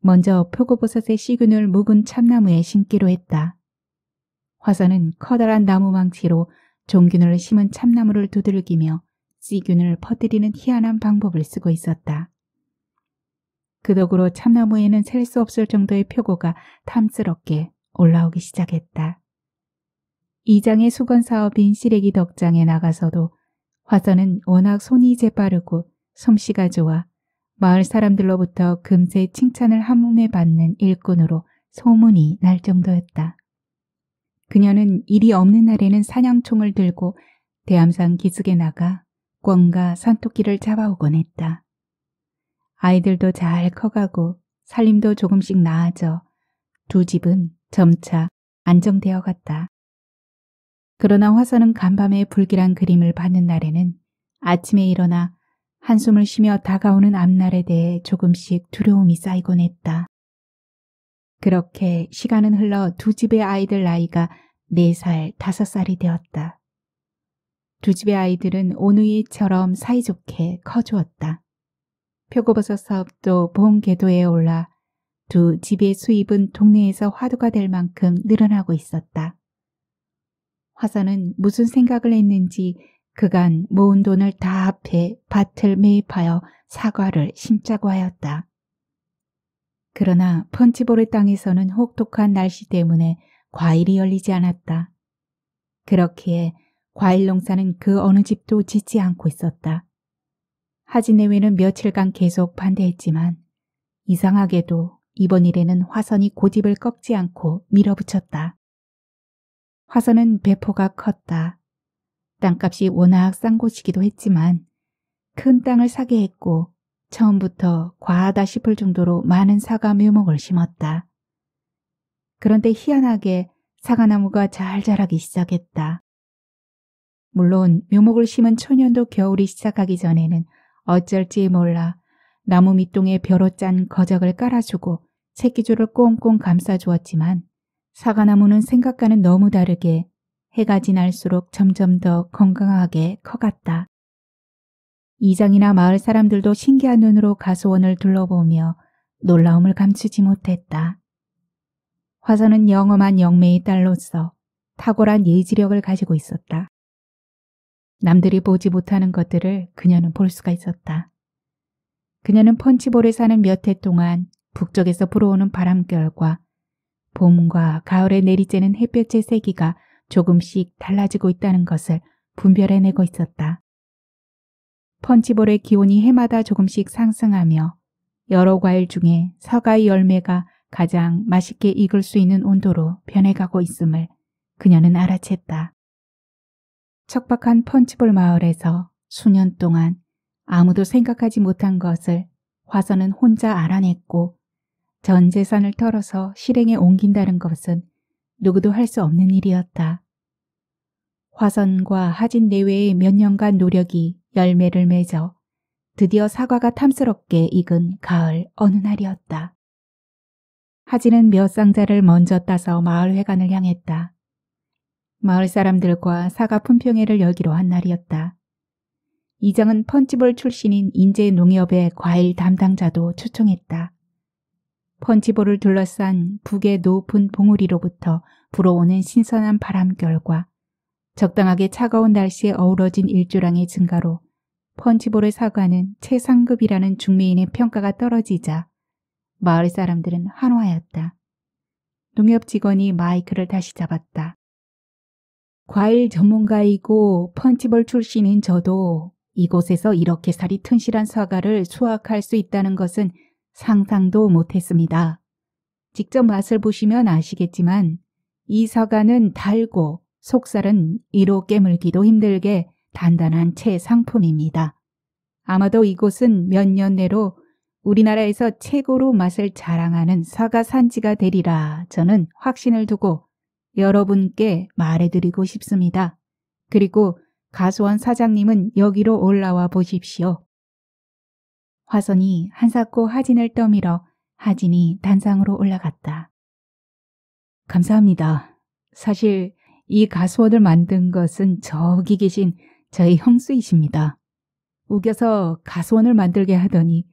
Speaker 1: 먼저 표고버섯의 시근을 묵은 참나무에 심기로 했다. 화산은 커다란 나무망치로 종균을 심은 참나무를 두들기며 씨균을 퍼뜨리는 희한한 방법을 쓰고 있었다. 그 덕으로 참나무에는 셀 수 없을 정도의 표고가 탐스럽게 올라오기 시작했다. 이장의 수건 사업인 시래기 덕장에 나가서도 화선은 워낙 손이 재빠르고 솜씨가 좋아 마을 사람들로부터 금세 칭찬을 한몸에 받는 일꾼으로 소문이 날 정도였다. 그녀는 일이 없는 날에는 사냥총을 들고 대암산 기슭에 나가 꿩과 산토끼를 잡아오곤 했다. 아이들도 잘 커가고 살림도 조금씩 나아져 두 집은 점차 안정되어 갔다. 그러나 화선은 간밤에 불길한 그림을 받는 날에는 아침에 일어나 한숨을 쉬며 다가오는 앞날에 대해 조금씩 두려움이 쌓이곤 했다. 그렇게 시간은 흘러 두 집의 아이들 나이가 4살, 5살이 되었다. 두 집의 아이들은 오누이처럼 사이좋게 커주었다. 표고버섯 사업도 보 궤도에 올라 두 집의 수입은 동네에서 화두가 될 만큼 늘어나고 있었다. 화사는 무슨 생각을 했는지 그간 모은 돈을 다 합해 밭을 매입하여 사과를 심자고 하였다. 그러나 펀치보르 땅에서는 혹독한 날씨 때문에 과일이 열리지 않았다. 그렇기에 과일 농사는 그 어느 집도 짓지 않고 있었다. 하진해외는 며칠간 계속 반대했지만 이상하게도 이번 일에는 화선이 고집을 꺾지 않고 밀어붙였다. 화선은 배포가 컸다. 땅값이 워낙 싼 곳이기도 했지만 큰 땅을 사게 했고 처음부터 과하다 싶을 정도로 많은 사과 묘목을 심었다. 그런데 희한하게 사과나무가 잘 자라기 시작했다. 물론 묘목을 심은 초년도 겨울이 시작하기 전에는 어쩔지 몰라 나무 밑동에 벼로 짠 거적을 깔아주고 새끼줄을 꽁꽁 감싸주었지만 사과나무는 생각과는 너무 다르게 해가 지날수록 점점 더 건강하게 커갔다. 이장이나 마을 사람들도 신기한 눈으로 가수원을 둘러보며 놀라움을 감추지 못했다. 화선은 영험한 영매의 딸로서 탁월한 예지력을 가지고 있었다. 남들이 보지 못하는 것들을 그녀는 볼 수가 있었다. 그녀는 펀치볼에 사는 몇 해 동안 북쪽에서 불어오는 바람결과 봄과 가을의 내리쬐는 햇볕의 세기가 조금씩 달라지고 있다는 것을 분별해내고 있었다. 펀치볼의 기온이 해마다 조금씩 상승하며 여러 과일 중에 서가의 열매가 가장 맛있게 익을 수 있는 온도로 변해가고 있음을 그녀는 알아챘다. 척박한 펀치볼 마을에서 수년 동안 아무도 생각하지 못한 것을 화선은 혼자 알아냈고 전 재산을 털어서 실행에 옮긴다는 것은 누구도 할 수 없는 일이었다. 화선과 하진 내외의 몇 년간 노력이 열매를 맺어 드디어 사과가 탐스럽게 익은 가을 어느 날이었다. 하진은 몇 상자를 먼저 따서 마을회관을 향했다. 마을 사람들과 사과 품평회를 열기로 한 날이었다. 이장은 펀치볼 출신인 인제 농협의 과일 담당자도 초청했다. 펀치볼을 둘러싼 북의 높은 봉우리로부터 불어오는 신선한 바람결과 적당하게 차가운 날씨에 어우러진 일조량의 증가로 펀치볼의 사과는 최상급이라는 중매인의 평가가 떨어지자 마을 사람들은 한화였다. 농협 직원이 마이크를 다시 잡았다. 과일 전문가이고 펀치볼 출신인 저도 이곳에서 이렇게 살이 튼실한 사과를 수확할 수 있다는 것은 상상도 못했습니다. 직접 맛을 보시면 아시겠지만 이서가는 달고 속살은 이로 깨물기도 힘들게 단단한 채 상품입니다. 아마도 이곳은 몇 년 내로 우리나라에서 최고로 맛을 자랑하는 사과 산지가 되리라 저는 확신을 두고 여러분께 말해드리고 싶습니다. 그리고 가수원 사장님은 여기로 올라와 보십시오. 화선이 한사코 하진을 떠밀어 하진이 단상으로 올라갔다. 감사합니다. 사실 이 가수원을 만든 것은 저기 계신 저희 형수이십니다. 우겨서 가수원을 만들게 하더니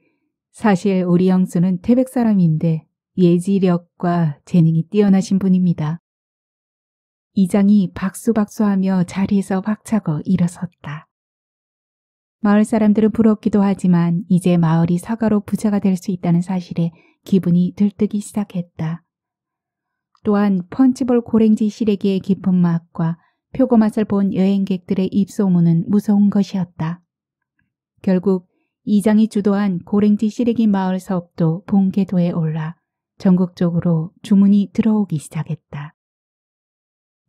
Speaker 1: 사실 우리 형수는 태백 사람인데 예지력과 재능이 뛰어나신 분입니다. 이장이 박수박수하며 자리에서 박차고 일어섰다. 마을 사람들은 부럽기도 하지만 이제 마을이 사가로 부자가 될 수 있다는 사실에 기분이 들뜨기 시작했다. 또한 펀치볼 고랭지 시래기의 깊은 맛과 표고맛을 본 여행객들의 입소문은 무서운 것이었다. 결국 이장이 주도한 고랭지 시래기 마을 사업도 봉궤도에 올라 전국적으로 주문이 들어오기 시작했다.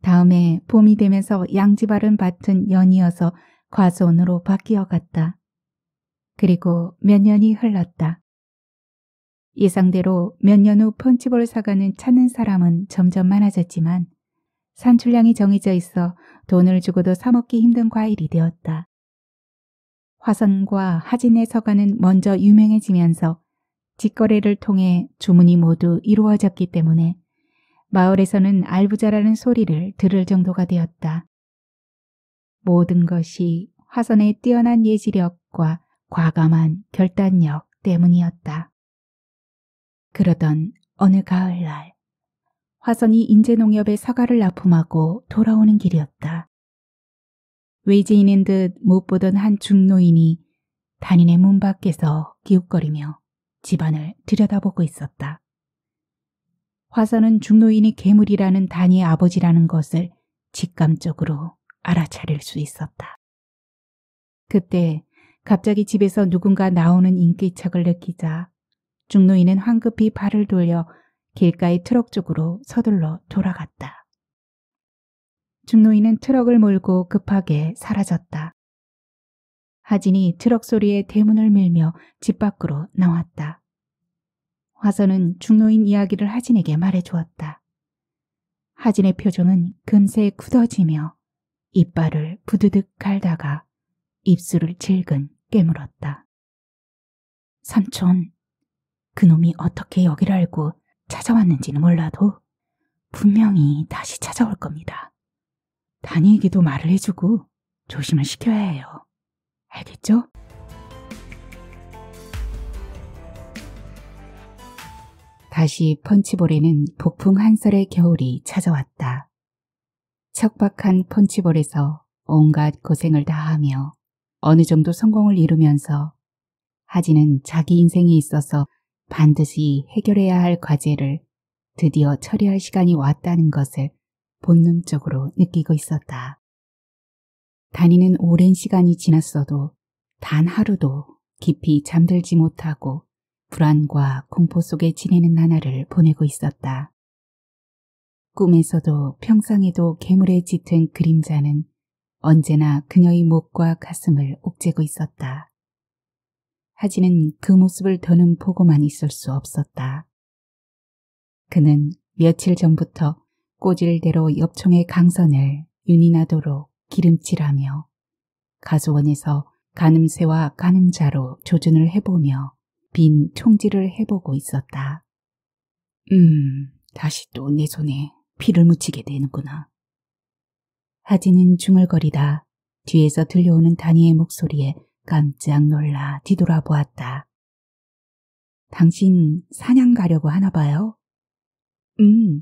Speaker 1: 다음에 봄이 되면서 양지바른 밭은 연이어서 과손으로 바뀌어갔다. 그리고 몇 년이 흘렀다. 예 상대로 몇 년 후 펀치볼 사가는 찾는 사람은 점점 많아졌지만 산출량이 정해져 있어 돈을 주고도 사먹기 힘든 과일이 되었다. 화선과 하진의 서가는 먼저 유명해지면서 직거래를 통해 주문이 모두 이루어졌기 때문에 마을에서는 알부자라는 소리를 들을 정도가 되었다. 모든 것이 화선의 뛰어난 예지력과 과감한 결단력 때문이었다. 그러던 어느 가을날 화선이 인제농협의 사과를 납품하고 돌아오는 길이었다. 외지인인 듯 못 보던 한 중노인이 단인의 문 밖에서 기웃거리며 집안을 들여다보고 있었다. 화선은 중노인이 괴물이라는 단이의 아버지라는 것을 직감적으로 알아차릴 수 있었다. 그때 갑자기 집에서 누군가 나오는 인기척을 느끼자 중노인은 황급히 발을 돌려 길가의 트럭 쪽으로 서둘러 돌아갔다. 중노인은 트럭을 몰고 급하게 사라졌다. 하진이 트럭 소리에 대문을 밀며 집 밖으로 나왔다. 화선은 중노인 이야기를 하진에게 말해주었다. 하진의 표정은 금세 굳어지며 이빨을 부드득 갈다가 입술을 질근 깨물었다. 삼촌, 그놈이 어떻게 여기를 알고 찾아왔는지는 몰라도 분명히 다시 찾아올 겁니다. 다니에게도 말을 해주고 조심을 시켜야 해요. 알겠죠? 다시 펀치볼에는 폭풍 한설의 겨울이 찾아왔다. 척박한 펀치볼에서 온갖 고생을 다하며 어느 정도 성공을 이루면서 하지는 자기 인생에 있어서 반드시 해결해야 할 과제를 드디어 처리할 시간이 왔다는 것을 본능적으로 느끼고 있었다. 다니는 오랜 시간이 지났어도 단 하루도 깊이 잠들지 못하고 불안과 공포 속에 지내는 나날을 보내고 있었다. 꿈에서도 평상에도 괴물의 짙은 그림자는 언제나 그녀의 목과 가슴을 옥죄고 있었다. 하지는 그 모습을 더는 보고만 있을 수 없었다. 그는 며칠 전부터 꼬질대로 엽총의 강선을 윤이나도록 기름칠하며 가수원에서 가늠새와 가늠자로 조준을 해보며 빈 총질을 해보고 있었다. 음, 다시 또 내 손에 피를 묻히게 되는구나. 하진은 중얼거리다 뒤에서 들려오는 다니의 목소리에 깜짝 놀라 뒤돌아 보았다. 당신 사냥 가려고 하나 봐요? 음,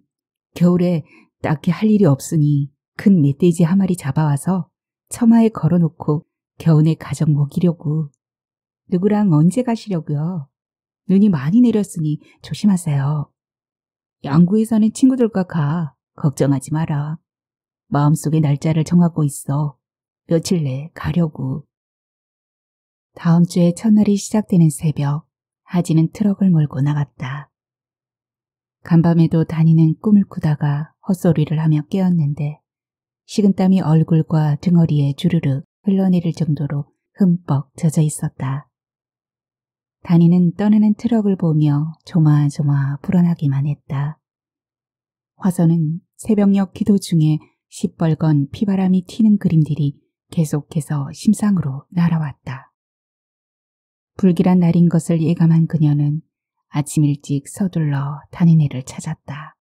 Speaker 1: 겨울에 딱히 할 일이 없으니 큰 멧돼지 한 마리 잡아와서 처마에 걸어놓고 겨우내 가정 먹이려고. 누구랑 언제 가시려고요? 눈이 많이 내렸으니 조심하세요. 양구에 사는 친구들과 가. 걱정하지 마라. 마음속에 날짜를 정하고 있어. 며칠 내에 가려고. 다음 주에 첫날이 시작되는 새벽, 하지는 트럭을 몰고 나갔다. 간밤에도 다니는 꿈을 꾸다가 헛소리를 하며 깨었는데 식은땀이 얼굴과 등허리에 주르륵 흘러내릴 정도로 흠뻑 젖어 있었다. 다니는 떠나는 트럭을 보며 조마조마 불어나기만 했다. 화선은 새벽녘 기도 중에 시뻘건 피바람이 튀는 그림들이 계속해서 심상으로 날아왔다. 불길한 날인 것을 예감한 그녀는 아침 일찍 서둘러 다니네를 찾았다.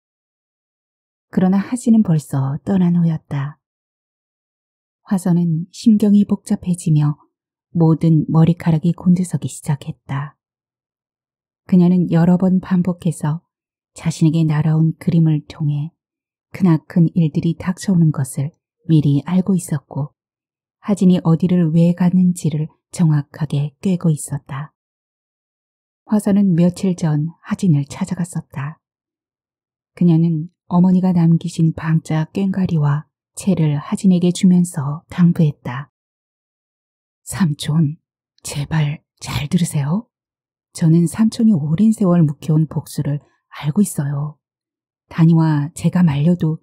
Speaker 1: 그러나 하지는 벌써 떠난 후였다. 화선은 심경이 복잡해지며 모든 머리카락이 곤두서기 시작했다. 그녀는 여러 번 반복해서 자신에게 날아온 그림을 통해 크나큰 일들이 닥쳐오는 것을 미리 알고 있었고 하진이 어디를 왜 갔는지를 정확하게 꿰고 있었다. 화사는 며칠 전 하진을 찾아갔었다. 그녀는 어머니가 남기신 방자 꽹과리와 채를 하진에게 주면서 당부했다. 삼촌, 제발 잘 들으세요. 저는 삼촌이 오랜 세월 묵혀온 복수를 알고 있어요. 다니와 제가 말려도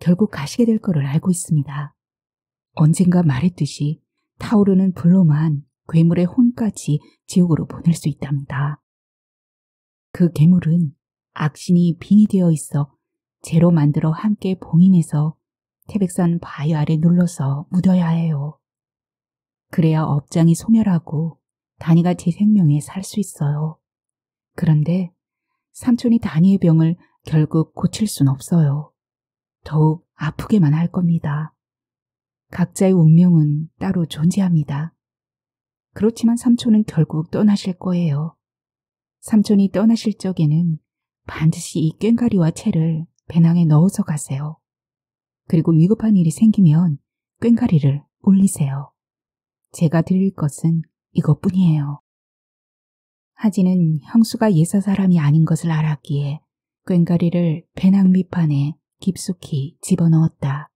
Speaker 1: 결국 가시게 될 거를 알고 있습니다. 언젠가 말했듯이 타오르는 불로만 괴물의 혼까지 지옥으로 보낼 수 있답니다. 그 괴물은 악신이 빙이 되어 있어 재로 만들어 함께 봉인해서 태백산 바위 아래 눌러서 묻어야 해요. 그래야 업장이 소멸하고 다니가 제 생명에 살 수 있어요. 그런데 삼촌이 다니의 병을 결국 고칠 순 없어요. 더욱 아프게만 할 겁니다. 각자의 운명은 따로 존재합니다. 그렇지만 삼촌은 결국 떠나실 거예요. 삼촌이 떠나실 적에는 반드시 이 꽹가리와 채를 배낭에 넣어서 가세요. 그리고 위급한 일이 생기면 꽹가리를 올리세요. 제가 드릴 것은 이것뿐이에요. 하지는 형수가 예사 사람이 아닌 것을 알았기에 꽹가리를 배낭 밑판에 깊숙이 집어넣었다.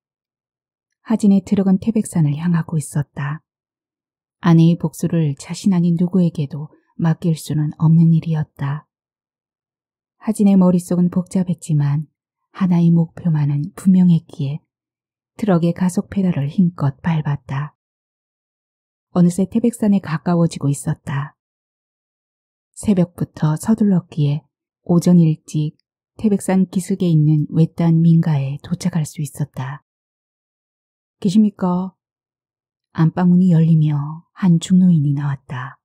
Speaker 1: 하진의 트럭은 태백산을 향하고 있었다. 아내의 복수를 자신 아닌 누구에게도 맡길 수는 없는 일이었다. 하진의 머릿속은 복잡했지만 하나의 목표만은 분명했기에 트럭의 가속 페달을 힘껏 밟았다. 어느새 태백산에 가까워지고 있었다. 새벽부터 서둘렀기에 오전 일찍 태백산 기슭에 있는 외딴 민가에 도착할 수 있었다. 계십니까? 안방문이 열리며 한 중노인이 나왔다.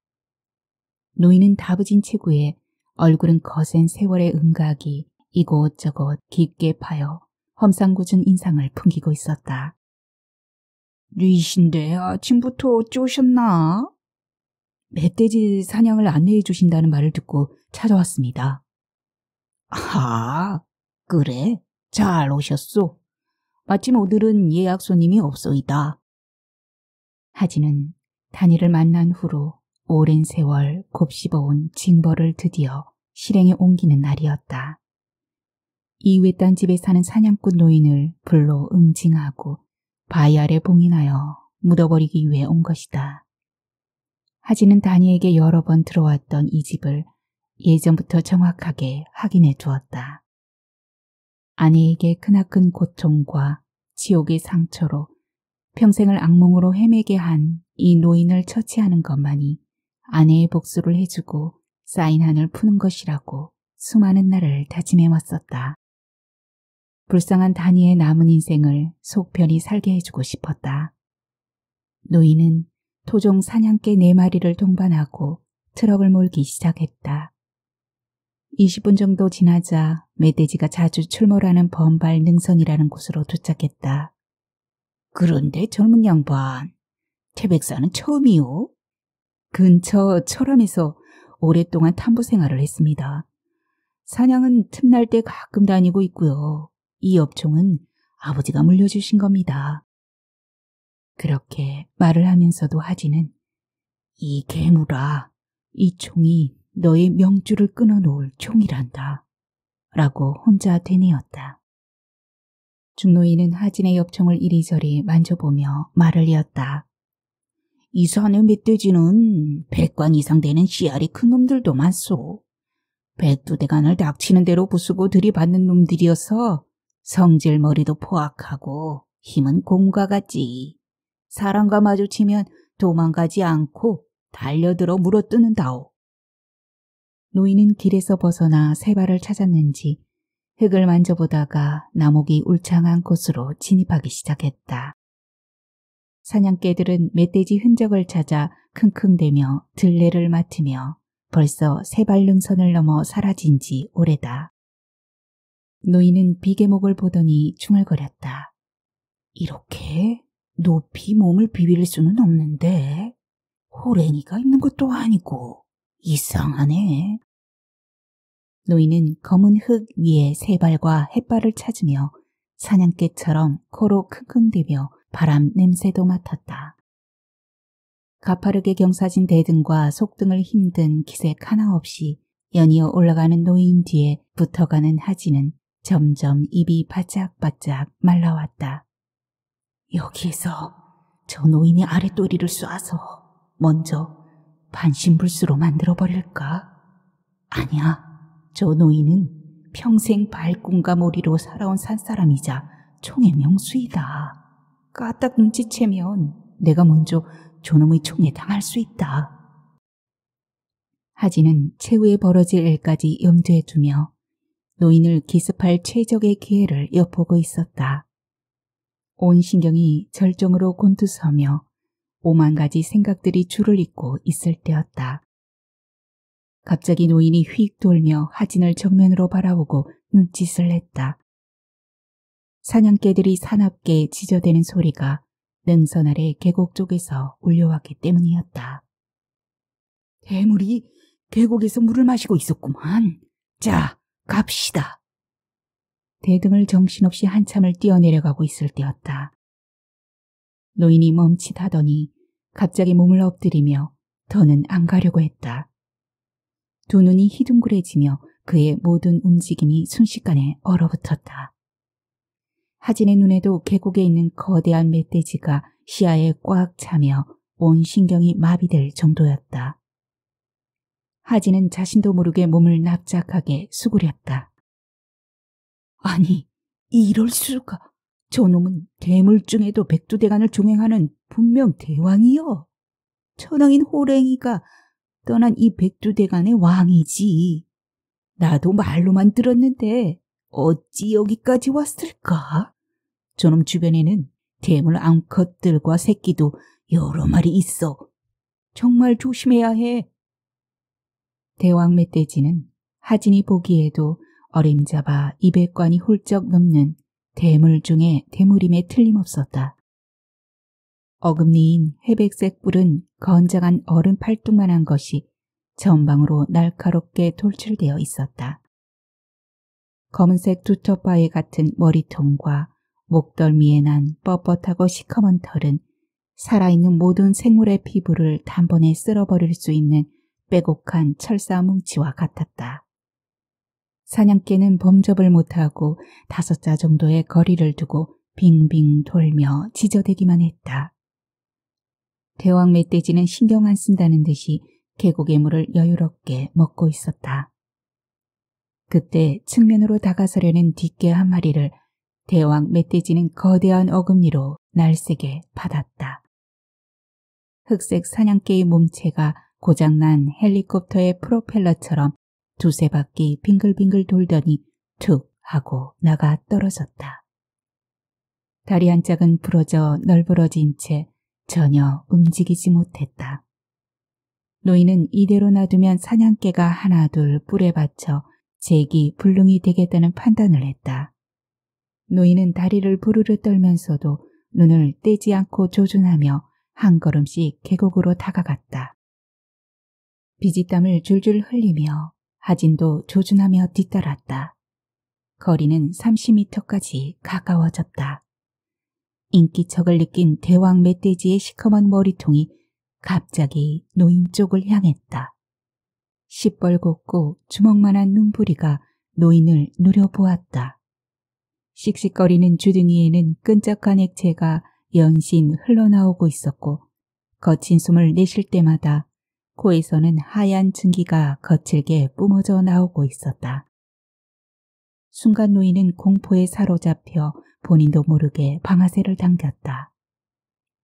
Speaker 1: 노인은 다부진 체구에 얼굴은 거센 세월의 음각이 이곳저곳 깊게 파여 험상궂은 인상을 풍기고 있었다. 리신데 아침부터 어쩌셨나? 멧돼지 사냥을 안내해 주신다는 말을 듣고 찾아왔습니다. 아, 그래? 잘 오셨소. 마침 오늘은 예약 손님이 없소이다. 하지는 단이를 만난 후로 오랜 세월 곱씹어온 징벌을 드디어 실행에 옮기는 날이었다. 이외딴 집에 사는 사냥꾼 노인을 불러 응징하고 바위 아래 봉인하여 묻어버리기 위해 온 것이다. 하지는 다니에게 여러 번 들어왔던 이 집을 예전부터 정확하게 확인해 두었다. 아내에게 크나큰 고통과 지옥의 상처로 평생을 악몽으로 헤매게 한 이 노인을 처치하는 것만이 아내의 복수를 해주고 사인한을 푸는 것이라고 수많은 날을 다짐해 왔었다. 불쌍한 다니의 남은 인생을 속편히 살게 해주고 싶었다. 노인은 토종 사냥개 네마리를 동반하고 트럭을 몰기 시작했다. 20분 정도 지나자 멧돼지가 자주 출몰하는 범발 능선이라는 곳으로 도착했다. 그런데 젊은 양반, 태백사는 처음이요? 근처 철암에서 오랫동안 탐부 생활을 했습니다. 사냥은 틈날 때 가끔 다니고 있고요. 이 업종은 아버지가 물려주신 겁니다. 그렇게 말을 하면서도 하지는 이 괴물아, 이 총이 너의 명주를 끊어놓을 총이란다. 라고 혼자 되뇌었다. 중노인은 하진의 엽총을 이리저리 만져보며 말을 이었다. 이 산의 멧돼지는 백관 이상 되는 씨알이 큰 놈들도 많소. 백두대간을 닥치는 대로 부수고 들이받는 놈들이어서 성질 머리도 포악하고 힘은 공과 같지. 사람과 마주치면 도망가지 않고 달려들어 물어뜯는다오. 노인은 길에서 벗어나 새발을 찾았는지 흙을 만져보다가 나목이 울창한 곳으로 진입하기 시작했다. 사냥개들은 멧돼지 흔적을 찾아 킁킁대며 들레를 맡으며 벌써 새발능선을 넘어 사라진 지 오래다. 노인은 비계목을 보더니 중얼거렸다. 이렇게 높이 몸을 비빌 수는 없는데 호랭이가 있는 것도 아니고 이상하네. 노인은 검은 흙 위에 새발과 햇발을 찾으며 사냥개처럼 코로 킁킁대며 바람 냄새도 맡았다. 가파르게 경사진 대등과 속등을 힘든 기색 하나 없이 연이어 올라가는 노인 뒤에 붙어가는 하지는 점점 입이 바짝바짝 말라왔다. 여기에서 저 노인이 아랫도리를 쏴서 먼저 반신불수로 만들어버릴까? 아니야. 저 노인은 평생 발꿈과 머리로 살아온 산사람이자 총의 명수이다. 까딱 눈치채면 내가 먼저 저놈의 총에 당할 수 있다. 하지는 최후에 벌어질 일까지 염두에 두며 노인을 기습할 최적의 기회를 엿보고 있었다. 온 신경이 절정으로 곤두서며 오만 가지 생각들이 줄을 잇고 있을 때였다. 갑자기 노인이 휙 돌며 하진을 정면으로 바라보고 눈짓을 냈다. 사냥개들이 사납게 지저대는 소리가 능선 아래 계곡 쪽에서 울려왔기 때문이었다. 대물이 계곡에서 물을 마시고 있었구만. 자, 갑시다. 대등을 정신없이 한참을 뛰어내려가고 있을 때였다. 노인이 멈칫하더니 갑자기 몸을 엎드리며 더는 안 가려고 했다. 두 눈이 희둥그레지며 그의 모든 움직임이 순식간에 얼어붙었다. 하진의 눈에도 계곡에 있는 거대한 멧돼지가 시야에 꽉 차며 온 신경이 마비될 정도였다. 하진은 자신도 모르게 몸을 납작하게 수그렸다. 아니, 이럴 수가. 저놈은 대물 중에도 백두대간을 종행하는 분명 대왕이요. 천황인 호랭이가 떠난 이 백두대간의 왕이지. 나도 말로만 들었는데 어찌 여기까지 왔을까? 저놈 주변에는 대물 암컷들과 새끼도 여러 마리 있어. 정말 조심해야 해. 대왕 멧돼지는 하진이 보기에도 어림잡아 200관이 훌쩍 넘는 대물 중에 대물임에 틀림없었다. 어금니인 회백색 뿔은 건장한 얼음 팔뚝만한 것이 전방으로 날카롭게 돌출되어 있었다. 검은색 두텁바에 같은 머리통과 목덜미에 난 뻣뻣하고 시커먼 털은 살아있는 모든 생물의 피부를 단번에 쓸어버릴 수 있는 빼곡한 철사 뭉치와 같았다. 사냥개는 범접을 못하고 다섯 자 정도의 거리를 두고 빙빙 돌며 지저대기만 했다. 대왕 멧돼지는 신경 안 쓴다는 듯이 계곡의 물을 여유롭게 먹고 있었다. 그때 측면으로 다가서려는 뒷개 한 마리를 대왕 멧돼지는 거대한 어금니로 날쌔게 받았다. 흑색 사냥개의 몸체가 고장난 헬리콥터의 프로펠러처럼 두세 바퀴 빙글빙글 돌더니 툭 하고 나가 떨어졌다. 다리 한 짝은 부러져 널브러진 채 전혀 움직이지 못했다. 노인은 이대로 놔두면 사냥개가 하나 둘 뿔에 받쳐 제기 불능이 되겠다는 판단을 했다. 노인은 다리를 부르르 떨면서도 눈을 떼지 않고 조준하며 한 걸음씩 계곡으로 다가갔다. 비지땀을 줄줄 흘리며 하진도 조준하며 뒤따랐다. 거리는 30m까지 가까워졌다. 인기척을 느낀 대왕 멧돼지의 시커먼 머리통이 갑자기 노인 쪽을 향했다. 시뻘겋고 주먹만한 눈부리가 노인을 노려보았다. 씩씩거리는 주둥이에는 끈적한 액체가 연신 흘러나오고 있었고 거친 숨을 내쉴 때마다 코에서는 하얀 증기가 거칠게 뿜어져 나오고 있었다. 순간 노인은 공포에 사로잡혀 본인도 모르게 방아쇠를 당겼다.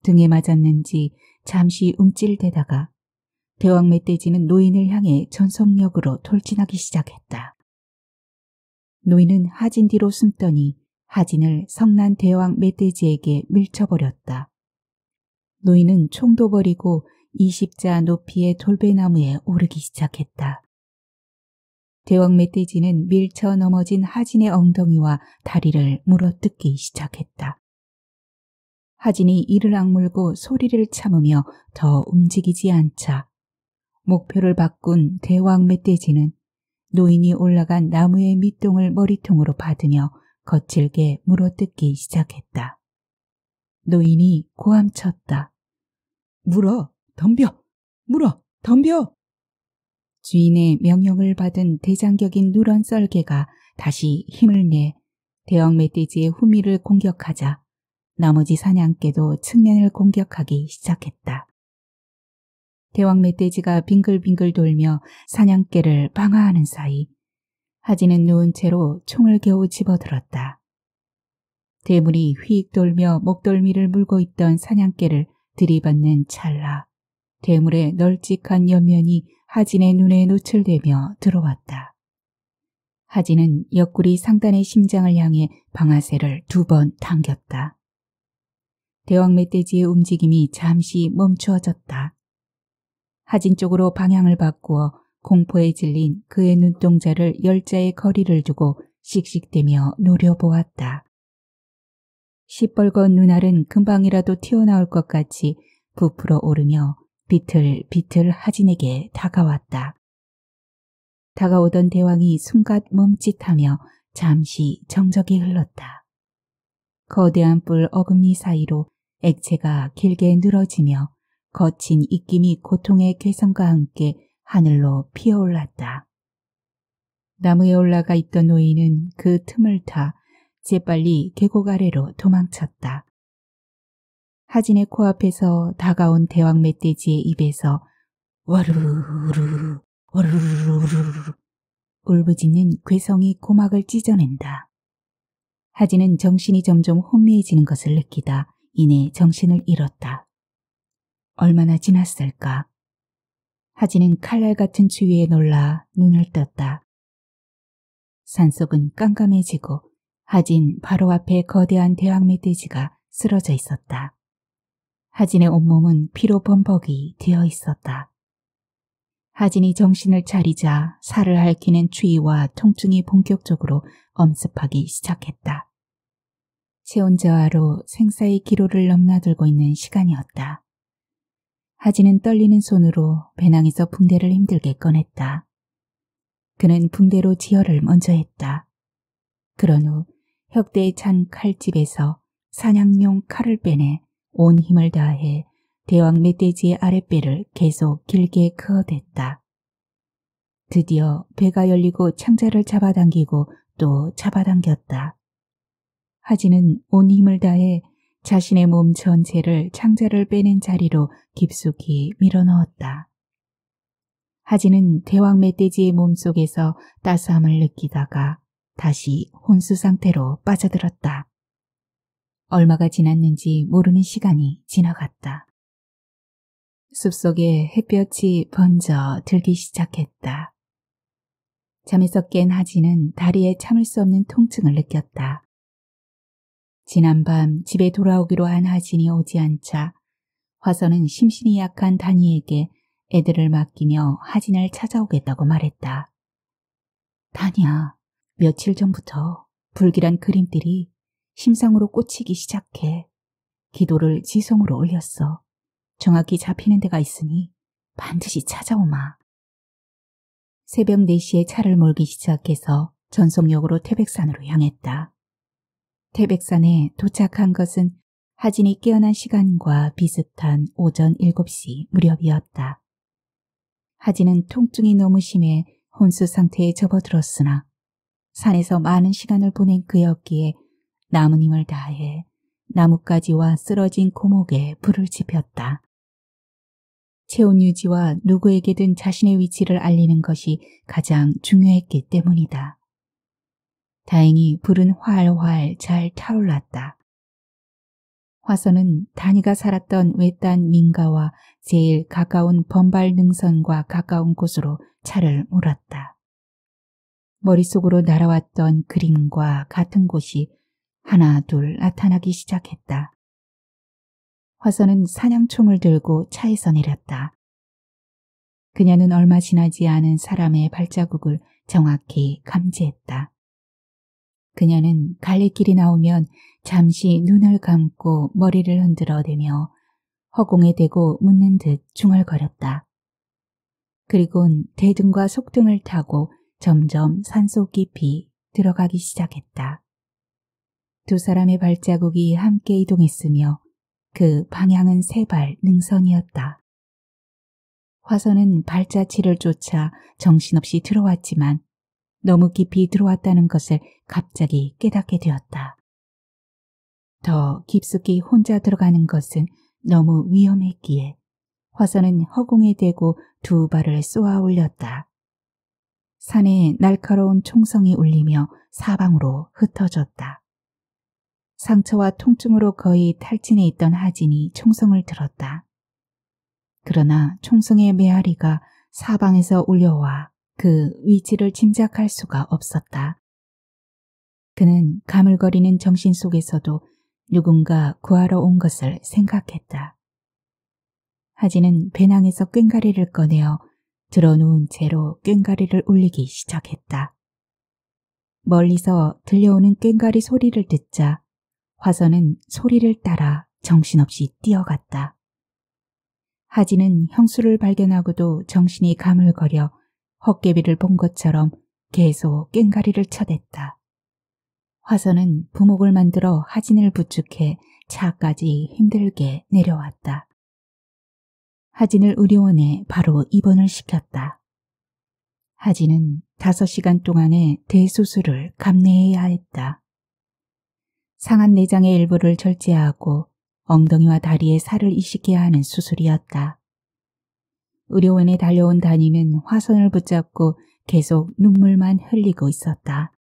Speaker 1: 등에 맞았는지 잠시 움찔대다가 대왕 멧돼지는 노인을 향해 전속력으로 돌진하기 시작했다. 노인은 하진 뒤로 숨더니 하진을 성난 대왕 멧돼지에게 밀쳐버렸다. 노인은 총도 버리고 20자 높이의 돌배나무에 오르기 시작했다. 대왕 멧돼지는 밀쳐 넘어진 하진의 엉덩이와 다리를 물어뜯기 시작했다. 하진이 이를 악물고 소리를 참으며 더 움직이지 않자 목표를 바꾼 대왕 멧돼지는 노인이 올라간 나무의 밑동을 머리통으로 받으며 거칠게 물어뜯기 시작했다. 노인이 고함쳤다. 물어! 덤벼! 물어! 덤벼! 주인의 명령을 받은 대장격인 누런 썰개가 다시 힘을 내 대형 멧돼지의 후미를 공격하자 나머지 사냥개도 측면을 공격하기 시작했다. 대왕 멧돼지가 빙글빙글 돌며 사냥개를 방아하는 사이 하지는 누운 채로 총을 겨우 집어들었다. 대물이 휙 돌며 목돌미를 물고 있던 사냥개를 들이받는 찰나 대물의 널찍한 옆면이 하진의 눈에 노출되며 들어왔다. 하진은 옆구리 상단의 심장을 향해 방아쇠를 두 번 당겼다. 대왕 멧돼지의 움직임이 잠시 멈추어졌다. 하진 쪽으로 방향을 바꾸어 공포에 질린 그의 눈동자를 열자의 거리를 두고 씩씩대며 노려보았다. 시뻘건 눈알은 금방이라도 튀어나올 것 같이 부풀어 오르며 비틀비틀 하진에게 다가왔다. 다가오던 대왕이 순간 멈칫하며 잠시 정적이 흘렀다. 거대한 뿔 어금니 사이로 액체가 길게 늘어지며 거친 입김이 고통의 괴성과 함께 하늘로 피어올랐다. 나무에 올라가 있던 노인은 그 틈을 타 재빨리 계곡 아래로 도망쳤다. 하진의 코앞에서 다가온 대왕 멧돼지의 입에서 와르르르 와르르르르 울부짖는 괴성이 고막을 찢어낸다. 하진은 정신이 점점 혼미해지는 것을 느끼다 이내 정신을 잃었다. 얼마나 지났을까? 하진은 칼날 같은 추위에 놀라 눈을 떴다. 산속은 깜깜해지고 하진 바로 앞에 거대한 대왕 멧돼지가 쓰러져 있었다. 하진의 온몸은 피로 범벅이 되어 있었다. 하진이 정신을 차리자 살을 핥히는 추위와 통증이 본격적으로 엄습하기 시작했다. 체온 저하로 생사의 기로를 넘나들고 있는 시간이었다. 하진은 떨리는 손으로 배낭에서 붕대를 힘들게 꺼냈다. 그는 붕대로 지혈을 먼저 했다. 그런 후 혁대에 찬 칼집에서 사냥용 칼을 빼내 온 힘을 다해 대왕 멧돼지의 아랫배를 계속 길게 그어댔다. 드디어 배가 열리고 창자를 잡아당기고 또 잡아당겼다. 하지는 온 힘을 다해 자신의 몸 전체를 창자를 빼낸 자리로 깊숙이 밀어넣었다. 하지는 대왕 멧돼지의 몸속에서 따스함을 느끼다가 다시 혼수 상태로 빠져들었다. 얼마가 지났는지 모르는 시간이 지나갔다. 숲속에 햇볕이 번져 들기 시작했다. 잠에서 깬 하지는 다리에 참을 수 없는 통증을 느꼈다. 지난밤 집에 돌아오기로 한 하진이 오지 않자 화선은 심신이 약한 다니에게 애들을 맡기며 하진을 찾아오겠다고 말했다. 다니야, 며칠 전부터 불길한 그림들이 심상으로 꽂히기 시작해 기도를 지성으로 올렸어. 정확히 잡히는 데가 있으니 반드시 찾아오마. 새벽 4시에 차를 몰기 시작해서 전속역으로 태백산으로 향했다. 태백산에 도착한 것은 하진이 깨어난 시간과 비슷한 오전 7시 무렵이었다. 하진은 통증이 너무 심해 혼수 상태에 접어들었으나 산에서 많은 시간을 보낸 그였기에 남은 힘을 다해 나뭇가지와 쓰러진 고목에 불을 지폈다. 체온 유지와 누구에게든 자신의 위치를 알리는 것이 가장 중요했기 때문이다. 다행히 불은 활활 잘 타올랐다. 화선은 다니가 살았던 외딴 민가와 제일 가까운 번발 능선과 가까운 곳으로 차를 몰았다. 머릿속으로 날아왔던 그림과 같은 곳이 하나 둘 나타나기 시작했다. 화선은 사냥총을 들고 차에서 내렸다. 그녀는 얼마 지나지 않은 사람의 발자국을 정확히 감지했다. 그녀는 갈래길이 나오면 잠시 눈을 감고 머리를 흔들어대며 허공에 대고 묻는 듯 중얼거렸다. 그리곤 대등과 속등을 타고 점점 산속 깊이 들어가기 시작했다. 두 사람의 발자국이 함께 이동했으며 그 방향은 세 발 능선이었다. 화선은 발자취를 쫓아 정신없이 들어왔지만 너무 깊이 들어왔다는 것을 갑자기 깨닫게 되었다. 더 깊숙이 혼자 들어가는 것은 너무 위험했기에 화선은 허공에 대고 두 발을 쏘아 올렸다. 산에 날카로운 총성이 울리며 사방으로 흩어졌다. 상처와 통증으로 거의 탈진해 있던 하진이 총성을 들었다. 그러나 총성의 메아리가 사방에서 울려와 그 위치를 짐작할 수가 없었다. 그는 가물거리는 정신 속에서도 누군가 구하러 온 것을 생각했다. 하진은 배낭에서 꽹가리를 꺼내어 들어놓은 채로 꽹가리를 울리기 시작했다. 멀리서 들려오는 꽹가리 소리를 듣자 화선은 소리를 따라 정신없이 뛰어갔다. 하진은 형수를 발견하고도 정신이 가물거려 헛개비를 본 것처럼 계속 꽹가리를 쳐댔다. 화선은 부목을 만들어 하진을 부축해 차까지 힘들게 내려왔다. 하진을 의료원에 바로 입원을 시켰다. 하진은 5시간 동안의 대수술을 감내해야 했다. 상한 내장의 일부를 절제하고 엉덩이와 다리에 살을 이식해야 하는 수술이었다. 의료원에 달려온 다니는 화선을 붙잡고 계속 눈물만 흘리고 있었다.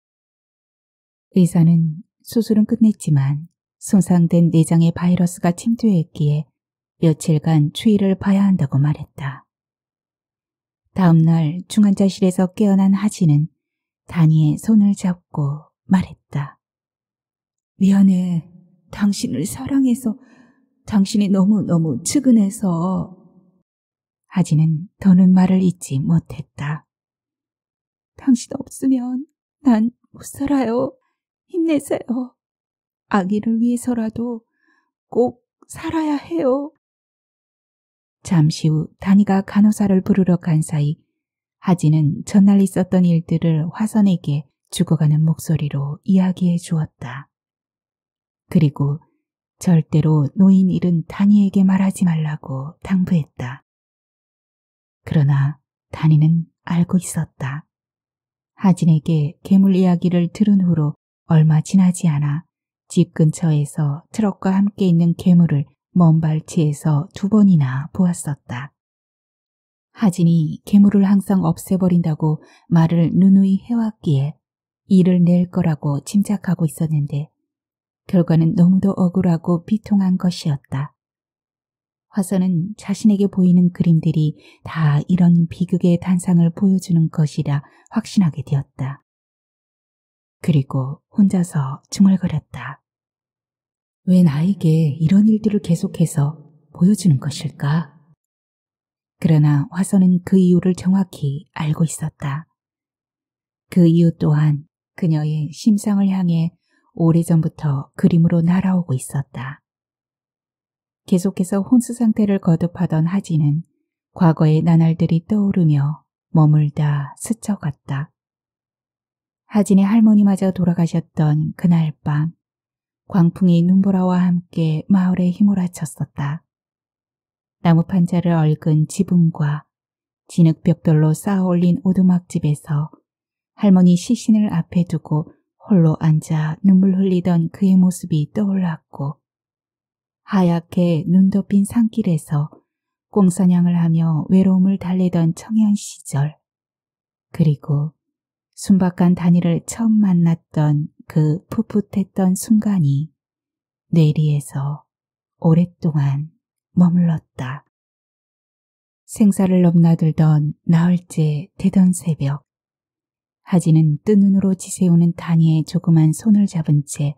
Speaker 1: 의사는 수술은 끝냈지만 손상된 내장에 바이러스가 침투했기에 며칠간 추위를 봐야 한다고 말했다. 다음날 중환자실에서 깨어난 하지는 다니의 손을 잡고 말했다. 미안해. 당신을 사랑해서 당신이 너무너무 측은해서 하지는 더는 말을 잊지 못했다. 당신 없으면 난 못 살아요. 힘내세요. 아기를 위해서라도 꼭 살아야 해요. 잠시 후 다니가 간호사를 부르러 간 사이 하지는 전날 있었던 일들을 화선에게 죽어가는 목소리로 이야기해 주었다. 그리고 절대로 노인 일은 다니에게 말하지 말라고 당부했다. 그러나 다니는 알고 있었다. 하진에게 괴물 이야기를 들은 후로 얼마 지나지 않아 집 근처에서 트럭과 함께 있는 괴물을 먼 발치에서 두 번이나 보았었다. 하진이 괴물을 항상 없애버린다고 말을 누누이 해왔기에 일을 낼 거라고 짐작하고 있었는데 결과는 너무도 억울하고 비통한 것이었다. 화선은 자신에게 보이는 그림들이 다 이런 비극의 단상을 보여주는 것이라 확신하게 되었다. 그리고 혼자서 중얼거렸다. 왜 나에게 이런 일들을 계속해서 보여주는 것일까? 그러나 화선은 그 이유를 정확히 알고 있었다. 그 이유 또한 그녀의 심상을 향해 오래전부터 그림으로 날아오고 있었다. 계속해서 혼수 상태를 거듭하던 하지는 과거의 나날들이 떠오르며 머물다 스쳐갔다. 하진의 할머니마저 돌아가셨던 그날 밤 광풍이 눈보라와 함께 마을에 휘몰아쳤었다. 나무판자를 얽은 지붕과 진흙벽돌로 쌓아올린 오두막집에서 할머니 시신을 앞에 두고 홀로 앉아 눈물 흘리던 그의 모습이 떠올랐고 하얗게 눈 덮인 산길에서 꽁사냥을 하며 외로움을 달래던 청년 시절 그리고 순박한 단일를 처음 만났던 그 풋풋했던 순간이 내리에서 오랫동안 머물렀다. 생사를 넘나들던 나흘째 되던 새벽 하지는 뜬 눈으로 지새우는 다니의 조그만 손을 잡은 채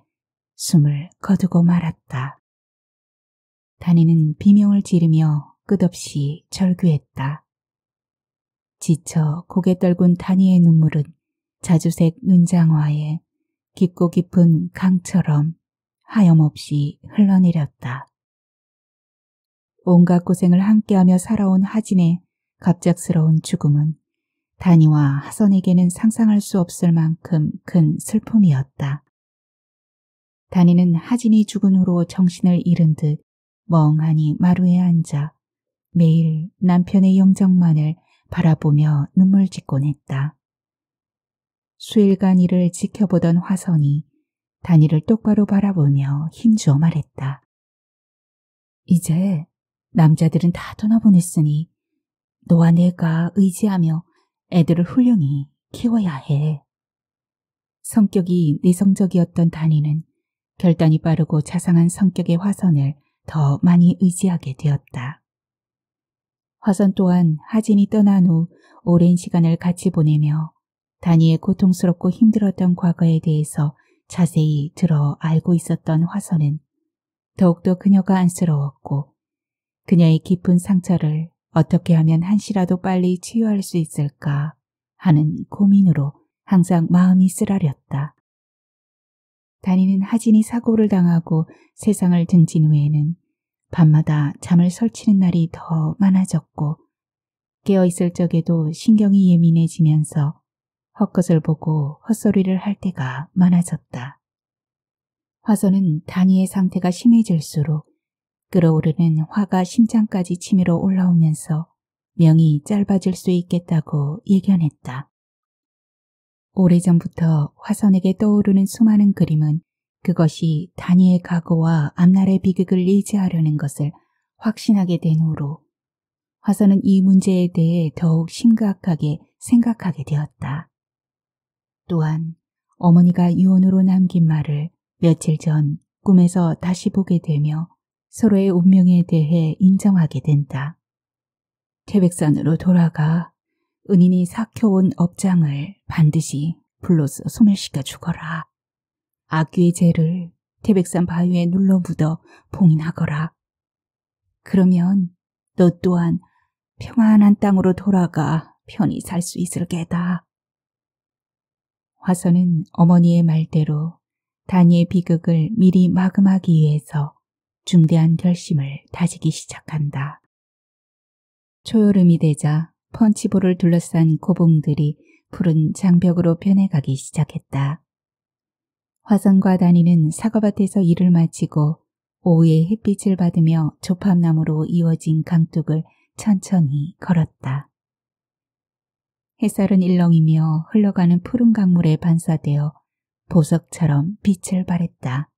Speaker 1: 숨을 거두고 말았다. 다니는 비명을 지르며 끝없이 절규했다. 지쳐 고개 떨군 다니의 눈물은 자주색 눈장화에 깊고 깊은 강처럼 하염없이 흘러내렸다. 온갖 고생을 함께하며 살아온 하진의 갑작스러운 죽음은 다니와 하선에게는 상상할 수 없을 만큼 큰 슬픔이었다. 다니는 하진이 죽은 후로 정신을 잃은 듯 멍하니 마루에 앉아 매일 남편의 영정만을 바라보며 눈물 짓곤 했다. 수일간 이를 지켜보던 화선이 다니를 똑바로 바라보며 힘주어 말했다. 이제 남자들은 다 떠나보냈으니 너와 내가 의지하며 애들을 훌륭히 키워야 해. 성격이 내성적이었던 다니는 결단이 빠르고 자상한 성격의 화선을 더 많이 의지하게 되었다. 화선 또한 하진이 떠난 후 오랜 시간을 같이 보내며 다니의 고통스럽고 힘들었던 과거에 대해서 자세히 들어 알고 있었던 화선은 더욱더 그녀가 안쓰러웠고 그녀의 깊은 상처를 어떻게 하면 한시라도 빨리 치유할 수 있을까 하는 고민으로 항상 마음이 쓰라렸다. 다니는 하진이 사고를 당하고 세상을 등진 후에는 밤마다 잠을 설치는 날이 더 많아졌고 깨어있을 적에도 신경이 예민해지면서 헛것을 보고 헛소리를 할 때가 많아졌다. 화서는 다니의 상태가 심해질수록 끓어오르는 화가 심장까지 치밀어 올라오면서 명이 짧아질 수 있겠다고 예견했다. 오래전부터 화선에게 떠오르는 수많은 그림은 그것이 다니의 각오와 앞날의 비극을 의지하려는 것을 확신하게 된 후로 화선은 이 문제에 대해 더욱 심각하게 생각하게 되었다. 또한 어머니가 유언으로 남긴 말을 며칠 전 꿈에서 다시 보게 되며 서로의 운명에 대해 인정하게 된다. 태백산으로 돌아가 은인이 삭혀온 업장을 반드시 불로서 소멸시켜 죽어라 악귀의 죄를 태백산 바위에 눌러 묻어 봉인하거라. 그러면 너 또한 평안한 땅으로 돌아가 편히 살 수 있을 게다. 화선은 어머니의 말대로 다니의 비극을 미리 마금하기 위해서 중대한 결심을 다지기 시작한다. 초여름이 되자 펀치볼을 둘러싼 고봉들이 푸른 장벽으로 변해가기 시작했다. 화성과 다니는 사과밭에서 일을 마치고 오후에 햇빛을 받으며 조팝나무로 이어진 강둑을 천천히 걸었다. 햇살은 일렁이며 흘러가는 푸른 강물에 반사되어 보석처럼 빛을 발했다.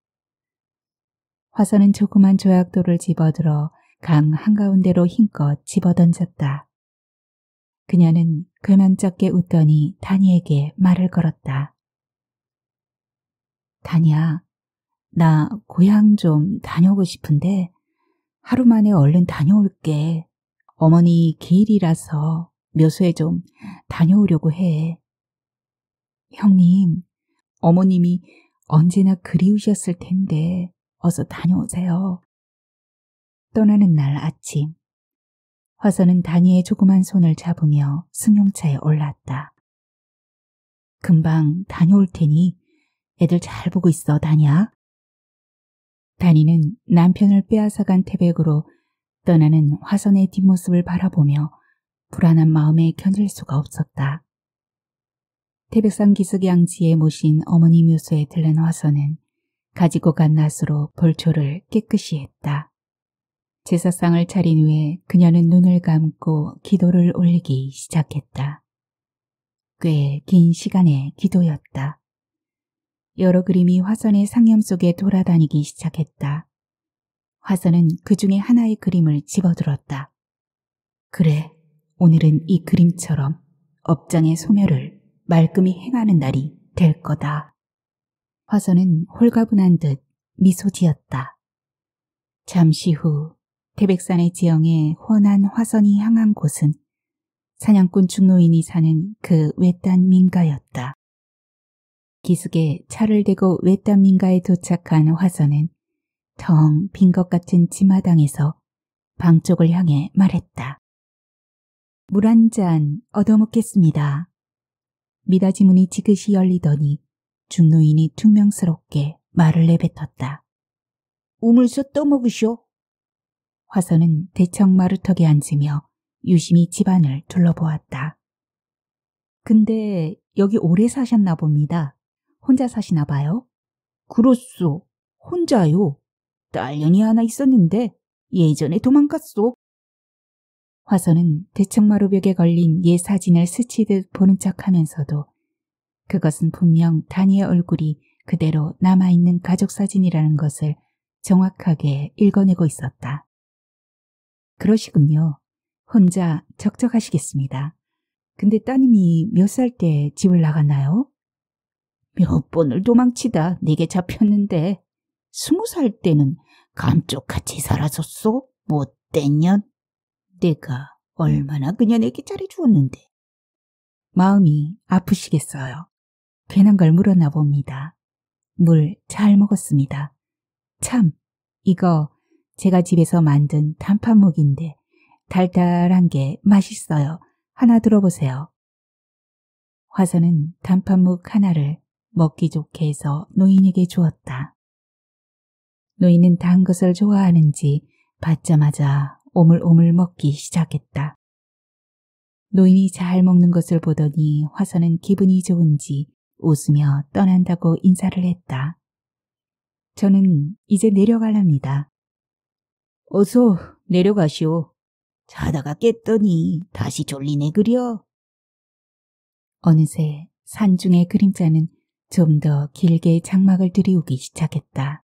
Speaker 1: 화선은 조그만 조약돌을 집어들어 강 한가운데로 힘껏 집어던졌다. 그녀는 그만쩍게 웃더니 다니에게 말을 걸었다. 다니야, 나 고향 좀 다녀오고 싶은데 하루 만에 얼른 다녀올게. 어머니 기일이라서 묘소에 좀 다녀오려고 해. 형님, 어머님이 언제나 그리우셨을 텐데 어서 다녀오세요. 떠나는 날 아침 화선은 다니의 조그만 손을 잡으며 승용차에 올랐다. 금방 다녀올 테니 애들 잘 보고 있어, 다니야. 다니는 남편을 빼앗아간 태백으로 떠나는 화선의 뒷모습을 바라보며 불안한 마음에 견딜 수가 없었다. 태백산 기슭 양지에 모신 어머니 묘소에 들른 화선은 가지고 간 낫으로 벌초를 깨끗이 했다. 제사상을 차린 후에 그녀는 눈을 감고 기도를 올리기 시작했다. 꽤 긴 시간의 기도였다. 여러 그림이 화선의 상염 속에 돌아다니기 시작했다. 화선은 그 중에 하나의 그림을 집어들었다. 그래, 오늘은 이 그림처럼 업장의 소멸을 말끔히 행하는 날이 될 거다. 화선은 홀가분한 듯 미소 지었다. 잠시 후 태백산의 지형에 훤한 화선이 향한 곳은 사냥꾼 중노인이 사는 그 외딴 민가였다. 기숙에 차를 대고 외딴 민가에 도착한 화선은 텅 빈 것 같은 지마당에서 방 쪽을 향해 말했다. 물 한 잔 얻어먹겠습니다. 미닫이문이 지그시 열리더니 중노인이 퉁명스럽게 말을 내뱉었다. 우물소 떠먹으쇼. 화선은 대청 마루턱에 앉으며 유심히 집안을 둘러보았다. 근데 여기 오래 사셨나 봅니다. 혼자 사시나 봐요? 그렇소. 혼자요. 딸년이 하나 있었는데 예전에 도망갔소. 화선은 대청마루벽에 걸린 옛 사진을 스치듯 보는 척하면서도 그것은 분명 다니의 얼굴이 그대로 남아있는 가족사진이라는 것을 정확하게 읽어내고 있었다. 그러시군요. 혼자 적적하시겠습니다. 근데 따님이 몇 살 때 집을 나갔나요? 몇 번을 도망치다 네게 잡혔는데 스무 살 때는 감쪽같이 사라졌소? 못된 년. 내가 얼마나 그녀에게 잘해주었는데. 마음이 아프시겠어요. 괜한 걸 물었나 봅니다. 물 잘 먹었습니다. 참, 이거 제가 집에서 만든 단팥묵인데 달달한 게 맛있어요. 하나 들어보세요. 화선은 단팥묵 하나를 먹기 좋게 해서 노인에게 주었다. 노인은 단 것을 좋아하는지 받자마자 오물오물 먹기 시작했다. 노인이 잘 먹는 것을 보더니 화선은 기분이 좋은지 웃으며 떠난다고 인사를 했다. 저는 이제 내려가랍니다 어서 내려가시오. 자다가 깼더니 다시 졸리네 그려. 어느새 산중의 그림자는 좀 더 길게 장막을 들이우기 시작했다.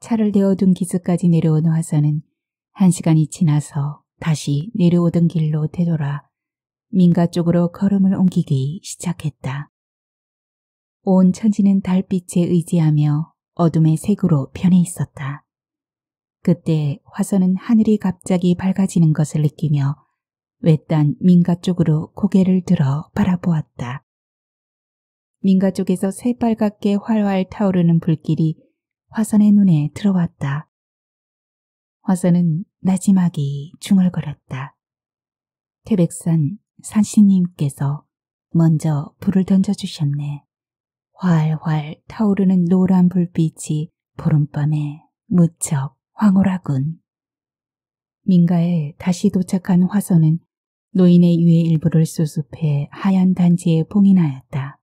Speaker 1: 차를 대어둔 기슭까지 내려온 화산은 한 시간이 지나서 다시 내려오던 길로 되돌아 민가 쪽으로 걸음을 옮기기 시작했다. 온 천지는 달빛에 의지하며 어둠의 색으로 변해 있었다. 그때 화선은 하늘이 갑자기 밝아지는 것을 느끼며 외딴 민가 쪽으로 고개를 들어 바라보았다. 민가 쪽에서 새빨갛게 활활 타오르는 불길이 화선의 눈에 들어왔다. 화선은 나지막이 중얼거렸다. 태백산 산신님께서 먼저 불을 던져주셨네. 활활 타오르는 노란 불빛이 보름밤에 무척 황홀하군. 민가에 다시 도착한 화선은 노인의 유해 일부를 수습해 하얀 단지에 봉인하였다.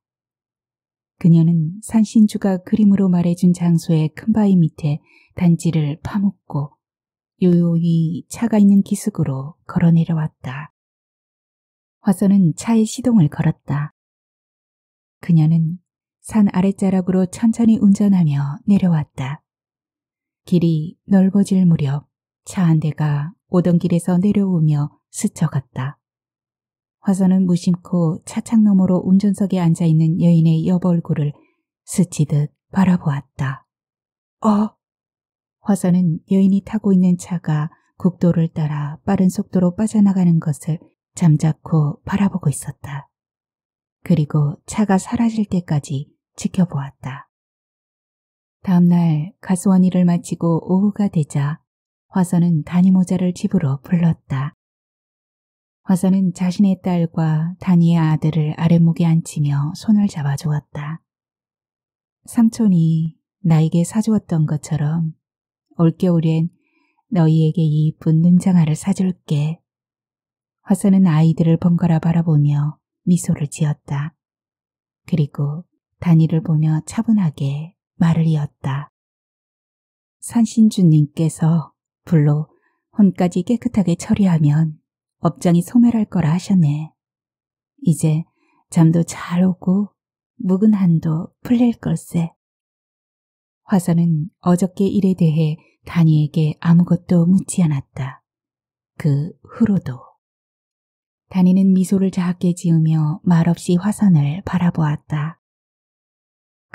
Speaker 1: 그녀는 산신주가 그림으로 말해준 장소의 큰 바위 밑에 단지를 파묻고 요요히 차가 있는 기슭으로 걸어 내려왔다. 화선은 차의 시동을 걸었다. 그녀는 산 아랫자락으로 천천히 운전하며 내려왔다. 길이 넓어질 무렵 차 한 대가 오던 길에서 내려오며 스쳐갔다. 화선은 무심코 차창 너머로 운전석에 앉아있는 여인의 여벌 얼굴을 스치듯 바라보았다. 어? 화선은 여인이 타고 있는 차가 국도를 따라 빠른 속도로 빠져나가는 것을 잠자코 바라보고 있었다. 그리고 차가 사라질 때까지 지켜보았다. 다음날 가수원 일을 마치고 오후가 되자 화선은 다니모자를 집으로 불렀다. 화선은 자신의 딸과 다니의 아들을 아랫목에 앉히며 손을 잡아주었다. 삼촌이 나에게 사주었던 것처럼 올겨울엔 너희에게 이 이쁜 눈장아를 사줄게. 화선은 아이들을 번갈아 바라보며 미소를 지었다. 그리고 다니를 보며 차분하게 말을 이었다. 산신주님께서 불로 혼까지 깨끗하게 처리하면 업장이 소멸할 거라 하셨네. 이제 잠도 잘 오고 묵은 한도 풀릴 걸세. 화선은 어저께 일에 대해 다니에게 아무것도 묻지 않았다. 그 후로도. 다니는 미소를 작게 지으며 말없이 화선을 바라보았다.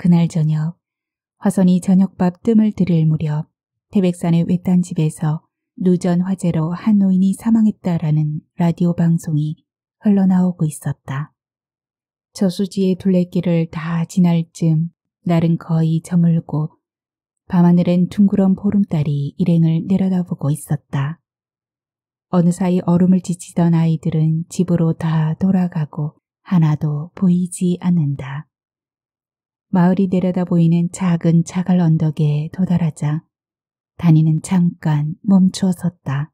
Speaker 1: 그날 저녁 화선이 저녁밥 뜸을 들일 무렵 태백산의 외딴 집에서 누전 화재로 한 노인이 사망했다라는 라디오 방송이 흘러나오고 있었다. 저수지의 둘레길을 다 지날 쯤 날은 거의 저물고 밤하늘엔 둥그런 보름달이 일행을 내려다보고 있었다. 어느 사이 얼음을 지치던 아이들은 집으로 다 돌아가고 하나도 보이지 않는다. 마을이 내려다 보이는 작은 자갈 언덕에 도달하자 다니는 잠깐 멈추어 섰다.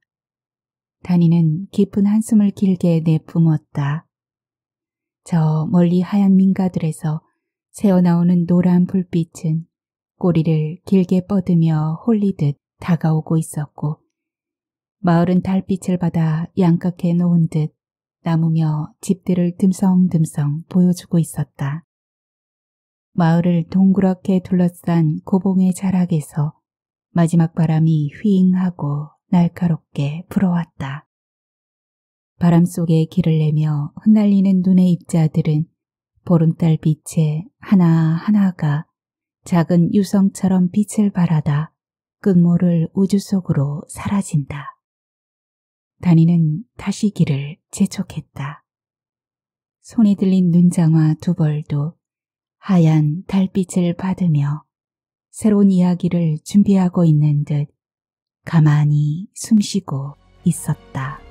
Speaker 1: 다니는 깊은 한숨을 길게 내뿜었다. 저 멀리 하얀 민가들에서 새어나오는 노란 불빛은 꼬리를 길게 뻗으며 홀리듯 다가오고 있었고 마을은 달빛을 받아 양각해 놓은 듯 남으며 집들을 듬성듬성 보여주고 있었다. 마을을 동그랗게 둘러싼 고봉의 자락에서 마지막 바람이 휘잉하고 날카롭게 불어왔다. 바람 속에 길을 내며 흩날리는 눈의 입자들은 보름달 빛에 하나하나가 작은 유성처럼 빛을 발하다 끝모를 우주 속으로 사라진다. 다니는 다시 길을 재촉했다. 손에 들린 눈장화 두 벌도 하얀 달빛을 받으며 새로운 이야기를 준비하고 있는 듯 가만히 숨쉬고 있었다.